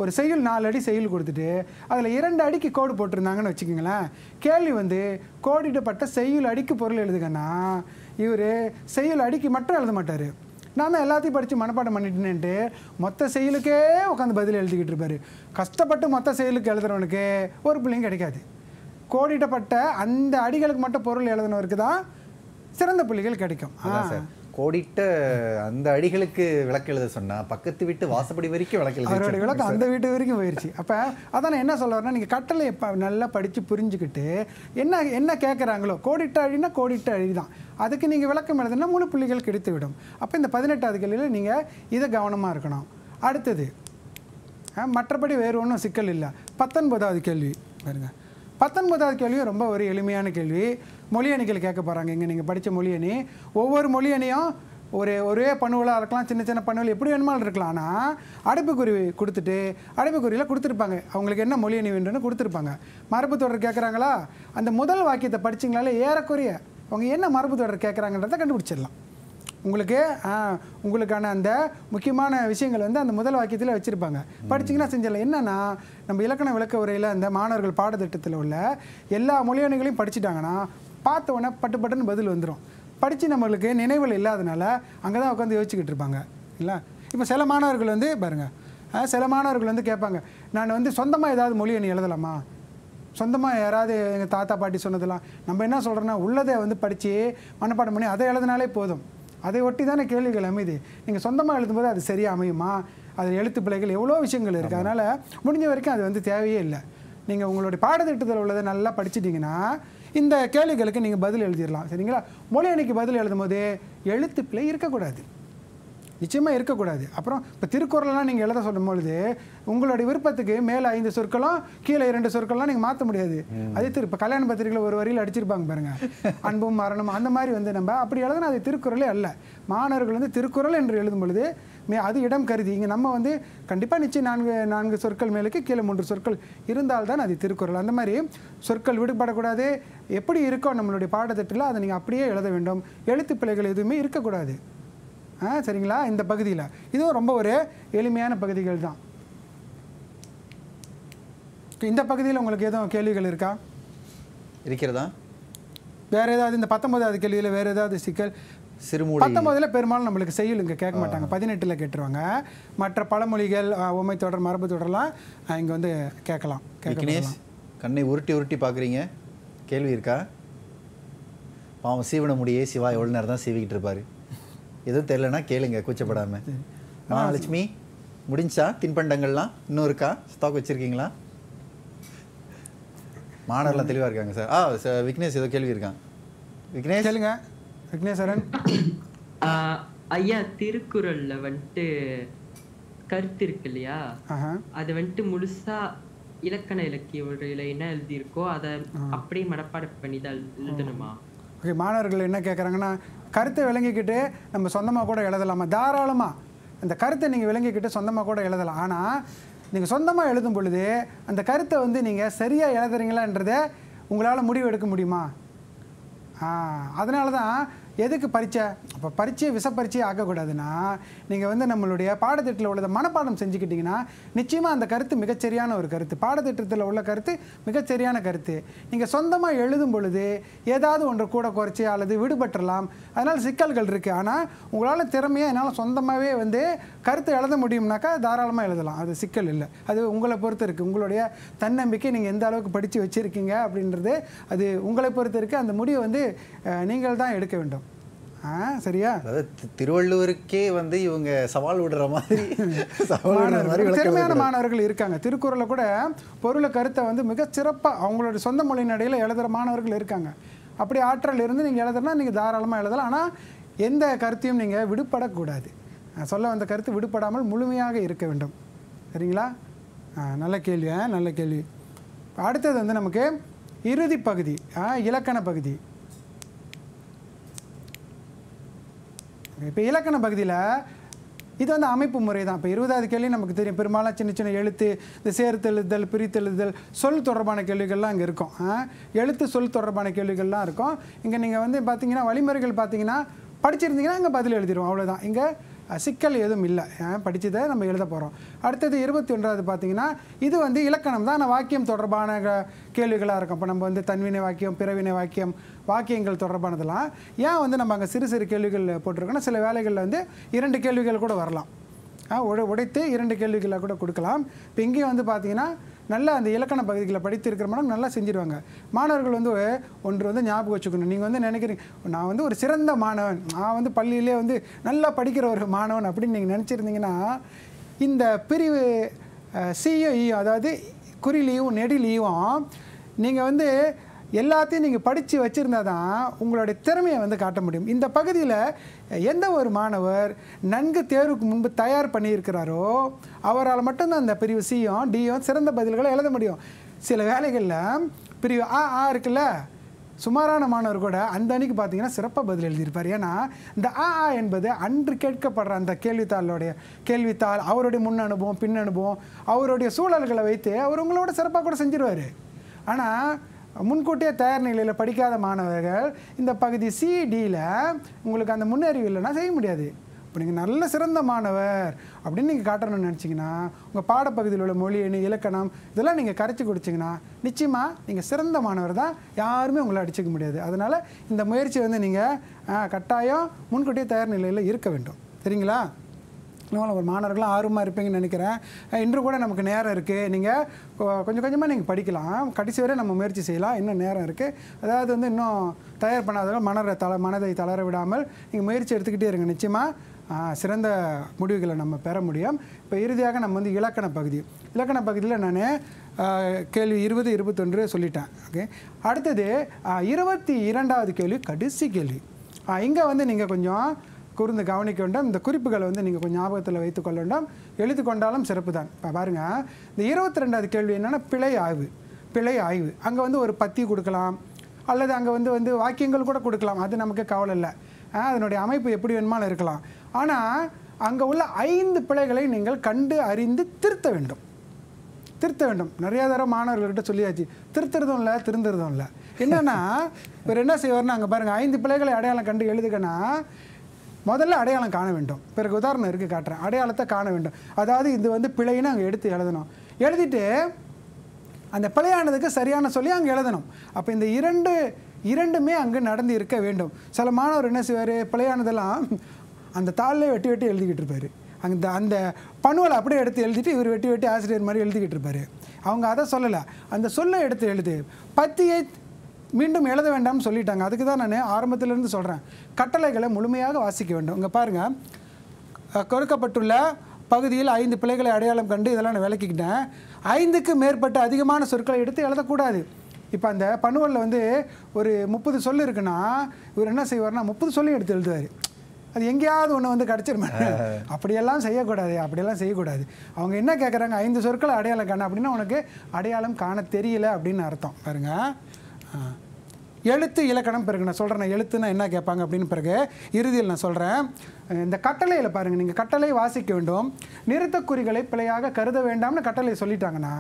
ஒரு செய்யுள் நாலு அடி செய்யுள் கொடுத்துட்டு அதில் இரண்டு அடிக்கு கோடு போட்டிருந்தாங்கன்னு வச்சுக்கோங்களேன் கேள்வி வந்து கோடிடப்பட்ட செய்யுள் அடிக்கு பொருள் எழுதுங்கன்னா இவர் செயல் அடிக்கி மட்டும் எழுத மாட்டார் நான் எல்லாத்தையும் படித்து மனப்பாடம் பண்ணிட்டேன்ட்டு மொத்த செயலுக்கே உட்காந்து பதில் எழுதிக்கிட்டு இருப்பார் கஷ்டப்பட்டு மொத்த செயலுக்கு எழுதுறவனுக்கு ஒரு பிள்ளைங்க கிடைக்காது கோடிட்டப்பட்ட அந்த அடிகளுக்கு மட்டும் பொருள் எழுதுனவருக்கு தான் சிறந்த புள்ளிகள் கிடைக்கும் கோடிட்ட அந்த அடிகளுக்கு விளக்கு எழுத சொன்னால் பக்கத்து வீட்டு வாசப்படி வரைக்கும் விளக்கு எழுத விளக்கு அந்த வீட்டு வரைக்கும் போயிடுச்சு அப்போ அதான் என்ன சொல்ல வரேன்னா நீங்கள் கட்டளை நல்லா படித்து புரிஞ்சுக்கிட்டு என்ன என்ன கேட்குறாங்களோ கோடிட்ட அழினா கோடிட்ட அழி தான் அதுக்கு நீங்கள் விளக்கம் எழுதுனா மூணு புள்ளிகள் கிடைத்து விடும் அப்போ இந்த பதினெட்டாவது கேள்வியில் நீங்கள் இதை கவனமாக இருக்கணும் அடுத்தது மற்றபடி வேறு ஒன்றும் சிக்கல் இல்லை பத்தொன்பதாவது கேள்வி பாருங்க பத்தொன்பதாவது கேள்வியும் ரொம்ப ஒரு எளிமையான கேள்வி மொழியணிகள் கேட்க போகிறாங்க இங்கே நீங்கள் படித்த மொழியணி ஒவ்வொரு மொழியணியும் ஒரு ஒரே பணுவலாக இருக்கலாம் சின்ன சின்ன பணுவல் எப்படி வேணுமாலும் இருக்கலாம் ஆனால் அடைப்புக்குறி கொடுத்துட்டு அடைப்புக்குறியில் கொடுத்துருப்பாங்க அவங்களுக்கு என்ன மொழி அணி வேண்டும்னு கொடுத்துருப்பாங்க மரபு தொடர் கேட்குறாங்களா அந்த முதல் வாக்கியத்தை படிச்சிங்களால ஏறக்குறைய அவங்க என்ன மரபு தொடர் கேட்குறாங்கன்றதை கண்டுபிடிச்சிடலாம் உங்களுக்கு உங்களுக்கான அந்த முக்கியமான விஷயங்கள் வந்து அந்த முதல் வாக்கியத்தில் வச்சுருப்பாங்க படிச்சிங்கன்னா செஞ்சிடலாம் என்னென்னா நம்ம இலக்கண விளக்க உரையில் அந்த மாணவர்கள் பாடத்திட்டத்தில் உள்ள எல்லா மொழியணிகளையும் படிச்சுட்டாங்கன்னா பார்த்த உடனே பட்டு பட்டுன்னு பதில் வந்துடும் படித்து நம்மளுக்கு நினைவில் இல்லாதனால அங்கே தான் உட்காந்து யோசிச்சுக்கிட்டு இருப்பாங்க இல்லை இப்போ சில மாணவர்கள் வந்து பாருங்கள் சில மாணவர்கள் வந்து கேட்பாங்க நான் வந்து சொந்தமாக ஏதாவது மொழியை நீ எழுதலாமா சொந்தமாக யாராவது எங்கள் தாத்தா பாட்டி சொன்னதெல்லாம் நம்ம என்ன சொல்கிறோன்னா உள்ளதை வந்து படித்து மனப்பாடம் பண்ணி அதை எழுதினாலே போதும் அதை ஒட்டி தானே கேள்விகள் அமைது நீங்கள் சொந்தமாக எழுதும்போது அது சரியாக அமையுமா அதில் எழுத்து பிள்ளைகள் எவ்வளோ விஷயங்கள் இருக்குது அதனால் முடிஞ்ச வரைக்கும் அது வந்து தேவையே இல்லை நீங்கள் உங்களுடைய பாடத்திட்டத்தில் உள்ளதை நல்லா படிச்சிட்டிங்கன்னா இந்த கேள்விகளுக்கு நீங்கள் பதில் எழுதிடலாம் சரிங்களா மொழி அணிக்கு பதில் எழுதும் போது எழுத்துப்பிழை இருக்கக்கூடாது நிச்சயமாக இருக்கக்கூடாது அப்புறம் இப்போ திருக்குறள்லாம் நீங்கள் எழுத சொல்லும் பொழுது உங்களுடைய விருப்பத்துக்கு மேலே ஐந்து சொற்களும் கீழே இரண்டு சொற்கள்லாம் நீங்கள் மாற்ற முடியாது அதே திரு இப்போ கல்யாண பத்திரிகையில் ஒரு வரியில் அடிச்சிருப்பாங்க பாருங்கள் [laughs] அன்பும் மரணமும் அந்த மாதிரி வந்து நம்ம அப்படி எழுதுனா அது திருக்குறளே அல்ல மாணவர்கள் வந்து திருக்குறள் என்று எழுதும் பொழுது அது இடம் கருதி இங்கே நம்ம வந்து கண்டிப்பாக நிச்சயம் நான்கு நான்கு சொற்கள் மேலுக்கு கீழே மூன்று சொற்கள் இருந்தால்தான் அது திருக்குறள் அந்த மாதிரி சொற்கள் விடுபடக்கூடாது எப்படி இருக்கோ நம்மளுடைய பாடத்திட்டத்தில் அதை நீங்கள் அப்படியே எழுத வேண்டும் எழுத்து பிழைகள் எதுவுமே இருக்கக்கூடாது ஆ சரிங்களா இந்த பகுதியில் இதுவும் ரொம்ப ஒரு எளிமையான பகுதிகள் தான் இந்த பகுதியில் உங்களுக்கு எதுவும் கேள்விகள் இருக்கா இருக்கிறதா வேறு ஏதாவது இந்த பத்தொன்பதாவது கேள்வியில் வேறு ஏதாவது சிக்கல் சிறுமொழி பத்தொன்பதுல பெரும்பாலும் நம்மளுக்கு செய்யுள் இங்கே கேட்க மாட்டாங்க பதினெட்டில் கேட்டுருவாங்க மற்ற பழமொழிகள் உமை தொடர் மரபு தொடர்லாம் இங்கே வந்து கேட்கலாம் விக்னேஷ் கண்ணை உருட்டி உருட்டி பார்க்குறீங்க கேள்வி இருக்கா பாவம் சீவன முடியே சிவா எவ்வளோ நேரம் தான் சீவிக்கிட்டு இருப்பார் எதுவும் தெரிலனா கேளுங்க கூச்சப்படாமல் மகாலட்சுமி முடிஞ்சா தின்பண்டங்கள்லாம் இன்னும் இருக்கா ஸ்டாக் வச்சுருக்கீங்களா மாணவர்லாம் தெளிவாக இருக்காங்க சார் ஆ விக்னேஷ் ஏதோ கேள்வி இருக்கான் விக்னேஷ் கேளுங்க விக்னேஸ்வரன் [coughs] ஐயா திருக்குறள்ல வந்துட்டு கருத்து இருக்கு இல்லையா அது வந்துட்டு முழுசா இலக்கண இலக்கிய முறையில என்ன எழுதியிருக்கோ அதை அப்படியே மனப்பாடம் பண்ணி தான் எழுதணுமா ஓகே மாணவர்கள் என்ன கேட்குறாங்கன்னா கருத்தை விளங்கிக்கிட்டு நம்ம சொந்தமாக கூட எழுதலாமா தாராளமாக அந்த கருத்தை நீங்கள் விளங்கிக்கிட்டு சொந்தமாக கூட எழுதலாம் ஆனால் நீங்கள் சொந்தமாக எழுதும் பொழுது அந்த கருத்தை வந்து நீங்கள் சரியாக எழுதுறீங்களான்றதை உங்களால் முடிவு எடுக்க முடியுமா அதனால தான் எதுக்கு பரீட்சை அப்போ பரீட்சையை விச பரீட்சையை ஆக்கக்கூடாதுன்னா நீங்கள் வந்து நம்மளுடைய பாடத்திட்டத்தில் உள்ளதை மனப்பாடம் செஞ்சுக்கிட்டிங்கன்னா நிச்சயமாக அந்த கருத்து மிகச்சரியான ஒரு கருத்து பாடத்திட்டத்தில் உள்ள கருத்து மிகச்சரியான கருத்து நீங்கள் சொந்தமாக எழுதும் பொழுது ஏதாவது ஒன்று கூட குறைச்சி அல்லது விடுபட்டுறலாம் அதனால் சிக்கல்கள் இருக்குது ஆனால் உங்களால் திறமையாக என்னால் சொந்தமாகவே வந்து கருத்து எழுத முடியும்னாக்கா தாராளமாக எழுதலாம் அது சிக்கல் இல்லை அது உங்களை பொறுத்து இருக்குது உங்களுடைய தன்னம்பிக்கை நீங்கள் எந்த அளவுக்கு படித்து வச்சுருக்கீங்க அப்படின்றது அது உங்களை பொறுத்து இருக்குது அந்த முடிவை வந்து நீங்கள் தான் எடுக்க வேண்டும் சரியா அதாவது திருவள்ளுவருக்கே வந்து இவங்க சவால் விடுற மாதிரி [laughs] திறமையான மாணவர்கள் இருக்காங்க திருக்குறளை கூட பொருளை கருத்தை வந்து மிக சிறப்பாக அவங்களோட சொந்த மொழியினடையில் எழுதுகிற மாணவர்கள் இருக்காங்க அப்படி ஆற்றல் இருந்து நீங்கள் எழுதுனா நீங்கள் தாராளமாக எழுதலாம் ஆனால் எந்த கருத்தையும் நீங்கள் விடுபடக்கூடாது சொல்ல வந்த கருத்து விடுபடாமல் முழுமையாக இருக்க வேண்டும் சரிங்களா நல்ல கேள்வி நல்ல கேள்வி அடுத்தது வந்து நமக்கு இறுதி பகுதி இலக்கண பகுதி இப்போ இலக்கண பகுதியில் இது வந்து அமைப்பு முறை தான் இப்போ இருபதாவது கேள்வி நமக்கு தெரியும் பெரும்பாலும் சின்ன சின்ன எழுத்து இந்த சேர்த்தெழுதல் பிரித்தெழுதல் சொல் தொடர்பான கேள்விகள்லாம் அங்கே இருக்கும் எழுத்து சொல் தொடர்பான கேள்விகள்லாம் இருக்கும் இங்கே நீங்கள் வந்து பார்த்தீங்கன்னா வழிமுறைகள் பார்த்தீங்கன்னா படிச்சிருந்தீங்கன்னா அங்கே பதில் எழுதிடுவோம் அவ்வளோதான் இங்கே சிக்கல் எதுவும் இல்லை படித்ததை நம்ம எழுத போகிறோம் அடுத்தது இருபத்தி ஒன்றாவது பார்த்தீங்கன்னா இது வந்து இலக்கணம் தான் ஆனால் வாக்கியம் தொடர்பான கேள்விகளாக இருக்கும் இப்போ நம்ம வந்து தன்வினை வாக்கியம் பிறவினை வாக்கியம் வாக்கியங்கள் தொடர்பானதெல்லாம் ஏன் வந்து நம்ம அங்கே சிறு சிறு கேள்விகள் போட்டிருக்கோன்னா சில வேலைகளில் வந்து இரண்டு கேள்விகள் கூட வரலாம் உடை உடைத்து இரண்டு கேள்விகளாக கூட கொடுக்கலாம் இப்போ இங்கேயும் வந்து பார்த்தீங்கன்னா நல்லா அந்த இலக்கண பகுதிகளை படித்திருக்கிற மாதிரி நல்லா செஞ்சுருவாங்க மாணவர்கள் வந்து ஒன்று வந்து ஞாபகம் வச்சுக்கணும் நீங்கள் வந்து நினைக்கிறீங்க நான் வந்து ஒரு சிறந்த மாணவன் நான் வந்து பள்ளியிலே வந்து நல்லா படிக்கிற ஒரு மாணவன் அப்படின்னு நீங்கள் நினச்சிருந்தீங்கன்னா இந்த பிரிவு சியும் அதாவது குறிலியும் நெடிலியும் நீங்கள் வந்து எல்லாத்தையும் நீங்கள் படித்து வச்சுருந்தா தான் உங்களுடைய திறமையை வந்து காட்ட முடியும் இந்த பகுதியில் எந்த ஒரு மாணவர் நன்கு தேர்வுக்கு முன்பு தயார் பண்ணியிருக்கிறாரோ அவரால் மட்டும்தான் அந்த பிரிவு சியும் டியும் சிறந்த பதில்களை எழுத முடியும் சில வேலைகளில் பிரிவு ஆ ஆ இருக்குல்ல சுமாரான மாணவர் கூட அந்த அன்னைக்கு பார்த்தீங்கன்னா சிறப்பாக பதில் எழுதியிருப்பார் ஏன்னா இந்த ஆ ஆ என்பது அன்று கேட்கப்படுற அந்த கேள்வித்தாளுடைய கேள்வித்தாள் அவருடைய முன் அனுபவம் பின் அனுபவம் அவருடைய சூழல்களை வைத்து அவர் உங்களோட சிறப்பாக கூட செஞ்சிருவார் ஆனால் முன்கூட்டியே தயார் நிலையில் படிக்காத மாணவர்கள் இந்த பகுதி சிடியில் உங்களுக்கு அந்த முன்னறிவு இல்லைன்னா செய்ய முடியாது இப்போ நீங்கள் நல்ல சிறந்த மாணவர் அப்படின்னு நீங்கள் காட்டணும்னு நினச்சிங்கன்னா உங்கள் பாடப்பகுதியில் உள்ள மொழி இலக்கணம் இதெல்லாம் நீங்கள் கரைச்சி குடிச்சிங்கன்னா நிச்சயமாக நீங்கள் சிறந்த மாணவர் தான் யாருமே உங்களை அடிச்சிக்க முடியாது அதனால் இந்த முயற்சி வந்து நீங்கள் கட்டாயம் முன்கூட்டியே தயார் நிலையில் இருக்க வேண்டும் சரிங்களா டெக்னாலஜி ஒரு மாணவர்களும் ஆர்வமாக இருப்பீங்கன்னு நினைக்கிறேன் இன்று கூட நமக்கு நேரம் இருக்குது நீங்கள் கொஞ்சம் கொஞ்சமாக நீங்கள் படிக்கலாம் கடைசி வரை நம்ம முயற்சி செய்யலாம் இன்னும் நேரம் இருக்குது அதாவது வந்து இன்னும் தயார் பண்ணாதவர்கள் மனரை தள மனதை தளர விடாமல் நீங்கள் முயற்சி எடுத்துக்கிட்டே இருங்க நிச்சயமாக சிறந்த முடிவுகளை நம்ம பெற முடியும் இப்போ இறுதியாக நம்ம வந்து இலக்கண பகுதி இலக்கண பகுதியில் நான் கேள்வி இருபது இருபத்தொன்று சொல்லிட்டேன் ஓகே அடுத்தது இருபத்தி இரண்டாவது கேள்வி கடைசி கேள்வி இங்கே வந்து நீங்கள் கொஞ்சம் கூர்ந்து கவனிக்க வேண்டும் இந்த குறிப்புகளை வந்து நீங்கள் கொஞ்சம் ஞாபகத்தில் வைத்துக்கொள்ள வேண்டும் எழுதி கொண்டாலும் சிறப்பு தான் இப்போ பாருங்கள் இந்த இருபத்தி ரெண்டாவது கேள்வி என்னென்னா பிழை ஆய்வு பிழை ஆய்வு அங்கே வந்து ஒரு பத்தி கொடுக்கலாம் அல்லது அங்கே வந்து வந்து வாக்கியங்கள் கூட கொடுக்கலாம் அது நமக்கு கவலை இல்லை அதனுடைய அமைப்பு எப்படி வேணுமாலும் இருக்கலாம் ஆனால் அங்கே உள்ள ஐந்து பிழைகளை நீங்கள் கண்டு அறிந்து திருத்த வேண்டும் திருத்த வேண்டும் நிறைய தடவை மாணவர்கள்கிட்ட சொல்லியாச்சு திருத்துறதும் இல்லை திருந்துறதும் இல்லை என்னென்னா இவர் என்ன செய்வார்னா அங்கே பாருங்கள் ஐந்து பிள்ளைகளை அடையாளம் கண்டு எழுதுக்கன்னா முதல்ல அடையாளம் காண வேண்டும் பிறகு உதாரணம் இருக்குது காட்டுறேன் அடையாளத்தை காண வேண்டும் அதாவது இது வந்து பிழைன்னு அங்கே எடுத்து எழுதணும் எழுதிட்டு அந்த பிழையானதுக்கு சரியான சொல்லி அங்கே எழுதணும் அப்போ இந்த இரண்டு இரண்டுமே அங்கே நடந்து இருக்க வேண்டும் சில மாணவர் என்ன செய்வார் பிழையானதெல்லாம் அந்த தாளில் வெட்டி வெட்டி எழுதிக்கிட்டு இருப்பார் அந்த அந்த பணுவலை அப்படியே எடுத்து எழுதிட்டு இவர் வெட்டி வெட்டி ஆசிரியர் மாதிரி எழுதிக்கிட்டு இருப்பார் அவங்க அதை சொல்லலை அந்த சொல்லை எடுத்து எழுது பத்தியை மீண்டும் எழுத வேண்டாம்னு சொல்லிட்டாங்க அதுக்கு தான் நான் ஆரம்பத்திலிருந்து சொல்கிறேன் கட்டளைகளை முழுமையாக வாசிக்க வேண்டும் இங்கே பாருங்கள் கொடுக்கப்பட்டுள்ள பகுதியில் ஐந்து பிள்ளைகளை அடையாளம் கண்டு இதெல்லாம் நான் விளக்கிக்கிட்டேன் ஐந்துக்கு மேற்பட்ட அதிகமான சொற்களை எடுத்து எழுதக்கூடாது இப்போ அந்த பனுவலில் வந்து ஒரு முப்பது சொல் இருக்குன்னா இவர் என்ன செய்வார்னா முப்பது சொல்லி எடுத்து எழுதுவார் அது எங்கேயாவது ஒன்று வந்து கிடச்சிருமா அப்படியெல்லாம் செய்யக்கூடாது அப்படியெல்லாம் செய்யக்கூடாது அவங்க என்ன கேட்குறாங்க ஐந்து சொற்களை அடையாளம் காண அப்படின்னா உனக்கு அடையாளம் காண தெரியல அப்படின்னு அர்த்தம் பாருங்கள் எழுத்து இலக்கணம் பிறகு நான் சொல்கிறேன் எழுத்துன்னா என்ன கேட்பாங்க அப்படின்னு பிறகு இறுதியில் நான் சொல்கிறேன் இந்த கட்டளையில் பாருங்கள் நீங்கள் கட்டளை வாசிக்க வேண்டும் நிறுத்தக்குறிகளை பிழையாக கருத வேண்டாம்னு கட்டளை சொல்லிட்டாங்கன்னா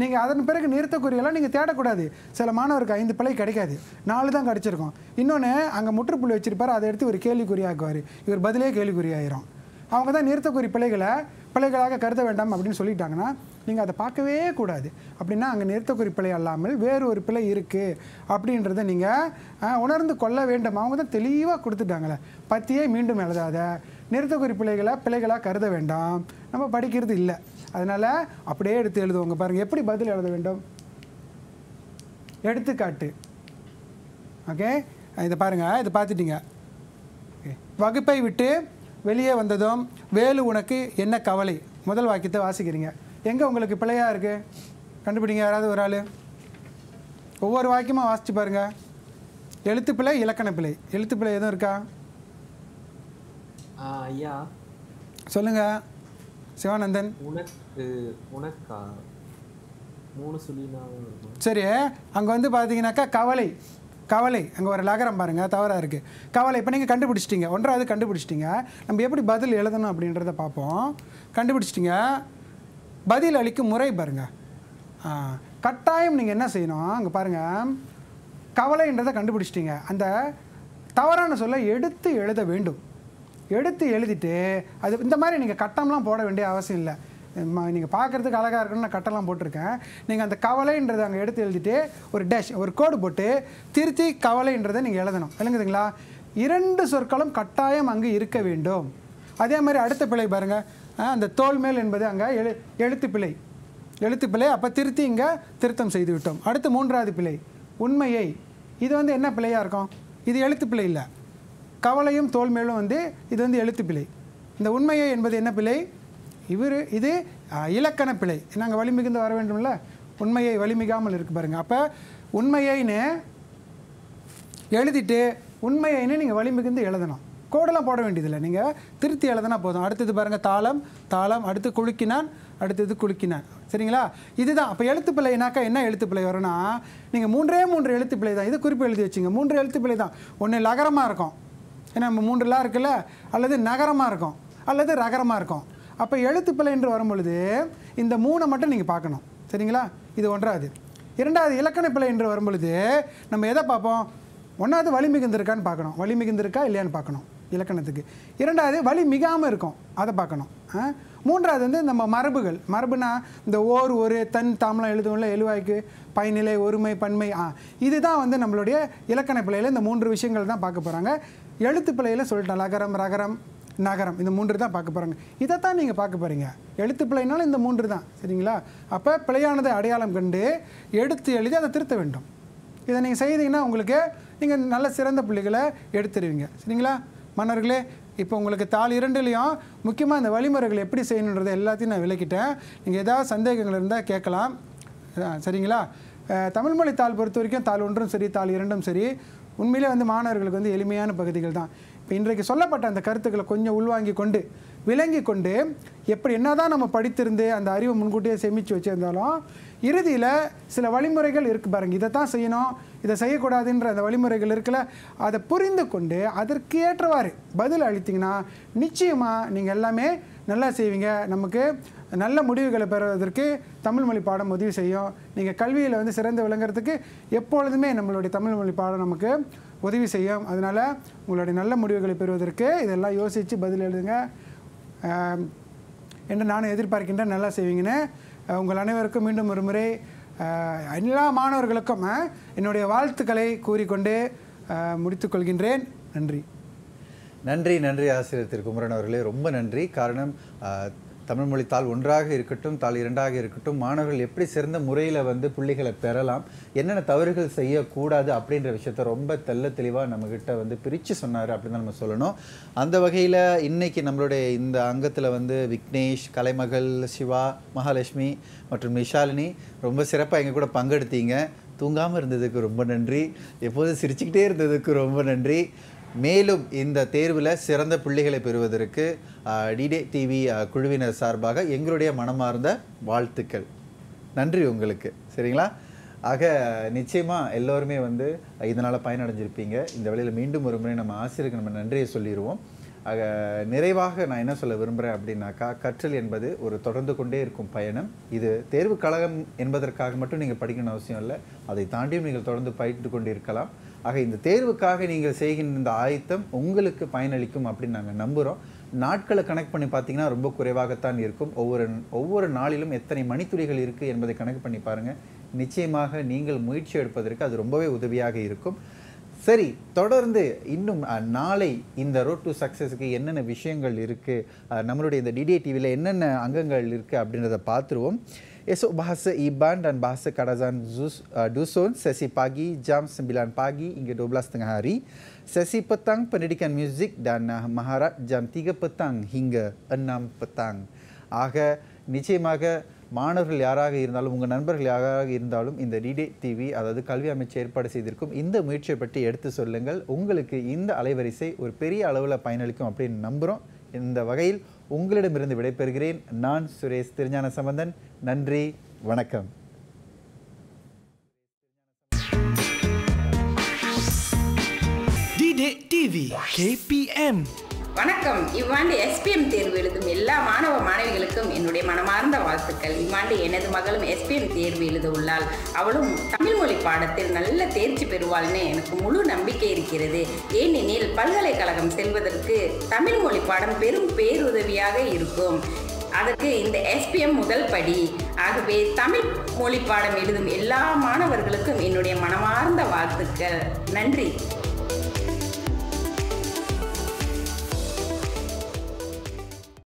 நீங்கள் அதன் பிறகு நிறுத்தக்குறியெல்லாம் நீங்கள் தேடக்கூடாது சில மாணவருக்கு ஐந்து பிழை கிடைக்காது நாலு தான் கிடச்சிருக்கும் இன்னொன்று அங்கே முற்றுப்புள்ளி வச்சிருப்பார் அதை எடுத்து ஒரு கேள்விக்குறியாக்குவார் இவர் பதிலே கேள்விக்குறி அவங்க தான் நிறுத்தக்குறி பிள்ளைகளை பிள்ளைகளாக கருத வேண்டாம் அப்படின்னு சொல்லிட்டாங்கன்னா நீங்கள் அதை பார்க்கவே கூடாது அப்படின்னா அங்கே நிறுத்தக்குறி பிள்ளை அல்லாமல் வேறு ஒரு பிள்ளை இருக்குது அப்படின்றத நீங்கள் உணர்ந்து கொள்ள வேண்டும் அவங்க தான் தெளிவாக கொடுத்துட்டாங்களே பத்தியே மீண்டும் எழுதாத நிறுத்தக்குறி பிள்ளைகளை பிள்ளைகளாக கருத வேண்டாம் நம்ம படிக்கிறது இல்லை அதனால் அப்படியே எடுத்து எழுதுவோங்க பாருங்கள் எப்படி பதில் எழுத வேண்டும் எடுத்துக்காட்டு ஓகே இதை பாருங்கள் இதை பார்த்துட்டிங்க வகுப்பை விட்டு வெளியே வந்ததும் வேலு உனக்கு என்ன கவலை முதல் வாக்கியத்தை வாசிக்கிறீங்க எங்கே உங்களுக்கு பிழையாக இருக்குது கண்டுபிடிங்க யாராவது ஒரு ஆள் ஒவ்வொரு வாக்கியமாக வாசித்து பாருங்கள் எழுத்து பிழை இலக்கண பிழை எழுத்து பிழை எதுவும் இருக்கா ஐயா சொல்லுங்க சிவானந்தன் உனக்கு உனக்கா மூணு சொல்லி சரி அங்கே வந்து பார்த்தீங்கன்னாக்கா கவலை கவலை அங்கே ஒரு லகரம் பாருங்கள் தவறாக இருக்குது கவலை இப்போ நீங்கள் கண்டுபிடிச்சிட்டிங்க ஒன்றாவது கண்டுபிடிச்சிட்டிங்க நம்ம எப்படி பதில் எழுதணும் அப்படின்றத பார்ப்போம் கண்டுபிடிச்சிட்டிங்க பதில் அளிக்கும் முறை பாருங்கள் கட்டாயம் நீங்கள் என்ன செய்யணும் அங்கே பாருங்கள் கவலைன்றதை கண்டுபிடிச்சிட்டிங்க அந்த தவறான சொல்ல எடுத்து எழுத வேண்டும் எடுத்து எழுதிட்டு அது இந்த மாதிரி நீங்கள் கட்டம்லாம் போட வேண்டிய அவசியம் இல்லை நீங்கள் பார்க்குறதுக்கு அழகாக இருக்குன்னு நான் கட்டெல்லாம் போட்டிருக்கேன் நீங்கள் அந்த கவலைன்றதை அங்கே எடுத்து எழுதிட்டு ஒரு டேஷ் ஒரு கோடு போட்டு திருத்தி கவலைன்றதை நீங்கள் எழுதணும் எழுங்குதுங்களா இரண்டு சொற்களும் கட்டாயம் அங்கே இருக்க வேண்டும் அதே மாதிரி அடுத்த பிழை பாருங்கள் அந்த தோல் மேல் என்பது அங்கே எழு எழுத்து பிழை எழுத்து பிழை அப்போ திருத்தி இங்கே திருத்தம் செய்து விட்டோம் அடுத்து மூன்றாவது பிழை உண்மையை இது வந்து என்ன பிழையாக இருக்கும் இது எழுத்து பிழை இல்லை கவலையும் தோல் மேலும் வந்து இது வந்து எழுத்து பிழை இந்த உண்மையை என்பது என்ன பிழை இவர் இது இலக்கண பிழை நாங்கள் வலிமிகுந்து வர வேண்டும்ல உண்மையை வலிமிகாமல் இருக்கு பாருங்கள் அப்போ உண்மையைன்னு எழுதிட்டு உண்மையைன்னு நீங்கள் வலிமிகுந்து எழுதணும் கோடெல்லாம் போட வேண்டியதில்லை நீங்கள் திருத்தி எழுதுனா போதும் அடுத்தது பாருங்கள் தாளம் தாளம் அடுத்து குலுக்கினான் அடுத்தது குலுக்கினான் சரிங்களா இதுதான் அப்போ எழுத்து பிள்ளைனாக்கா என்ன எழுத்து பிள்ளை வரும்னா நீங்கள் மூன்றே மூன்று எழுத்து பிள்ளை தான் இது குறிப்பு எழுதி வச்சுங்க மூன்று எழுத்து பிள்ளை தான் ஒன்று லகரமாக இருக்கும் ஏன்னா மூன்றுலாம் இருக்குல்ல அல்லது நகரமாக இருக்கும் அல்லது ரகரமாக இருக்கும் அப்போ எழுத்துப்பிழை என்று வரும்பொழுது இந்த மூணை மட்டும் நீங்கள் பார்க்கணும் சரிங்களா இது ஒன்றாவது இரண்டாவது இலக்கண பிழை என்று வரும்பொழுது நம்ம எதை பார்ப்போம் ஒன்றாவது வலி மிகுந்திருக்கான்னு பார்க்கணும் வலி மிகுந்திருக்கா இல்லையான்னு பார்க்கணும் இலக்கணத்துக்கு இரண்டாவது வலி மிகாமல் இருக்கும் அதை பார்க்கணும் மூன்றாவது வந்து நம்ம மரபுகள் மரபுனா இந்த ஓர் ஒரு தன் தாமலம் எழுதுவோம்ல எழுவாய்க்கு பயனிலை ஒருமை பன்மை ஆ இதுதான் வந்து நம்மளுடைய இலக்கண பிள்ளையில் இந்த மூன்று விஷயங்கள் தான் பார்க்க போகிறாங்க எழுத்து பிள்ளையில் சொல்லிட்டோம் லகரம் ரகரம் நகரம் இந்த மூன்று தான் பார்க்க போகிறாங்க இதை தான் நீங்கள் பார்க்க போகிறீங்க எழுத்து பிழைனாலும் இந்த மூன்று தான் சரிங்களா அப்போ பிழையானதை அடையாளம் கண்டு எடுத்து எழுதி அதை திருத்த வேண்டும் இதை நீங்கள் செய்தீங்கன்னா உங்களுக்கு நீங்கள் நல்ல சிறந்த பிள்ளைகளை எடுத்துருவீங்க சரிங்களா மன்னர்களே இப்போ உங்களுக்கு தாள் இரண்டுலேயும் முக்கியமாக இந்த வழிமுறைகள் எப்படி செய்யணுன்றதை எல்லாத்தையும் நான் விளக்கிட்டேன் நீங்கள் ஏதாவது சந்தேகங்கள் இருந்தால் கேட்கலாம் சரிங்களா தமிழ்மொழி தாள் பொறுத்த வரைக்கும் தாள் ஒன்றும் சரி தாள் இரண்டும் சரி உண்மையிலே வந்து மாணவர்களுக்கு வந்து எளிமையான பகுதிகள் தான் இன்றைக்கு சொல்லப்பட்ட அந்த கருத்துக்களை கொஞ்சம் உள்வாங்கி கொண்டு விளங்கி கொண்டு எப்படி என்னதான் நம்ம படித்திருந்து அந்த அறிவை முன்கூட்டியே சேமித்து வச்சுருந்தாலும் இறுதியில் சில வழிமுறைகள் இருக்குது பாருங்கள் இதை தான் செய்யணும் இதை செய்யக்கூடாதுன்ற அந்த வழிமுறைகள் இருக்குல்ல அதை புரிந்து கொண்டு அதற்கு ஏற்றவாறு பதில் அளித்தீங்கன்னா நிச்சயமாக நீங்கள் எல்லாமே நல்லா செய்வீங்க நமக்கு நல்ல முடிவுகளை பெறுவதற்கு தமிழ் மொழி பாடம் உதவி செய்யும் நீங்கள் கல்வியில் வந்து சிறந்து விளங்குறதுக்கு எப்பொழுதுமே நம்மளுடைய தமிழ் மொழி பாடம் நமக்கு உதவி செய்யும் அதனால் உங்களுடைய நல்ல முடிவுகளை பெறுவதற்கு இதெல்லாம் யோசித்து பதில் எழுதுங்க என்று நானும் எதிர்பார்க்கின்றேன் நல்லா செய்வீங்கன்னு உங்கள் அனைவருக்கும் மீண்டும் ஒரு முறை எல்லா மாணவர்களுக்கும் என்னுடைய வாழ்த்துக்களை கூறிக்கொண்டு முடித்துக்கொள்கின்றேன் நன்றி நன்றி நன்றி ஆசிரியர் திரு குமரன் அவர்களே ரொம்ப நன்றி காரணம் தமிழ் மொழி தாள் ஒன்றாக இருக்கட்டும் தாள் இரண்டாக இருக்கட்டும் மாணவர்கள் எப்படி சிறந்த முறையில் வந்து புள்ளிகளை பெறலாம் என்னென்ன தவறுகள் செய்யக்கூடாது அப்படின்ற விஷயத்த ரொம்ப தெல்ல தெளிவாக நம்மக்கிட்ட வந்து பிரித்து சொன்னார் அப்படின்னு நம்ம சொல்லணும் அந்த வகையில் இன்றைக்கி நம்மளுடைய இந்த அங்கத்தில் வந்து விக்னேஷ் கலைமகள் சிவா மகாலட்சுமி மற்றும் நிஷாலினி ரொம்ப சிறப்பாக எங்கள் கூட பங்கெடுத்தீங்க தூங்காமல் இருந்ததுக்கு ரொம்ப நன்றி எப்போதும் சிரிச்சுக்கிட்டே இருந்ததுக்கு ரொம்ப நன்றி மேலும் இந்த தேர்வில் சிறந்த பிள்ளைகளை பெறுவதற்கு டிடே டிவி குழுவினர் சார்பாக எங்களுடைய மனமார்ந்த வாழ்த்துக்கள் நன்றி உங்களுக்கு சரிங்களா ஆக நிச்சயமாக எல்லோருமே வந்து இதனால் பயனடைஞ்சிருப்பீங்க இந்த வழியில் மீண்டும் ஒரு முறை நம்ம ஆசிரியருக்கு நம்ம நன்றியை சொல்லிடுவோம் ஆக நிறைவாக நான் என்ன சொல்ல விரும்புகிறேன் அப்படின்னாக்கா கற்றல் என்பது ஒரு தொடர்ந்து கொண்டே இருக்கும் பயணம் இது தேர்வு கழகம் என்பதற்காக மட்டும் நீங்கள் படிக்கணும் அவசியம் இல்லை அதை தாண்டியும் நீங்கள் தொடர்ந்து பயிட்டு கொண்டு இருக்கலாம் ஆக இந்த தேர்வுக்காக நீங்கள் செய்கின்ற இந்த ஆயத்தம் உங்களுக்கு பயனளிக்கும் அப்படின்னு நாங்கள் நம்புகிறோம் நாட்களை கணக்கு பண்ணி பார்த்தீங்கன்னா ரொம்ப குறைவாகத்தான் இருக்கும் ஒவ்வொரு ஒவ்வொரு நாளிலும் எத்தனை மணித்துளிகள் இருக்குது என்பதை கணக்கு பண்ணி பாருங்கள் நிச்சயமாக நீங்கள் முயற்சி எடுப்பதற்கு அது ரொம்பவே உதவியாக இருக்கும் சரி தொடர்ந்து இன்னும் நாளை இந்த ரோட் டு சக்ஸஸுக்கு என்னென்ன விஷயங்கள் இருக்குது நம்மளுடைய இந்த டிடிஏ டிவியில் என்னென்ன அங்கங்கள் இருக்குது அப்படின்றத பார்த்துருவோம் Esok bahasa Iban dan bahasa Karazan uh, Dusun sesi pagi jam 9 pagi hingga 12.30 hari. Sesi petang pendidikan muzik dan uh, maharat jam 3 petang hingga 6 petang. ஆக நிச்சயமாக மாணவர்கள் யாராக இருந்தாலும் உங்கள் நண்பர்கள் யாராக இருந்தாலும் இந்த டிடேட் டிவி அதாவது கல்வி அமைச்சு ஏற்பாடு செய்திருக்கும் இந்த முயற்சியை பற்றி எடுத்து சொல்லுங்கள் உங்களுக்கு இந்த அலைவரிசை ஒரு பெரிய அளவில் பயனளிக்கும் அப்படின்னு நம்புகிறோம் இந்த வகையில் உங்களிடமிருந்து விடைபெறுகிறேன் நான் சுரேஷ் திருஞான சம்பந்தன் நன்றி வணக்கம் டிவி வணக்கம் இவ்வாண்டு எஸ்பிஎம் தேர்வு எழுதும் எல்லா மாணவ மாணவிகளுக்கும் என்னுடைய மனமார்ந்த வாழ்த்துக்கள் இவ்வாண்டு எனது மகளும் எஸ்பிஎம் தேர்வு எழுத உள்ளாள் அவளும் தமிழ் மொழி பாடத்தில் நல்ல தேர்ச்சி பெறுவாள்னு எனக்கு முழு நம்பிக்கை இருக்கிறது ஏனெனில் பல்கலைக்கழகம் செல்வதற்கு தமிழ் மொழி பாடம் பெரும் பேருதவியாக இருக்கும் அதற்கு இந்த எஸ்பிஎம் முதல் படி ஆகவே தமிழ் மொழி பாடம் எழுதும் எல்லா மாணவர்களுக்கும் என்னுடைய மனமார்ந்த வாழ்த்துக்கள் நன்றி